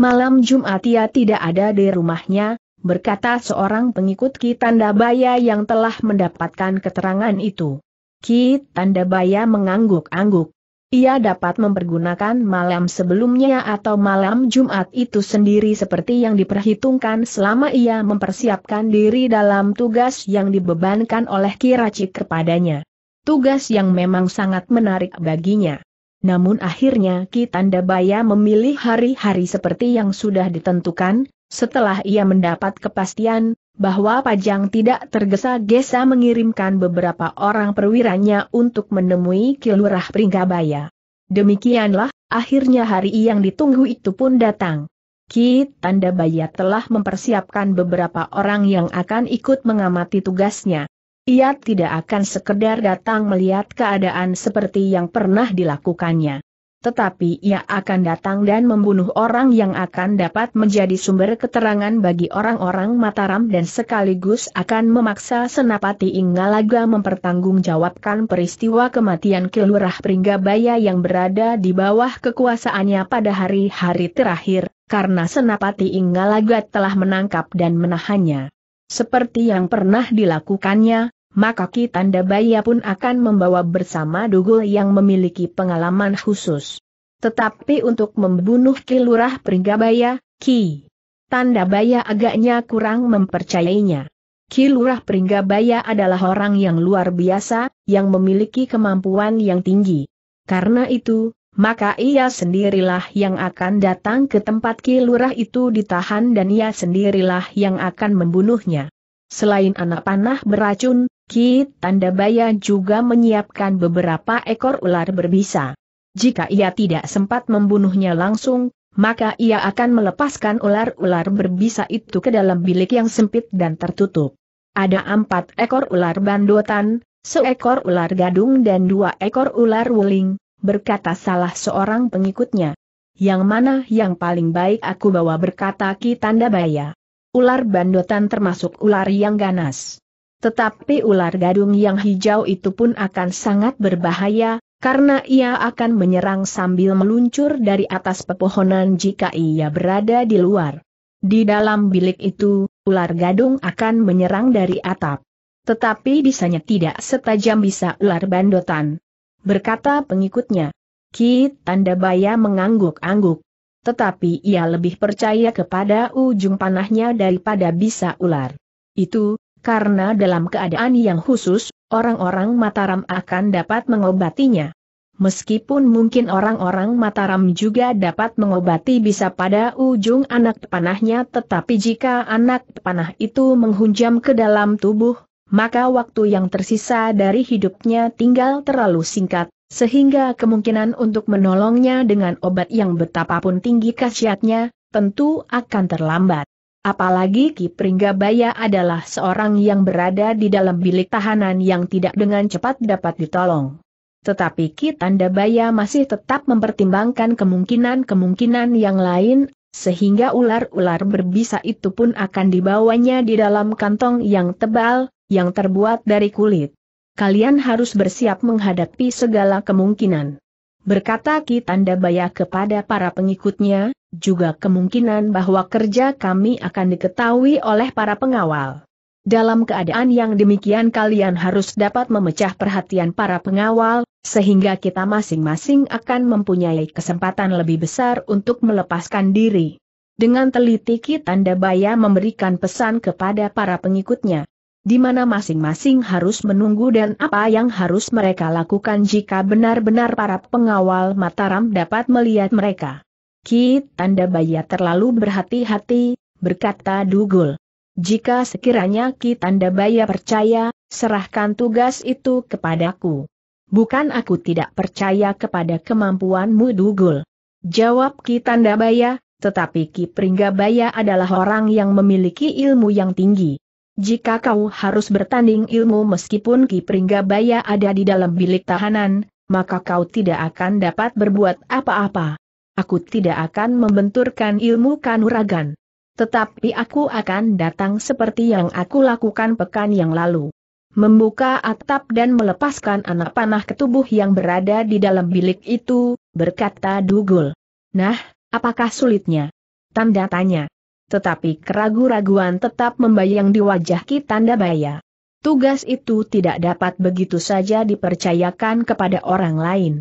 Malam Jumat ia tidak ada di rumahnya, berkata seorang pengikut Ki Tandabaya yang telah mendapatkan keterangan itu. Ki Tandabaya mengangguk-angguk, ia dapat mempergunakan malam sebelumnya atau malam Jumat itu sendiri seperti yang diperhitungkan selama ia mempersiapkan diri dalam tugas yang dibebankan oleh Kiracik kepadanya. Tugas yang memang sangat menarik baginya. Namun akhirnya Kitandabaya memilih hari-hari seperti yang sudah ditentukan, setelah ia mendapat kepastian, bahwa Pajang tidak tergesa-gesa mengirimkan beberapa orang perwiranya untuk menemui Kilurah Pringgabaya. Demikianlah, akhirnya hari yang ditunggu itu pun datang. Ki Tanda Baya telah mempersiapkan beberapa orang yang akan ikut mengamati tugasnya. Ia tidak akan sekedar datang melihat keadaan seperti yang pernah dilakukannya tetapi ia akan datang dan membunuh orang yang akan dapat menjadi sumber keterangan bagi orang-orang Mataram dan sekaligus akan memaksa Senapati Inggalaga mempertanggungjawabkan peristiwa kematian Kelurah Pringgabaya yang berada di bawah kekuasaannya pada hari-hari terakhir, karena Senapati Inggalaga telah menangkap dan menahannya. Seperti yang pernah dilakukannya, maka Ki Tanda Baya pun akan membawa bersama Dugul yang memiliki pengalaman khusus. Tetapi untuk membunuh Ki Lurah Pringgabaya, Ki Tanda Baya agaknya kurang mempercayainya. Ki Lurah Pringgabaya adalah orang yang luar biasa, yang memiliki kemampuan yang tinggi. Karena itu, maka ia sendirilah yang akan datang ke tempat Ki itu ditahan dan ia sendirilah yang akan membunuhnya. Selain anak panah beracun, Ki Baya juga menyiapkan beberapa ekor ular berbisa. Jika ia tidak sempat membunuhnya langsung, maka ia akan melepaskan ular-ular berbisa itu ke dalam bilik yang sempit dan tertutup. Ada empat ekor ular bandotan, seekor ular gadung dan dua ekor ular wuling, berkata salah seorang pengikutnya. Yang mana yang paling baik aku bawa berkata Ki Tanda Baya. Ular bandotan termasuk ular yang ganas. Tetapi ular gadung yang hijau itu pun akan sangat berbahaya, karena ia akan menyerang sambil meluncur dari atas pepohonan jika ia berada di luar. Di dalam bilik itu, ular gadung akan menyerang dari atap. Tetapi bisanya tidak setajam bisa ular bandotan. Berkata pengikutnya. Ki Baya mengangguk-angguk. Tetapi ia lebih percaya kepada ujung panahnya daripada bisa ular. Itu, karena dalam keadaan yang khusus, orang-orang Mataram akan dapat mengobatinya. Meskipun mungkin orang-orang Mataram juga dapat mengobati bisa pada ujung anak panahnya tetapi jika anak panah itu menghunjam ke dalam tubuh, maka waktu yang tersisa dari hidupnya tinggal terlalu singkat, sehingga kemungkinan untuk menolongnya dengan obat yang betapapun tinggi khasiatnya, tentu akan terlambat. Apalagi Ki Pringgabaya adalah seorang yang berada di dalam bilik tahanan yang tidak dengan cepat dapat ditolong. Tetapi Ki Tandabaya masih tetap mempertimbangkan kemungkinan-kemungkinan yang lain, sehingga ular-ular berbisa itu pun akan dibawanya di dalam kantong yang tebal, yang terbuat dari kulit. Kalian harus bersiap menghadapi segala kemungkinan. Berkata Ki Tanda Baya kepada para pengikutnya, juga kemungkinan bahwa kerja kami akan diketahui oleh para pengawal. Dalam keadaan yang demikian kalian harus dapat memecah perhatian para pengawal, sehingga kita masing-masing akan mempunyai kesempatan lebih besar untuk melepaskan diri. Dengan teliti Ki Tanda Baya memberikan pesan kepada para pengikutnya di mana masing-masing harus menunggu dan apa yang harus mereka lakukan jika benar-benar para pengawal Mataram dapat melihat mereka. Ki Tanda Baya terlalu berhati-hati, berkata Dugul. Jika sekiranya Ki Tanda Baya percaya, serahkan tugas itu kepadaku. Bukan aku tidak percaya kepada kemampuanmu Dugul. Jawab Ki Tanda Baya, tetapi Ki Pringgabaya adalah orang yang memiliki ilmu yang tinggi. Jika kau harus bertanding ilmu meskipun Ki Pringgabaya ada di dalam bilik tahanan, maka kau tidak akan dapat berbuat apa-apa. Aku tidak akan membenturkan ilmu kanuragan. Tetapi aku akan datang seperti yang aku lakukan pekan yang lalu. Membuka atap dan melepaskan anak panah ke tubuh yang berada di dalam bilik itu, berkata Dugul. Nah, apakah sulitnya? Tanda tanya tetapi keragu-raguan tetap membayang di wajah Kitanda Baya. Tugas itu tidak dapat begitu saja dipercayakan kepada orang lain.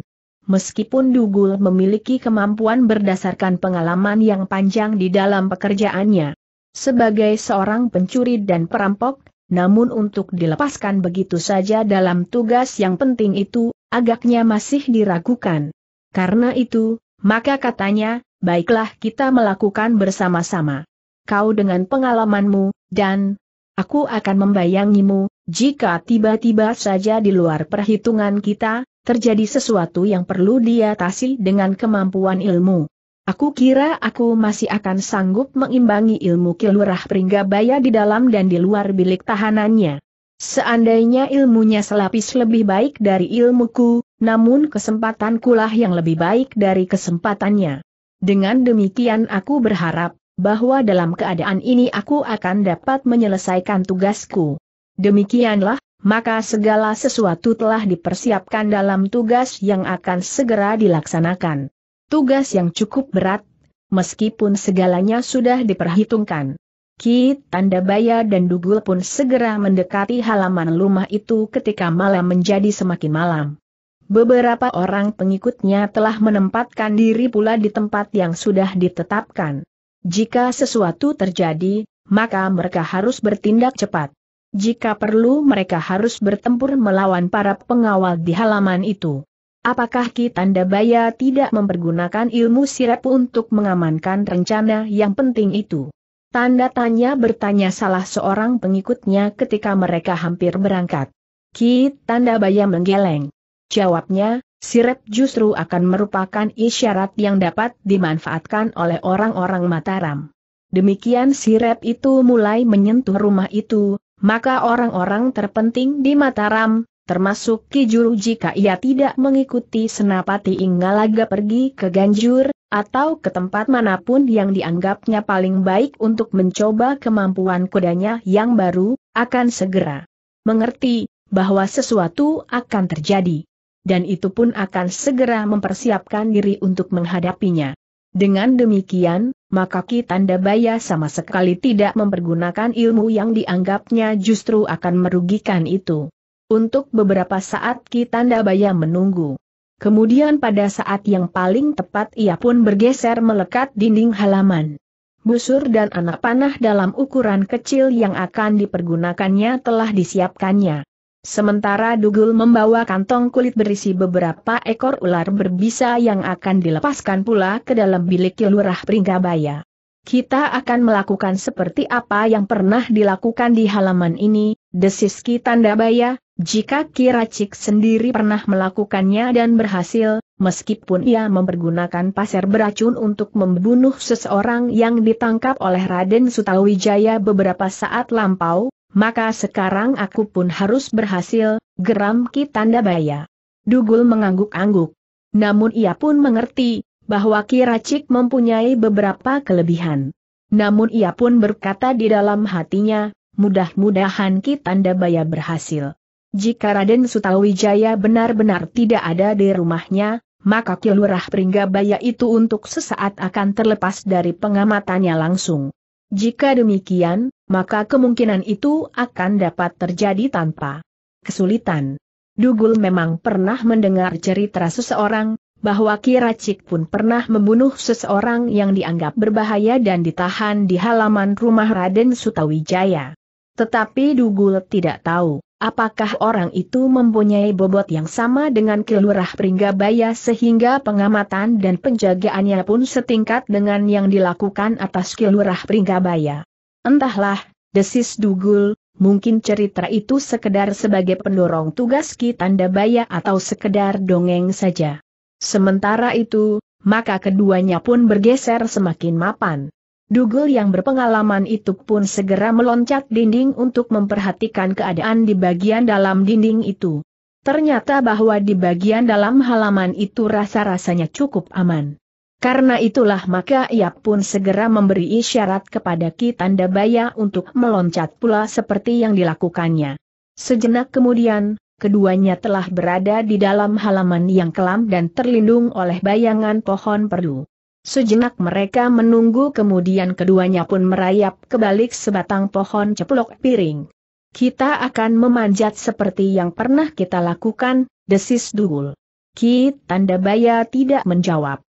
Meskipun Dugul memiliki kemampuan berdasarkan pengalaman yang panjang di dalam pekerjaannya sebagai seorang pencuri dan perampok, namun untuk dilepaskan begitu saja dalam tugas yang penting itu, agaknya masih diragukan. Karena itu, maka katanya, baiklah kita melakukan bersama-sama kau dengan pengalamanmu, dan aku akan membayangimu, jika tiba-tiba saja di luar perhitungan kita, terjadi sesuatu yang perlu diatasi dengan kemampuan ilmu. Aku kira aku masih akan sanggup mengimbangi ilmu kilurah Pringgabaya di dalam dan di luar bilik tahanannya. Seandainya ilmunya selapis lebih baik dari ilmuku, namun kesempatan kulah yang lebih baik dari kesempatannya. Dengan demikian aku berharap, bahwa dalam keadaan ini aku akan dapat menyelesaikan tugasku. Demikianlah, maka segala sesuatu telah dipersiapkan dalam tugas yang akan segera dilaksanakan. Tugas yang cukup berat, meskipun segalanya sudah diperhitungkan. Ki Baya dan Dugul pun segera mendekati halaman rumah itu ketika malam menjadi semakin malam. Beberapa orang pengikutnya telah menempatkan diri pula di tempat yang sudah ditetapkan. Jika sesuatu terjadi, maka mereka harus bertindak cepat. Jika perlu mereka harus bertempur melawan para pengawal di halaman itu. Apakah Ki Baya tidak mempergunakan ilmu sirap untuk mengamankan rencana yang penting itu? Tanda tanya bertanya salah seorang pengikutnya ketika mereka hampir berangkat. Ki Baya menggeleng. Jawabnya, Sirep justru akan merupakan isyarat yang dapat dimanfaatkan oleh orang-orang Mataram. Demikian sirep itu mulai menyentuh rumah itu, maka orang-orang terpenting di Mataram, termasuk Kijuru jika ia tidak mengikuti Senapati Inggalaga pergi ke Ganjur, atau ke tempat manapun yang dianggapnya paling baik untuk mencoba kemampuan kudanya yang baru, akan segera mengerti bahwa sesuatu akan terjadi dan itu pun akan segera mempersiapkan diri untuk menghadapinya. Dengan demikian, maka Ki Tandabaya sama sekali tidak mempergunakan ilmu yang dianggapnya justru akan merugikan itu. Untuk beberapa saat Ki Tandabaya menunggu. Kemudian pada saat yang paling tepat ia pun bergeser melekat dinding halaman. Busur dan anak panah dalam ukuran kecil yang akan dipergunakannya telah disiapkannya. Sementara Dugul membawa kantong kulit berisi beberapa ekor ular berbisa yang akan dilepaskan pula ke dalam bilik kelurah Pringgabaya. Kita akan melakukan seperti apa yang pernah dilakukan di halaman ini, desis Ki Tandabaya. jika Kiracik sendiri pernah melakukannya dan berhasil, meskipun ia mempergunakan pasir beracun untuk membunuh seseorang yang ditangkap oleh Raden Sutawijaya beberapa saat lampau, maka sekarang aku pun harus berhasil, geram Ki Tandabaya. Dugul mengangguk-angguk. Namun ia pun mengerti, bahwa Ki Racik mempunyai beberapa kelebihan. Namun ia pun berkata di dalam hatinya, mudah-mudahan Ki Tandabaya berhasil. Jika Raden Sutawijaya benar-benar tidak ada di rumahnya, maka Ki Lurah Pringgabaya itu untuk sesaat akan terlepas dari pengamatannya langsung. Jika demikian, maka kemungkinan itu akan dapat terjadi tanpa kesulitan. Dugul memang pernah mendengar cerita seseorang, bahwa Kiracik pun pernah membunuh seseorang yang dianggap berbahaya dan ditahan di halaman rumah Raden Sutawijaya. Tetapi Dugul tidak tahu, apakah orang itu mempunyai bobot yang sama dengan Kelurah Pringgabaya sehingga pengamatan dan penjagaannya pun setingkat dengan yang dilakukan atas Kelurah Pringgabaya. Entahlah, desis Dugul, mungkin cerita itu sekedar sebagai pendorong tugas Ki Tanda Baya atau sekedar dongeng saja. Sementara itu, maka keduanya pun bergeser semakin mapan. Dugul yang berpengalaman itu pun segera meloncat dinding untuk memperhatikan keadaan di bagian dalam dinding itu. Ternyata bahwa di bagian dalam halaman itu rasa-rasanya cukup aman. Karena itulah maka ia pun segera memberi isyarat kepada Ki Tanda Baya untuk meloncat pula seperti yang dilakukannya. Sejenak kemudian, keduanya telah berada di dalam halaman yang kelam dan terlindung oleh bayangan pohon perdu. Sejenak mereka menunggu kemudian keduanya pun merayap ke balik sebatang pohon ceplok piring. Kita akan memanjat seperti yang pernah kita lakukan, desis Dugul. Ki Baya tidak menjawab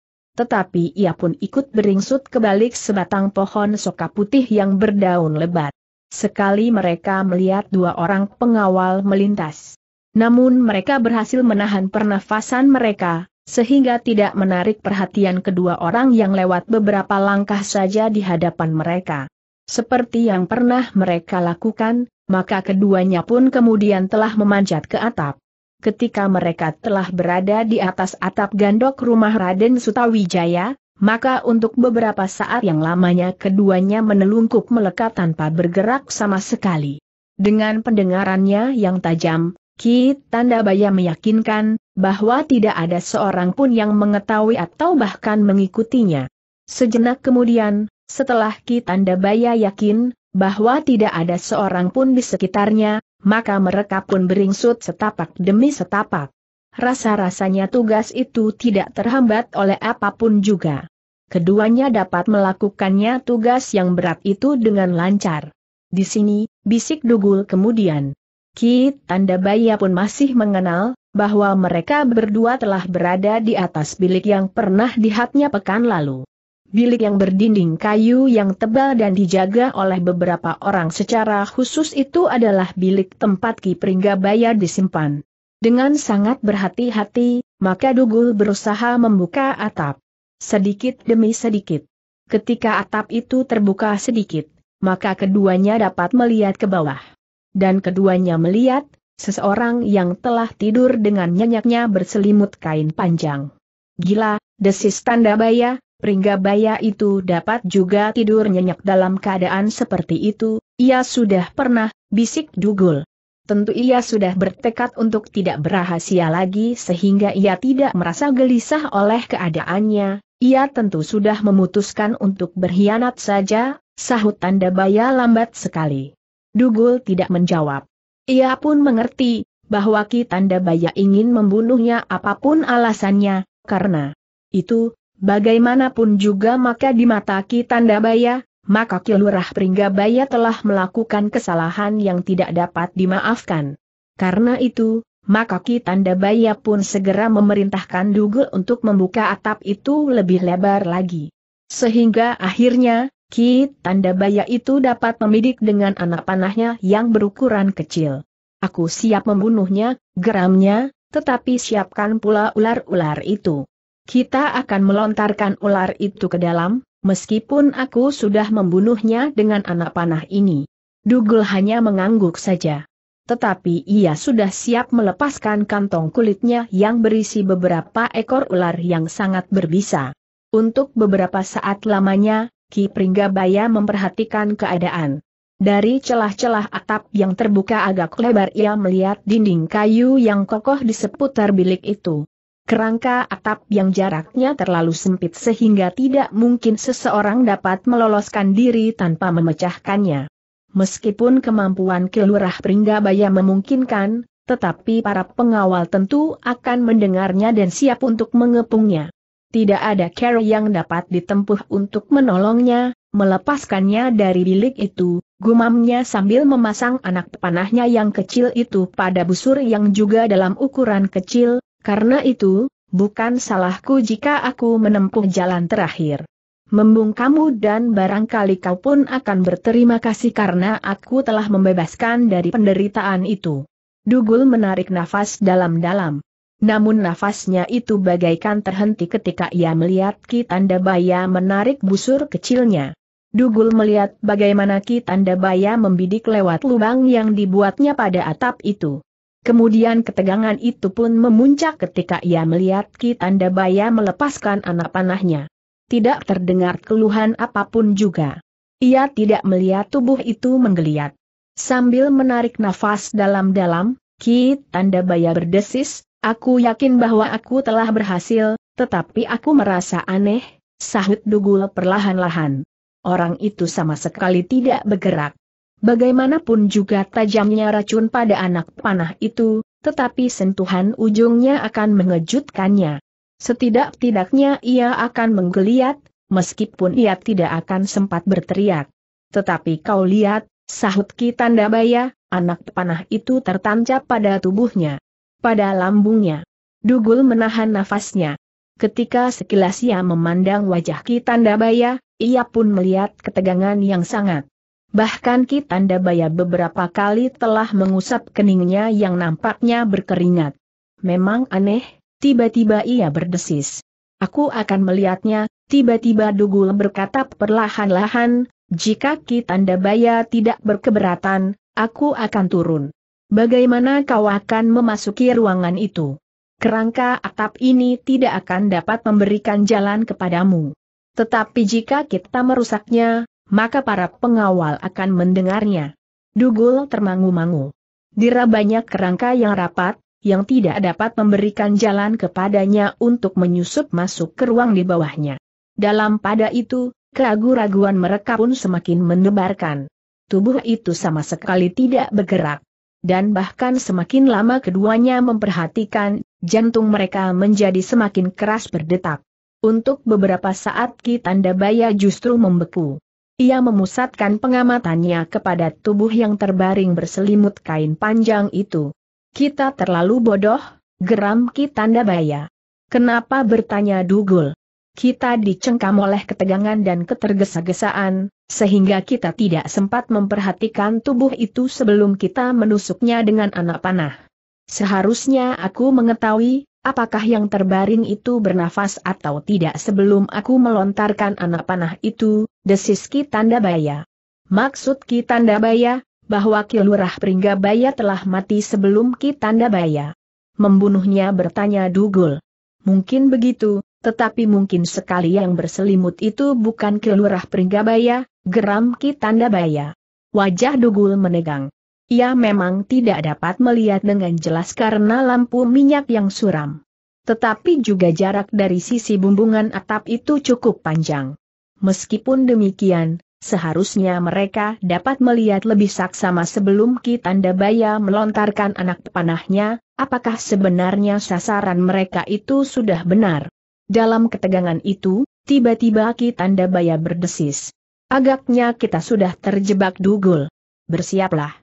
tetapi ia pun ikut beringsut ke balik sebatang pohon soka putih yang berdaun lebat. Sekali mereka melihat dua orang pengawal melintas. Namun mereka berhasil menahan pernafasan mereka, sehingga tidak menarik perhatian kedua orang yang lewat beberapa langkah saja di hadapan mereka. Seperti yang pernah mereka lakukan, maka keduanya pun kemudian telah memanjat ke atap ketika mereka telah berada di atas atap gandok rumah Raden Sutawijaya, maka untuk beberapa saat yang lamanya keduanya menelungkup melekat tanpa bergerak sama sekali. Dengan pendengarannya yang tajam, Ki Baya meyakinkan, bahwa tidak ada seorang pun yang mengetahui atau bahkan mengikutinya. Sejenak kemudian, setelah Ki Baya yakin, bahwa tidak ada seorang pun di sekitarnya, maka mereka pun beringsut setapak demi setapak. Rasa-rasanya tugas itu tidak terhambat oleh apapun juga. Keduanya dapat melakukannya tugas yang berat itu dengan lancar. Di sini, bisik dugul kemudian. Kit Tanda Baya pun masih mengenal, bahwa mereka berdua telah berada di atas bilik yang pernah dihatnya pekan lalu. Bilik yang berdinding kayu yang tebal dan dijaga oleh beberapa orang secara khusus itu adalah bilik tempat Ki Pringgabaya disimpan. Dengan sangat berhati-hati, maka Dugul berusaha membuka atap. Sedikit demi sedikit. Ketika atap itu terbuka sedikit, maka keduanya dapat melihat ke bawah. Dan keduanya melihat, seseorang yang telah tidur dengan nyenyaknya berselimut kain panjang. Gila, desis tanda bayar, Pringgabaya itu dapat juga tidur nyenyak dalam keadaan seperti itu, ia sudah pernah, bisik Dugul. Tentu ia sudah bertekad untuk tidak berahasia lagi sehingga ia tidak merasa gelisah oleh keadaannya, ia tentu sudah memutuskan untuk berkhianat saja, sahut tanda baya lambat sekali. Dugul tidak menjawab. Ia pun mengerti, bahwa Ki Tanda Baya ingin membunuhnya apapun alasannya, karena itu, Bagaimanapun juga maka di mata Ki Tandabaya, maka Ki Lurah Pringgabaya telah melakukan kesalahan yang tidak dapat dimaafkan. Karena itu, maka Ki Tandabaya pun segera memerintahkan Dugul untuk membuka atap itu lebih lebar lagi. Sehingga akhirnya, Ki Tandabaya itu dapat membidik dengan anak panahnya yang berukuran kecil. Aku siap membunuhnya, geramnya, tetapi siapkan pula ular-ular itu. Kita akan melontarkan ular itu ke dalam, meskipun aku sudah membunuhnya dengan anak panah ini. Dugul hanya mengangguk saja. Tetapi ia sudah siap melepaskan kantong kulitnya yang berisi beberapa ekor ular yang sangat berbisa. Untuk beberapa saat lamanya, Ki Pringgabaya memperhatikan keadaan. Dari celah-celah atap yang terbuka agak lebar ia melihat dinding kayu yang kokoh di seputar bilik itu kerangka atap yang jaraknya terlalu sempit sehingga tidak mungkin seseorang dapat meloloskan diri tanpa memecahkannya. Meskipun kemampuan kelurah Pringgabaya memungkinkan, tetapi para pengawal tentu akan mendengarnya dan siap untuk mengepungnya. Tidak ada cara yang dapat ditempuh untuk menolongnya, melepaskannya dari bilik itu, gumamnya sambil memasang anak panahnya yang kecil itu pada busur yang juga dalam ukuran kecil, karena itu, bukan salahku jika aku menempuh jalan terakhir. Membung kamu dan barangkali kau pun akan berterima kasih karena aku telah membebaskan dari penderitaan itu. Dugul menarik nafas dalam-dalam. Namun nafasnya itu bagaikan terhenti ketika ia melihat Kitanda Baya menarik busur kecilnya. Dugul melihat bagaimana Kitanda Baya membidik lewat lubang yang dibuatnya pada atap itu. Kemudian ketegangan itu pun memuncak ketika ia melihat Kitanda Baya melepaskan anak panahnya. Tidak terdengar keluhan apapun juga. Ia tidak melihat tubuh itu menggeliat. Sambil menarik nafas dalam-dalam, Kitanda Baya berdesis, aku yakin bahwa aku telah berhasil, tetapi aku merasa aneh, sahut Dugul perlahan-lahan. Orang itu sama sekali tidak bergerak. Bagaimanapun juga tajamnya racun pada anak panah itu, tetapi sentuhan ujungnya akan mengejutkannya. Setidak-tidaknya ia akan menggeliat, meskipun ia tidak akan sempat berteriak. Tetapi kau lihat, sahut Ki Tandabaya, anak panah itu tertancap pada tubuhnya. Pada lambungnya. Dugul menahan nafasnya. Ketika sekilas ia memandang wajah Ki Tandabaya, ia pun melihat ketegangan yang sangat. Bahkan Kitanda Baya beberapa kali telah mengusap keningnya yang nampaknya berkeringat. Memang aneh, tiba-tiba ia berdesis. Aku akan melihatnya, tiba-tiba Dugul berkata perlahan-lahan, jika Kitanda Baya tidak berkeberatan, aku akan turun. Bagaimana kau akan memasuki ruangan itu? Kerangka atap ini tidak akan dapat memberikan jalan kepadamu. Tetapi jika kita merusaknya, maka para pengawal akan mendengarnya. Dugul termangu-mangu. Dira banyak kerangka yang rapat, yang tidak dapat memberikan jalan kepadanya untuk menyusup masuk ke ruang di bawahnya. Dalam pada itu, keragu raguan mereka pun semakin menebarkan. Tubuh itu sama sekali tidak bergerak. Dan bahkan semakin lama keduanya memperhatikan, jantung mereka menjadi semakin keras berdetak. Untuk beberapa saat Ki Tanda Baya justru membeku. Ia memusatkan pengamatannya kepada tubuh yang terbaring berselimut kain panjang itu. Kita terlalu bodoh, geram Kitanda Baya. Kenapa bertanya Dugul? Kita dicengkam oleh ketegangan dan ketergesa-gesaan, sehingga kita tidak sempat memperhatikan tubuh itu sebelum kita menusuknya dengan anak panah. Seharusnya aku mengetahui, apakah yang terbaring itu bernafas atau tidak sebelum aku melontarkan anak panah itu, desis Ki Tandabaya. Maksud Ki Tandabaya, bahwa Ki Lurah Pringgabaya telah mati sebelum Ki Tandabaya. Membunuhnya bertanya Dugul. Mungkin begitu, tetapi mungkin sekali yang berselimut itu bukan Ki Lurah Pringgabaya, geram Ki Tandabaya. Wajah Dugul menegang. Ia memang tidak dapat melihat dengan jelas karena lampu minyak yang suram. Tetapi juga jarak dari sisi bumbungan atap itu cukup panjang. Meskipun demikian, seharusnya mereka dapat melihat lebih saksama sebelum Kitanda Baya melontarkan anak panahnya, apakah sebenarnya sasaran mereka itu sudah benar. Dalam ketegangan itu, tiba-tiba Kitanda Baya berdesis. Agaknya kita sudah terjebak dugul. Bersiaplah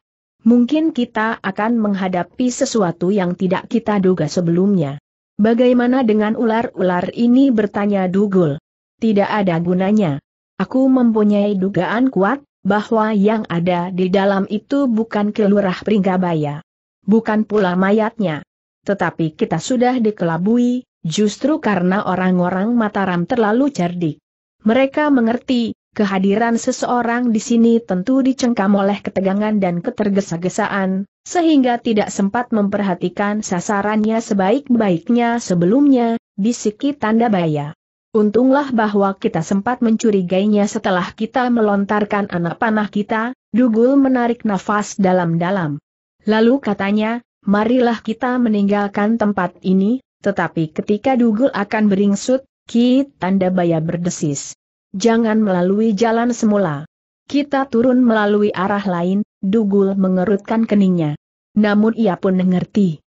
mungkin kita akan menghadapi sesuatu yang tidak kita duga sebelumnya. Bagaimana dengan ular-ular ini bertanya Dugul? Tidak ada gunanya. Aku mempunyai dugaan kuat, bahwa yang ada di dalam itu bukan kelurah Pringgabaya. Bukan pula mayatnya. Tetapi kita sudah dikelabui, justru karena orang-orang Mataram terlalu cerdik. Mereka mengerti, Kehadiran seseorang di sini tentu dicengkam oleh ketegangan dan ketergesa-gesaan, sehingga tidak sempat memperhatikan sasarannya sebaik-baiknya sebelumnya, bisiki tanda baya. Untunglah bahwa kita sempat mencurigainya setelah kita melontarkan anak panah kita, Dugul menarik nafas dalam-dalam. Lalu katanya, marilah kita meninggalkan tempat ini, tetapi ketika Dugul akan beringsut, Ki Tanda Baya berdesis jangan melalui jalan semula. Kita turun melalui arah lain, Dugul mengerutkan keningnya. Namun ia pun mengerti.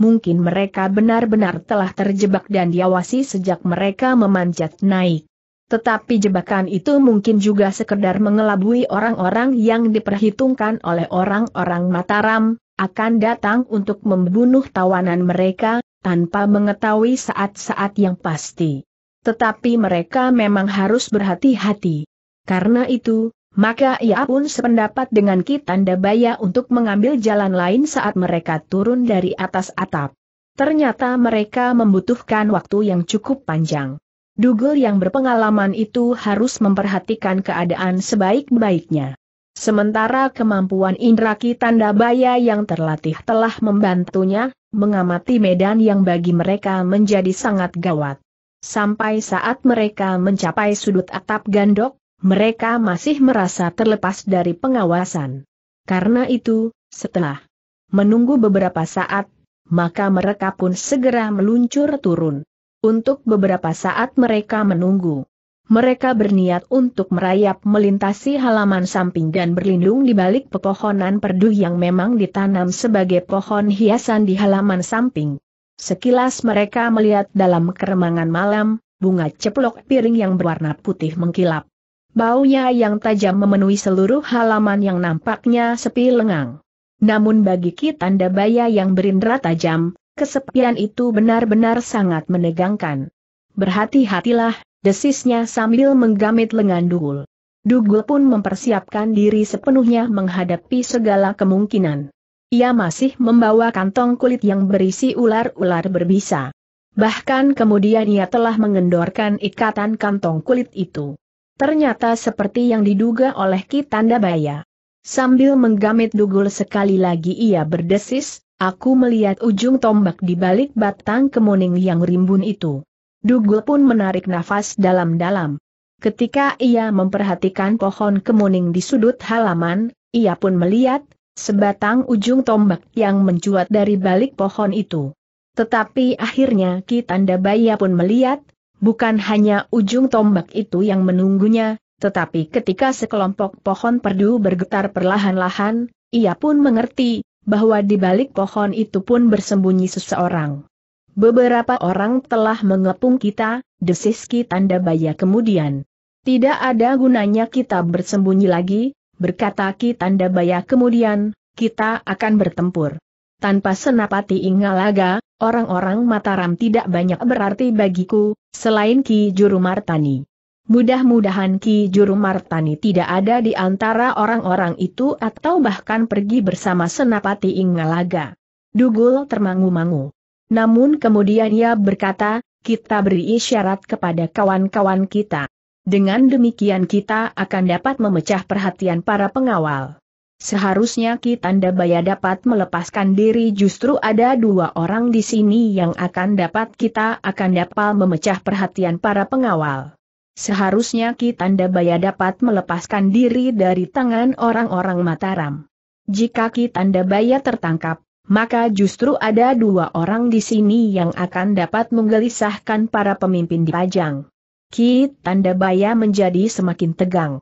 Mungkin mereka benar-benar telah terjebak dan diawasi sejak mereka memanjat naik. Tetapi jebakan itu mungkin juga sekedar mengelabui orang-orang yang diperhitungkan oleh orang-orang Mataram, akan datang untuk membunuh tawanan mereka, tanpa mengetahui saat-saat yang pasti. Tetapi mereka memang harus berhati-hati. Karena itu, maka ia pun sependapat dengan Kitanda Baya untuk mengambil jalan lain saat mereka turun dari atas atap. Ternyata mereka membutuhkan waktu yang cukup panjang. Dugul yang berpengalaman itu harus memperhatikan keadaan sebaik-baiknya. Sementara kemampuan indera Kitanda Baya yang terlatih telah membantunya, mengamati medan yang bagi mereka menjadi sangat gawat. Sampai saat mereka mencapai sudut atap gandok, mereka masih merasa terlepas dari pengawasan. Karena itu, setelah menunggu beberapa saat, maka mereka pun segera meluncur turun. Untuk beberapa saat mereka menunggu. Mereka berniat untuk merayap melintasi halaman samping dan berlindung di balik pepohonan perdu yang memang ditanam sebagai pohon hiasan di halaman samping. Sekilas mereka melihat dalam keremangan malam, bunga ceplok piring yang berwarna putih mengkilap. Baunya yang tajam memenuhi seluruh halaman yang nampaknya sepi lengang. Namun bagi kita Baya yang berindra tajam, kesepian itu benar-benar sangat menegangkan. Berhati-hatilah, desisnya sambil menggamit lengan Dugul. Dugul pun mempersiapkan diri sepenuhnya menghadapi segala kemungkinan. Ia masih membawa kantong kulit yang berisi ular-ular berbisa. Bahkan kemudian ia telah mengendorkan ikatan kantong kulit itu. Ternyata seperti yang diduga oleh Kitanda Baya. Sambil menggamit dugul sekali lagi ia berdesis, aku melihat ujung tombak di balik batang kemuning yang rimbun itu. Dugul pun menarik nafas dalam-dalam. Ketika ia memperhatikan pohon kemuning di sudut halaman, ia pun melihat, sebatang ujung tombak yang mencuat dari balik pohon itu. Tetapi akhirnya Kitanda Baya pun melihat, bukan hanya ujung tombak itu yang menunggunya, tetapi ketika sekelompok pohon perdu bergetar perlahan-lahan, ia pun mengerti, bahwa di balik pohon itu pun bersembunyi seseorang. Beberapa orang telah mengepung kita, desis Kitanda Baya kemudian. Tidak ada gunanya kita bersembunyi lagi, berkata Ki Tanda Baya kemudian, kita akan bertempur. Tanpa senapati Ingalaga, orang-orang Mataram tidak banyak berarti bagiku, selain Ki jurumartani Mudah-mudahan Ki jurumartani tidak ada di antara orang-orang itu atau bahkan pergi bersama Senapati Ingalaga. Dugul termangu-mangu. Namun kemudian ia berkata, kita beri isyarat kepada kawan-kawan kita. Dengan demikian kita akan dapat memecah perhatian para pengawal. Seharusnya kita Kitanda Baya dapat melepaskan diri justru ada dua orang di sini yang akan dapat kita akan dapat memecah perhatian para pengawal. Seharusnya kita Kitanda Baya dapat melepaskan diri dari tangan orang-orang Mataram. Jika kita Kitanda Baya tertangkap, maka justru ada dua orang di sini yang akan dapat menggelisahkan para pemimpin di Pajang. Ki Baya menjadi semakin tegang.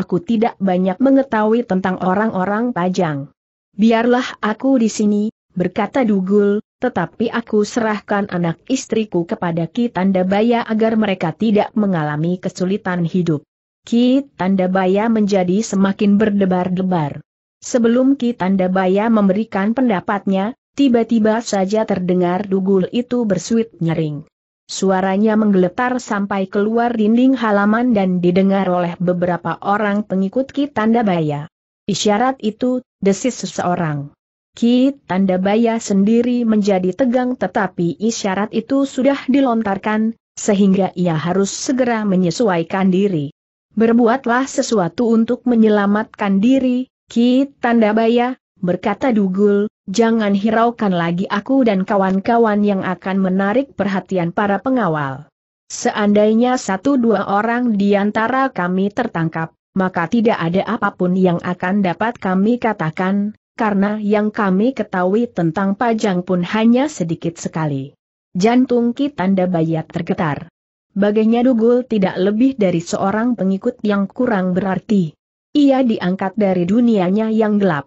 Aku tidak banyak mengetahui tentang orang-orang Pajang. Biarlah aku di sini, berkata Dugul, tetapi aku serahkan anak istriku kepada Ki Baya agar mereka tidak mengalami kesulitan hidup. Ki Baya menjadi semakin berdebar-debar. Sebelum Ki Baya memberikan pendapatnya, tiba-tiba saja terdengar Dugul itu bersuit nyering. Suaranya menggeletar sampai keluar dinding halaman dan didengar oleh beberapa orang pengikut Ki Baya. Isyarat itu, desis seseorang. Ki Baya sendiri menjadi tegang tetapi isyarat itu sudah dilontarkan, sehingga ia harus segera menyesuaikan diri. Berbuatlah sesuatu untuk menyelamatkan diri, Ki Baya berkata Dugul, jangan hiraukan lagi aku dan kawan-kawan yang akan menarik perhatian para pengawal. Seandainya satu dua orang di antara kami tertangkap, maka tidak ada apapun yang akan dapat kami katakan, karena yang kami ketahui tentang pajang pun hanya sedikit sekali. Jantung kitanda Tanda Bayat tergetar. Bagainya Dugul tidak lebih dari seorang pengikut yang kurang berarti. Ia diangkat dari dunianya yang gelap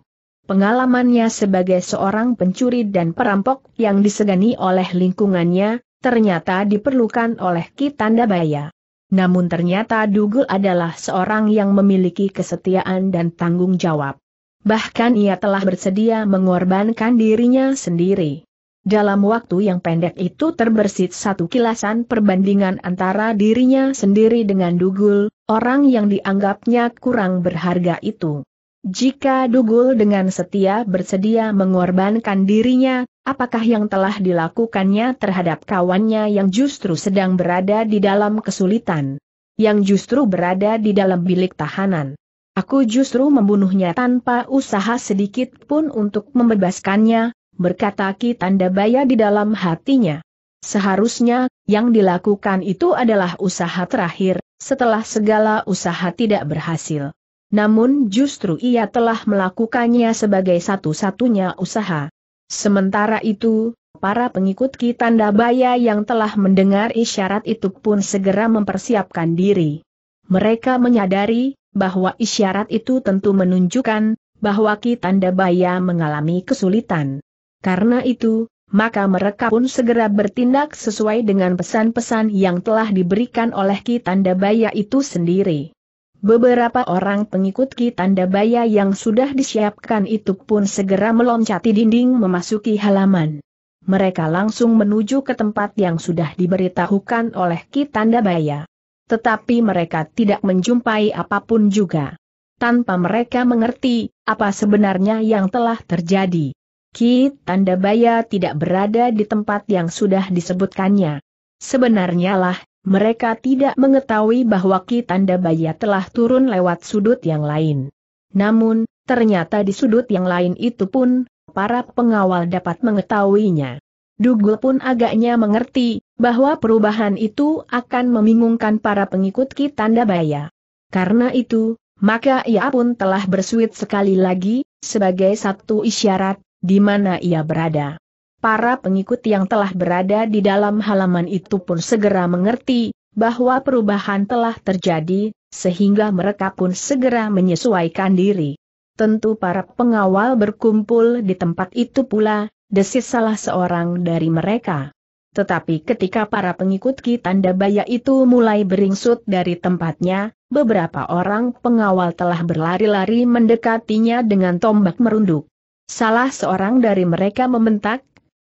pengalamannya sebagai seorang pencuri dan perampok yang disegani oleh lingkungannya, ternyata diperlukan oleh Kitanda Baya. Namun ternyata Dugul adalah seorang yang memiliki kesetiaan dan tanggung jawab. Bahkan ia telah bersedia mengorbankan dirinya sendiri. Dalam waktu yang pendek itu terbersit satu kilasan perbandingan antara dirinya sendiri dengan Dugul, orang yang dianggapnya kurang berharga itu. Jika Dugul dengan setia bersedia mengorbankan dirinya, apakah yang telah dilakukannya terhadap kawannya yang justru sedang berada di dalam kesulitan? Yang justru berada di dalam bilik tahanan? Aku justru membunuhnya tanpa usaha sedikit pun untuk membebaskannya, berkata Ki Tanda Baya di dalam hatinya. Seharusnya, yang dilakukan itu adalah usaha terakhir, setelah segala usaha tidak berhasil. Namun justru ia telah melakukannya sebagai satu-satunya usaha. Sementara itu, para pengikut Kitanda Baya yang telah mendengar isyarat itu pun segera mempersiapkan diri. Mereka menyadari bahwa isyarat itu tentu menunjukkan bahwa Kitanda Baya mengalami kesulitan. Karena itu, maka mereka pun segera bertindak sesuai dengan pesan-pesan yang telah diberikan oleh Kitanda Baya itu sendiri. Beberapa orang pengikut Kitanda Baya yang sudah disiapkan itu pun segera meloncati dinding memasuki halaman. Mereka langsung menuju ke tempat yang sudah diberitahukan oleh Kitanda Baya. Tetapi mereka tidak menjumpai apapun juga. Tanpa mereka mengerti, apa sebenarnya yang telah terjadi. Kitanda Baya tidak berada di tempat yang sudah disebutkannya. Sebenarnya lah, mereka tidak mengetahui bahwa Ki Tanda Baya telah turun lewat sudut yang lain. Namun, ternyata di sudut yang lain itu pun, para pengawal dapat mengetahuinya. Dugul pun agaknya mengerti, bahwa perubahan itu akan membingungkan para pengikut Ki Tanda Baya. Karena itu, maka ia pun telah bersuit sekali lagi, sebagai satu isyarat, di mana ia berada. Para pengikut yang telah berada di dalam halaman itu pun segera mengerti bahwa perubahan telah terjadi, sehingga mereka pun segera menyesuaikan diri. Tentu para pengawal berkumpul di tempat itu pula, desis salah seorang dari mereka. Tetapi ketika para pengikut Kitanda Baya itu mulai beringsut dari tempatnya, beberapa orang pengawal telah berlari-lari mendekatinya dengan tombak merunduk. Salah seorang dari mereka membentak,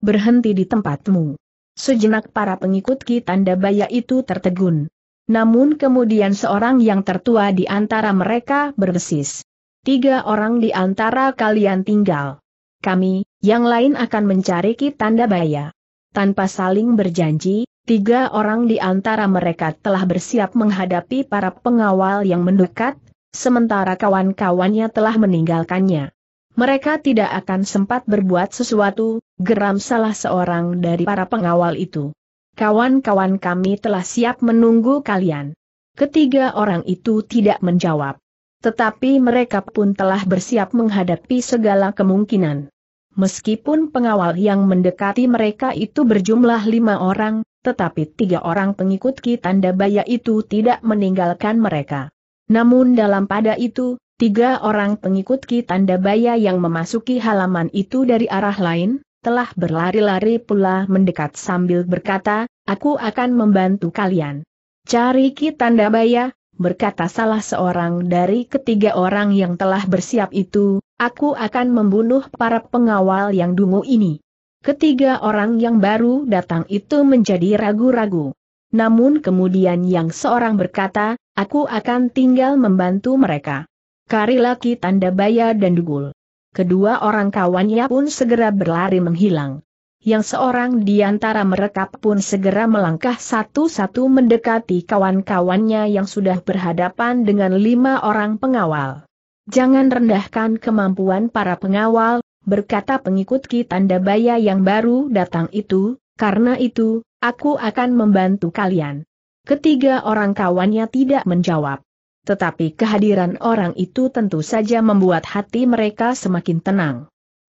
berhenti di tempatmu. Sejenak para pengikut Ki Tanda Baya itu tertegun. Namun kemudian seorang yang tertua di antara mereka berdesis. Tiga orang di antara kalian tinggal. Kami, yang lain akan mencari Ki Tanda Baya. Tanpa saling berjanji, tiga orang di antara mereka telah bersiap menghadapi para pengawal yang mendekat, sementara kawan-kawannya telah meninggalkannya. Mereka tidak akan sempat berbuat sesuatu, geram salah seorang dari para pengawal itu. Kawan-kawan kami telah siap menunggu kalian. Ketiga orang itu tidak menjawab. Tetapi mereka pun telah bersiap menghadapi segala kemungkinan. Meskipun pengawal yang mendekati mereka itu berjumlah lima orang, tetapi tiga orang pengikut Kitanda Baya itu tidak meninggalkan mereka. Namun dalam pada itu, Tiga orang pengikut Ki Tandabaya yang memasuki halaman itu dari arah lain, telah berlari-lari pula mendekat sambil berkata, aku akan membantu kalian. Cari Ki Tandabaya, berkata salah seorang dari ketiga orang yang telah bersiap itu, aku akan membunuh para pengawal yang dungu ini. Ketiga orang yang baru datang itu menjadi ragu-ragu. Namun kemudian yang seorang berkata, aku akan tinggal membantu mereka. Kari laki tanda baya dan dugul. Kedua orang kawannya pun segera berlari menghilang. Yang seorang di antara mereka pun segera melangkah satu-satu mendekati kawan-kawannya yang sudah berhadapan dengan lima orang pengawal. Jangan rendahkan kemampuan para pengawal, berkata pengikut Ki Tanda Baya yang baru datang itu, karena itu, aku akan membantu kalian. Ketiga orang kawannya tidak menjawab tetapi kehadiran orang itu tentu saja membuat hati mereka semakin tenang.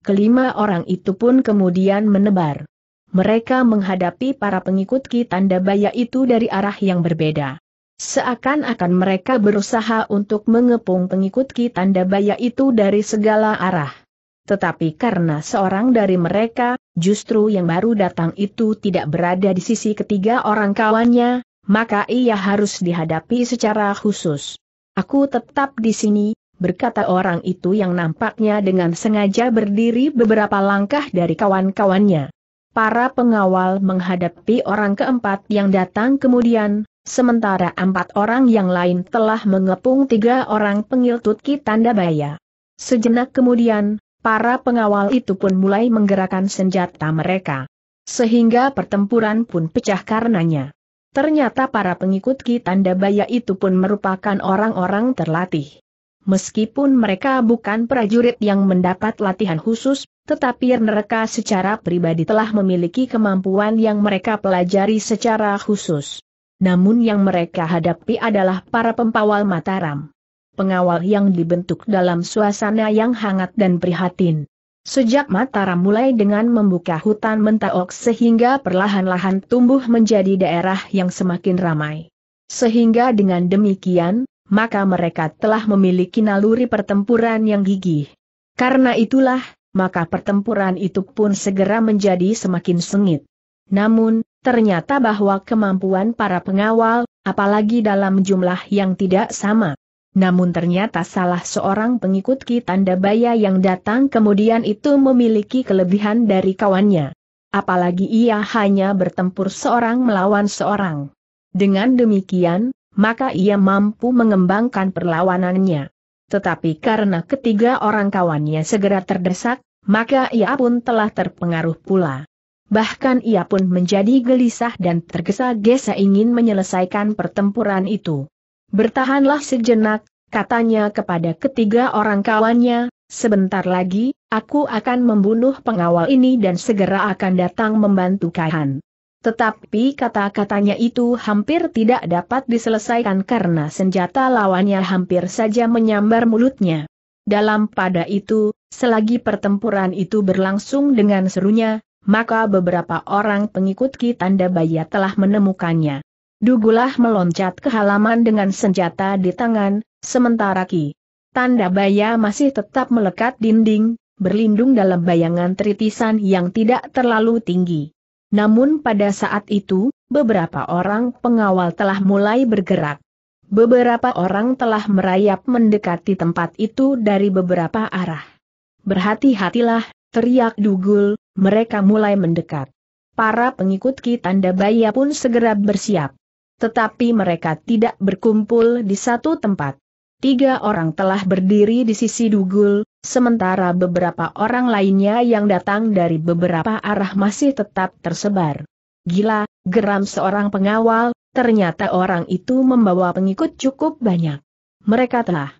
Kelima orang itu pun kemudian menebar. Mereka menghadapi para pengikut Ki Tanda Baya itu dari arah yang berbeda. Seakan-akan mereka berusaha untuk mengepung pengikut Ki Tanda Baya itu dari segala arah. Tetapi karena seorang dari mereka, justru yang baru datang itu tidak berada di sisi ketiga orang kawannya, maka ia harus dihadapi secara khusus. Aku tetap di sini, berkata orang itu yang nampaknya dengan sengaja berdiri beberapa langkah dari kawan-kawannya. Para pengawal menghadapi orang keempat yang datang kemudian, sementara empat orang yang lain telah mengepung tiga orang pengiltut Tandabaya. Sejenak kemudian, para pengawal itu pun mulai menggerakkan senjata mereka. Sehingga pertempuran pun pecah karenanya. Ternyata para pengikut Kitanda Baya itu pun merupakan orang-orang terlatih. Meskipun mereka bukan prajurit yang mendapat latihan khusus, tetapi mereka secara pribadi telah memiliki kemampuan yang mereka pelajari secara khusus. Namun yang mereka hadapi adalah para pempawal Mataram. Pengawal yang dibentuk dalam suasana yang hangat dan prihatin. Sejak Mataram mulai dengan membuka hutan mentaok sehingga perlahan-lahan tumbuh menjadi daerah yang semakin ramai. Sehingga dengan demikian, maka mereka telah memiliki naluri pertempuran yang gigih. Karena itulah, maka pertempuran itu pun segera menjadi semakin sengit. Namun, ternyata bahwa kemampuan para pengawal, apalagi dalam jumlah yang tidak sama, namun ternyata salah seorang pengikut Kitanda Tanda Baya yang datang kemudian itu memiliki kelebihan dari kawannya. Apalagi ia hanya bertempur seorang melawan seorang. Dengan demikian, maka ia mampu mengembangkan perlawanannya. Tetapi karena ketiga orang kawannya segera terdesak, maka ia pun telah terpengaruh pula. Bahkan ia pun menjadi gelisah dan tergesa-gesa ingin menyelesaikan pertempuran itu. Bertahanlah sejenak, katanya kepada ketiga orang kawannya, sebentar lagi, aku akan membunuh pengawal ini dan segera akan datang membantu Kaihan. Tetapi kata-katanya itu hampir tidak dapat diselesaikan karena senjata lawannya hampir saja menyambar mulutnya. Dalam pada itu, selagi pertempuran itu berlangsung dengan serunya, maka beberapa orang pengikut Ki Tanda Baya telah menemukannya. Dugulah meloncat ke halaman dengan senjata di tangan, sementara Ki. Tanda baya masih tetap melekat dinding, berlindung dalam bayangan tritisan yang tidak terlalu tinggi. Namun pada saat itu, beberapa orang pengawal telah mulai bergerak. Beberapa orang telah merayap mendekati tempat itu dari beberapa arah. Berhati-hatilah, teriak Dugul, mereka mulai mendekat. Para pengikut Ki Tanda Baya pun segera bersiap tetapi mereka tidak berkumpul di satu tempat. Tiga orang telah berdiri di sisi Dugul, sementara beberapa orang lainnya yang datang dari beberapa arah masih tetap tersebar. Gila, geram seorang pengawal, ternyata orang itu membawa pengikut cukup banyak. Mereka telah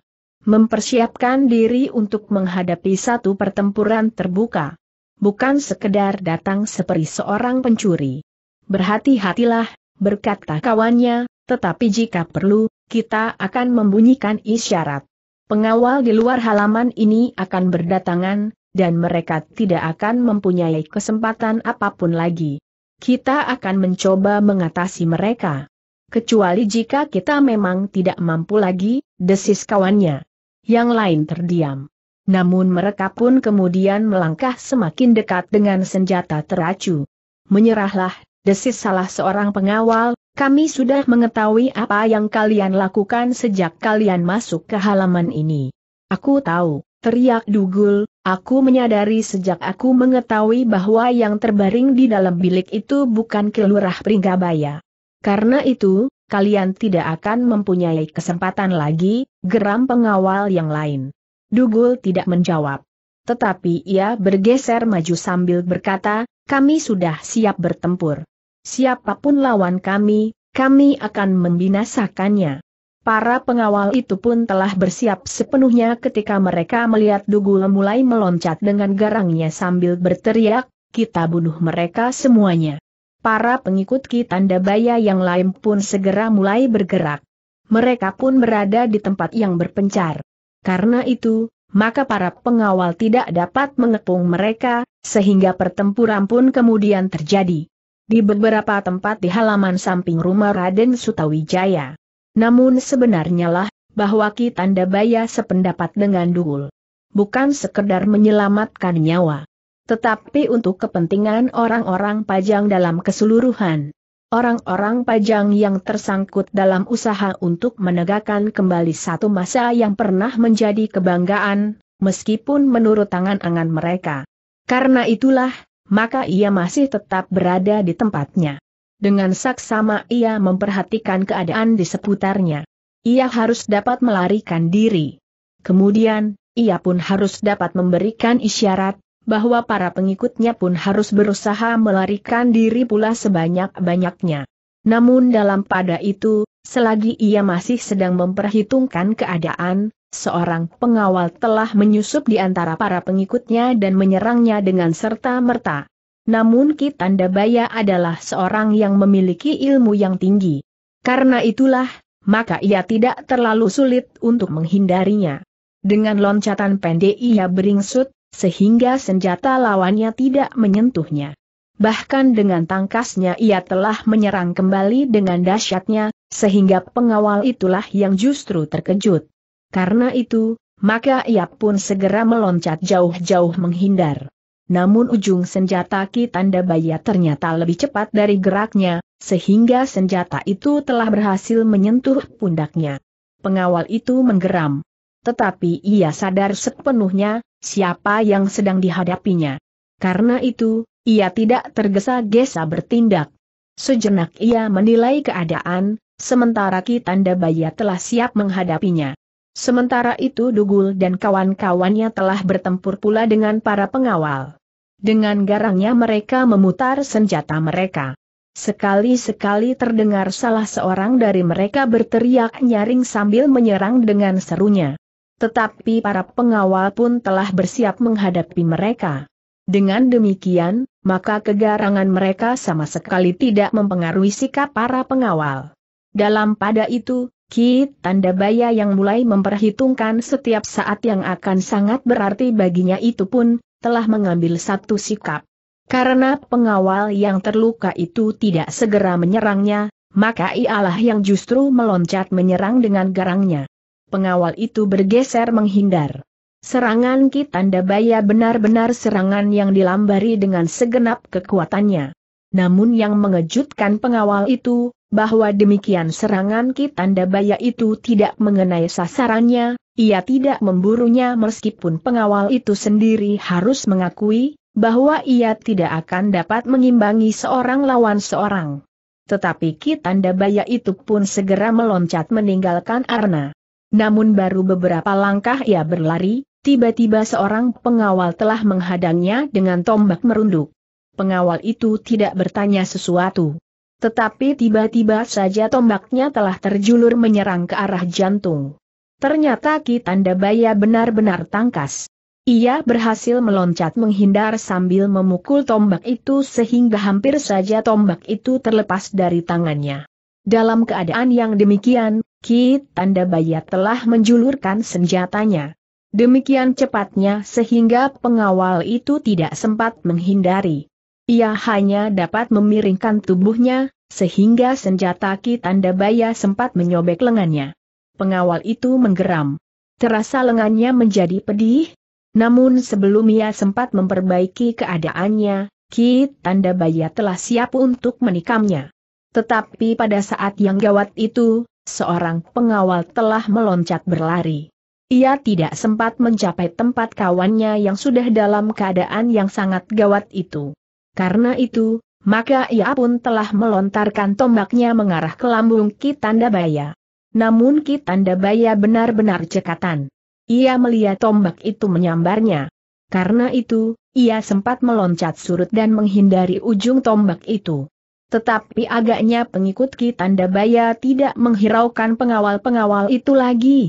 mempersiapkan diri untuk menghadapi satu pertempuran terbuka. Bukan sekedar datang seperti seorang pencuri. Berhati-hatilah, berkata kawannya, tetapi jika perlu, kita akan membunyikan isyarat. Pengawal di luar halaman ini akan berdatangan, dan mereka tidak akan mempunyai kesempatan apapun lagi. Kita akan mencoba mengatasi mereka. Kecuali jika kita memang tidak mampu lagi, desis kawannya. Yang lain terdiam. Namun mereka pun kemudian melangkah semakin dekat dengan senjata teracu. Menyerahlah desis salah seorang pengawal, kami sudah mengetahui apa yang kalian lakukan sejak kalian masuk ke halaman ini. Aku tahu, teriak Dugul, aku menyadari sejak aku mengetahui bahwa yang terbaring di dalam bilik itu bukan kelurah Pringgabaya. Karena itu, kalian tidak akan mempunyai kesempatan lagi, geram pengawal yang lain. Dugul tidak menjawab. Tetapi ia bergeser maju sambil berkata, kami sudah siap bertempur siapapun lawan kami, kami akan membinasakannya. Para pengawal itu pun telah bersiap sepenuhnya ketika mereka melihat Dugul mulai meloncat dengan garangnya sambil berteriak, kita bunuh mereka semuanya. Para pengikut Kitanda Baya yang lain pun segera mulai bergerak. Mereka pun berada di tempat yang berpencar. Karena itu, maka para pengawal tidak dapat mengepung mereka, sehingga pertempuran pun kemudian terjadi di beberapa tempat di halaman samping rumah Raden Sutawijaya. Namun sebenarnya lah, bahwa Ki Tandabaya sependapat dengan Dugul. Bukan sekedar menyelamatkan nyawa. Tetapi untuk kepentingan orang-orang pajang dalam keseluruhan. Orang-orang pajang yang tersangkut dalam usaha untuk menegakkan kembali satu masa yang pernah menjadi kebanggaan, meskipun menurut tangan angan mereka. Karena itulah, maka ia masih tetap berada di tempatnya. Dengan saksama ia memperhatikan keadaan di seputarnya. Ia harus dapat melarikan diri. Kemudian, ia pun harus dapat memberikan isyarat, bahwa para pengikutnya pun harus berusaha melarikan diri pula sebanyak-banyaknya. Namun dalam pada itu, selagi ia masih sedang memperhitungkan keadaan, Seorang pengawal telah menyusup di antara para pengikutnya dan menyerangnya dengan serta-merta. Namun Kitanda Baya adalah seorang yang memiliki ilmu yang tinggi. Karena itulah, maka ia tidak terlalu sulit untuk menghindarinya. Dengan loncatan pendek ia beringsut, sehingga senjata lawannya tidak menyentuhnya. Bahkan dengan tangkasnya ia telah menyerang kembali dengan dahsyatnya, sehingga pengawal itulah yang justru terkejut. Karena itu, maka ia pun segera meloncat jauh-jauh menghindar. Namun ujung senjata Kitanda Baya ternyata lebih cepat dari geraknya, sehingga senjata itu telah berhasil menyentuh pundaknya. Pengawal itu menggeram. Tetapi ia sadar sepenuhnya, siapa yang sedang dihadapinya. Karena itu, ia tidak tergesa-gesa bertindak. Sejenak ia menilai keadaan, sementara Kitanda Baya telah siap menghadapinya. Sementara itu Dugul dan kawan-kawannya telah bertempur pula dengan para pengawal. Dengan garangnya mereka memutar senjata mereka. Sekali-sekali terdengar salah seorang dari mereka berteriak nyaring sambil menyerang dengan serunya. Tetapi para pengawal pun telah bersiap menghadapi mereka. Dengan demikian, maka kegarangan mereka sama sekali tidak mempengaruhi sikap para pengawal. Dalam pada itu, Ki Tanda Baya yang mulai memperhitungkan setiap saat yang akan sangat berarti baginya itu pun, telah mengambil satu sikap. Karena pengawal yang terluka itu tidak segera menyerangnya, maka ialah yang justru meloncat menyerang dengan garangnya. Pengawal itu bergeser menghindar. Serangan Ki Tanda Baya benar-benar serangan yang dilambari dengan segenap kekuatannya. Namun yang mengejutkan pengawal itu, bahwa demikian serangan Kitanda Baya itu tidak mengenai sasarannya, ia tidak memburunya meskipun pengawal itu sendiri harus mengakui, bahwa ia tidak akan dapat mengimbangi seorang lawan seorang. Tetapi Kitanda Baya itu pun segera meloncat meninggalkan Arna. Namun baru beberapa langkah ia berlari, tiba-tiba seorang pengawal telah menghadangnya dengan tombak merunduk pengawal itu tidak bertanya sesuatu. Tetapi tiba-tiba saja tombaknya telah terjulur menyerang ke arah jantung. Ternyata Ki Baya benar-benar tangkas. Ia berhasil meloncat menghindar sambil memukul tombak itu sehingga hampir saja tombak itu terlepas dari tangannya. Dalam keadaan yang demikian, Ki Baya telah menjulurkan senjatanya. Demikian cepatnya sehingga pengawal itu tidak sempat menghindari. Ia hanya dapat memiringkan tubuhnya, sehingga senjata Kitanda Baya sempat menyobek lengannya. Pengawal itu menggeram. Terasa lengannya menjadi pedih, namun sebelum ia sempat memperbaiki keadaannya, Kitanda Baya telah siap untuk menikamnya. Tetapi pada saat yang gawat itu, seorang pengawal telah meloncat berlari. Ia tidak sempat mencapai tempat kawannya yang sudah dalam keadaan yang sangat gawat itu. Karena itu, maka ia pun telah melontarkan tombaknya mengarah ke lambung Kitanda Baya. Namun Kitanda Baya benar-benar cekatan. Ia melihat tombak itu menyambarnya. Karena itu, ia sempat meloncat surut dan menghindari ujung tombak itu. Tetapi agaknya pengikut Kitanda Baya tidak menghiraukan pengawal-pengawal itu lagi.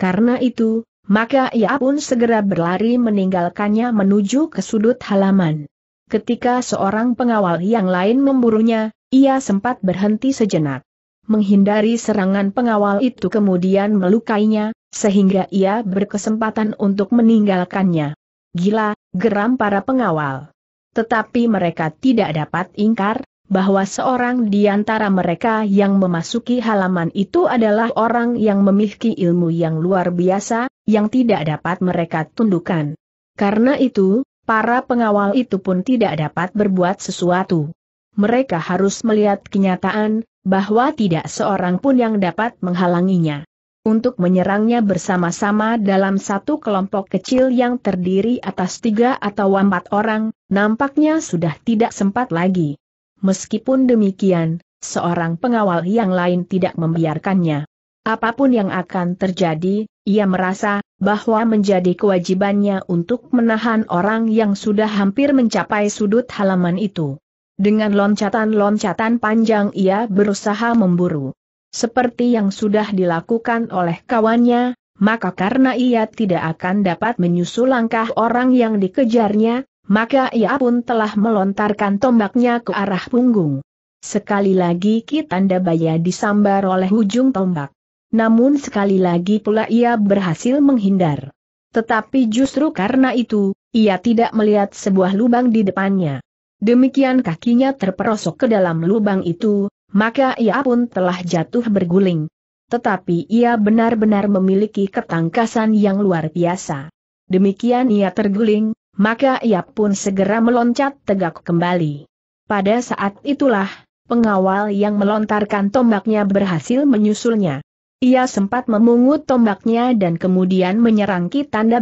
Karena itu, maka ia pun segera berlari meninggalkannya menuju ke sudut halaman. Ketika seorang pengawal yang lain memburunya, ia sempat berhenti sejenak. Menghindari serangan pengawal itu kemudian melukainya, sehingga ia berkesempatan untuk meninggalkannya. Gila, geram para pengawal. Tetapi mereka tidak dapat ingkar, bahwa seorang di antara mereka yang memasuki halaman itu adalah orang yang memiliki ilmu yang luar biasa, yang tidak dapat mereka tundukkan. Karena itu, para pengawal itu pun tidak dapat berbuat sesuatu. Mereka harus melihat kenyataan, bahwa tidak seorang pun yang dapat menghalanginya. Untuk menyerangnya bersama-sama dalam satu kelompok kecil yang terdiri atas tiga atau empat orang, nampaknya sudah tidak sempat lagi. Meskipun demikian, seorang pengawal yang lain tidak membiarkannya. Apapun yang akan terjadi, ia merasa bahwa menjadi kewajibannya untuk menahan orang yang sudah hampir mencapai sudut halaman itu. Dengan loncatan-loncatan panjang ia berusaha memburu. Seperti yang sudah dilakukan oleh kawannya, maka karena ia tidak akan dapat menyusul langkah orang yang dikejarnya, maka ia pun telah melontarkan tombaknya ke arah punggung. Sekali lagi Kitanda Baya disambar oleh ujung tombak. Namun sekali lagi pula ia berhasil menghindar. Tetapi justru karena itu, ia tidak melihat sebuah lubang di depannya. Demikian kakinya terperosok ke dalam lubang itu, maka ia pun telah jatuh berguling. Tetapi ia benar-benar memiliki ketangkasan yang luar biasa. Demikian ia terguling, maka ia pun segera meloncat tegak kembali. Pada saat itulah, pengawal yang melontarkan tombaknya berhasil menyusulnya. Ia sempat memungut tombaknya dan kemudian menyerang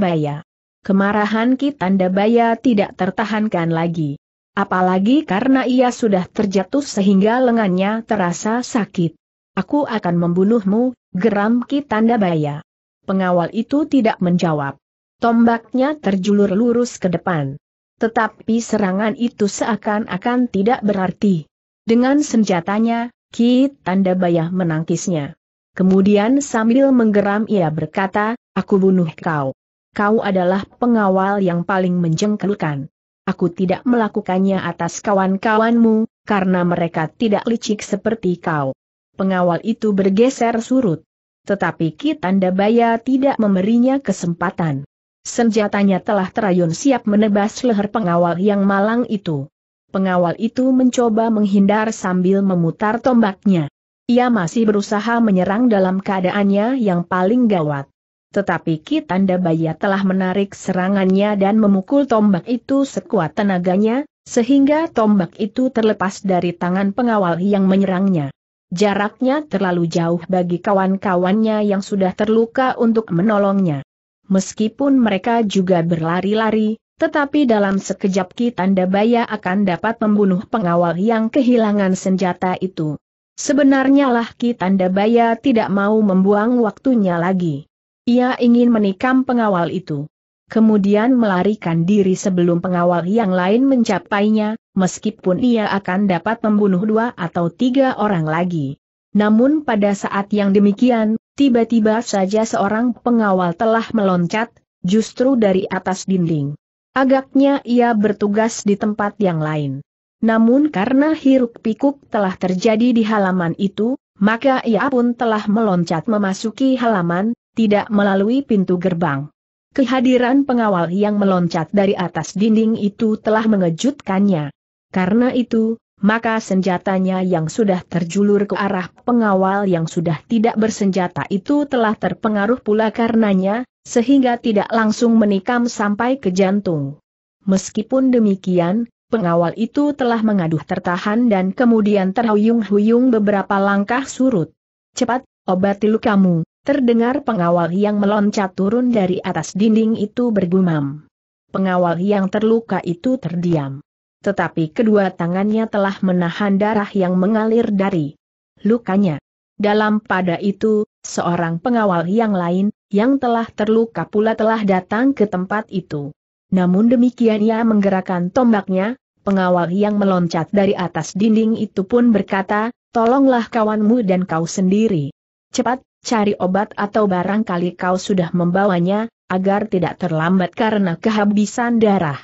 Baya. Kemarahan Ki Baya tidak tertahankan lagi. Apalagi karena ia sudah terjatuh sehingga lengannya terasa sakit. Aku akan membunuhmu, geram Ki Baya. Pengawal itu tidak menjawab. Tombaknya terjulur lurus ke depan. Tetapi serangan itu seakan-akan tidak berarti. Dengan senjatanya, Ki Tanda Tandabaya menangkisnya. Kemudian sambil menggeram ia berkata, aku bunuh kau. Kau adalah pengawal yang paling menjengkelkan. Aku tidak melakukannya atas kawan-kawanmu, karena mereka tidak licik seperti kau. Pengawal itu bergeser surut. Tetapi Kitanda Baya tidak memberinya kesempatan. Senjatanya telah terayun siap menebas leher pengawal yang malang itu. Pengawal itu mencoba menghindar sambil memutar tombaknya. Ia masih berusaha menyerang dalam keadaannya yang paling gawat. Tetapi Kitanda Baya telah menarik serangannya dan memukul tombak itu sekuat tenaganya, sehingga tombak itu terlepas dari tangan pengawal yang menyerangnya. Jaraknya terlalu jauh bagi kawan-kawannya yang sudah terluka untuk menolongnya. Meskipun mereka juga berlari-lari, tetapi dalam sekejap Kitanda Baya akan dapat membunuh pengawal yang kehilangan senjata itu. Sebenarnya Kitanda Tandabaya tidak mau membuang waktunya lagi. Ia ingin menikam pengawal itu. Kemudian melarikan diri sebelum pengawal yang lain mencapainya, meskipun ia akan dapat membunuh dua atau tiga orang lagi. Namun pada saat yang demikian, tiba-tiba saja seorang pengawal telah meloncat, justru dari atas dinding. Agaknya ia bertugas di tempat yang lain. Namun karena hiruk pikuk telah terjadi di halaman itu, maka ia pun telah meloncat memasuki halaman, tidak melalui pintu gerbang. Kehadiran pengawal yang meloncat dari atas dinding itu telah mengejutkannya. Karena itu, maka senjatanya yang sudah terjulur ke arah pengawal yang sudah tidak bersenjata itu telah terpengaruh pula karenanya, sehingga tidak langsung menikam sampai ke jantung. Meskipun demikian, pengawal itu telah mengaduh tertahan dan kemudian terhuyung-huyung beberapa langkah surut. Cepat, obati lukamu, terdengar pengawal yang meloncat turun dari atas dinding itu bergumam. Pengawal yang terluka itu terdiam. Tetapi kedua tangannya telah menahan darah yang mengalir dari lukanya. Dalam pada itu, seorang pengawal yang lain, yang telah terluka pula telah datang ke tempat itu. Namun demikian ia menggerakkan tombaknya, pengawal yang meloncat dari atas dinding itu pun berkata, tolonglah kawanmu dan kau sendiri. Cepat, cari obat atau barangkali kau sudah membawanya, agar tidak terlambat karena kehabisan darah.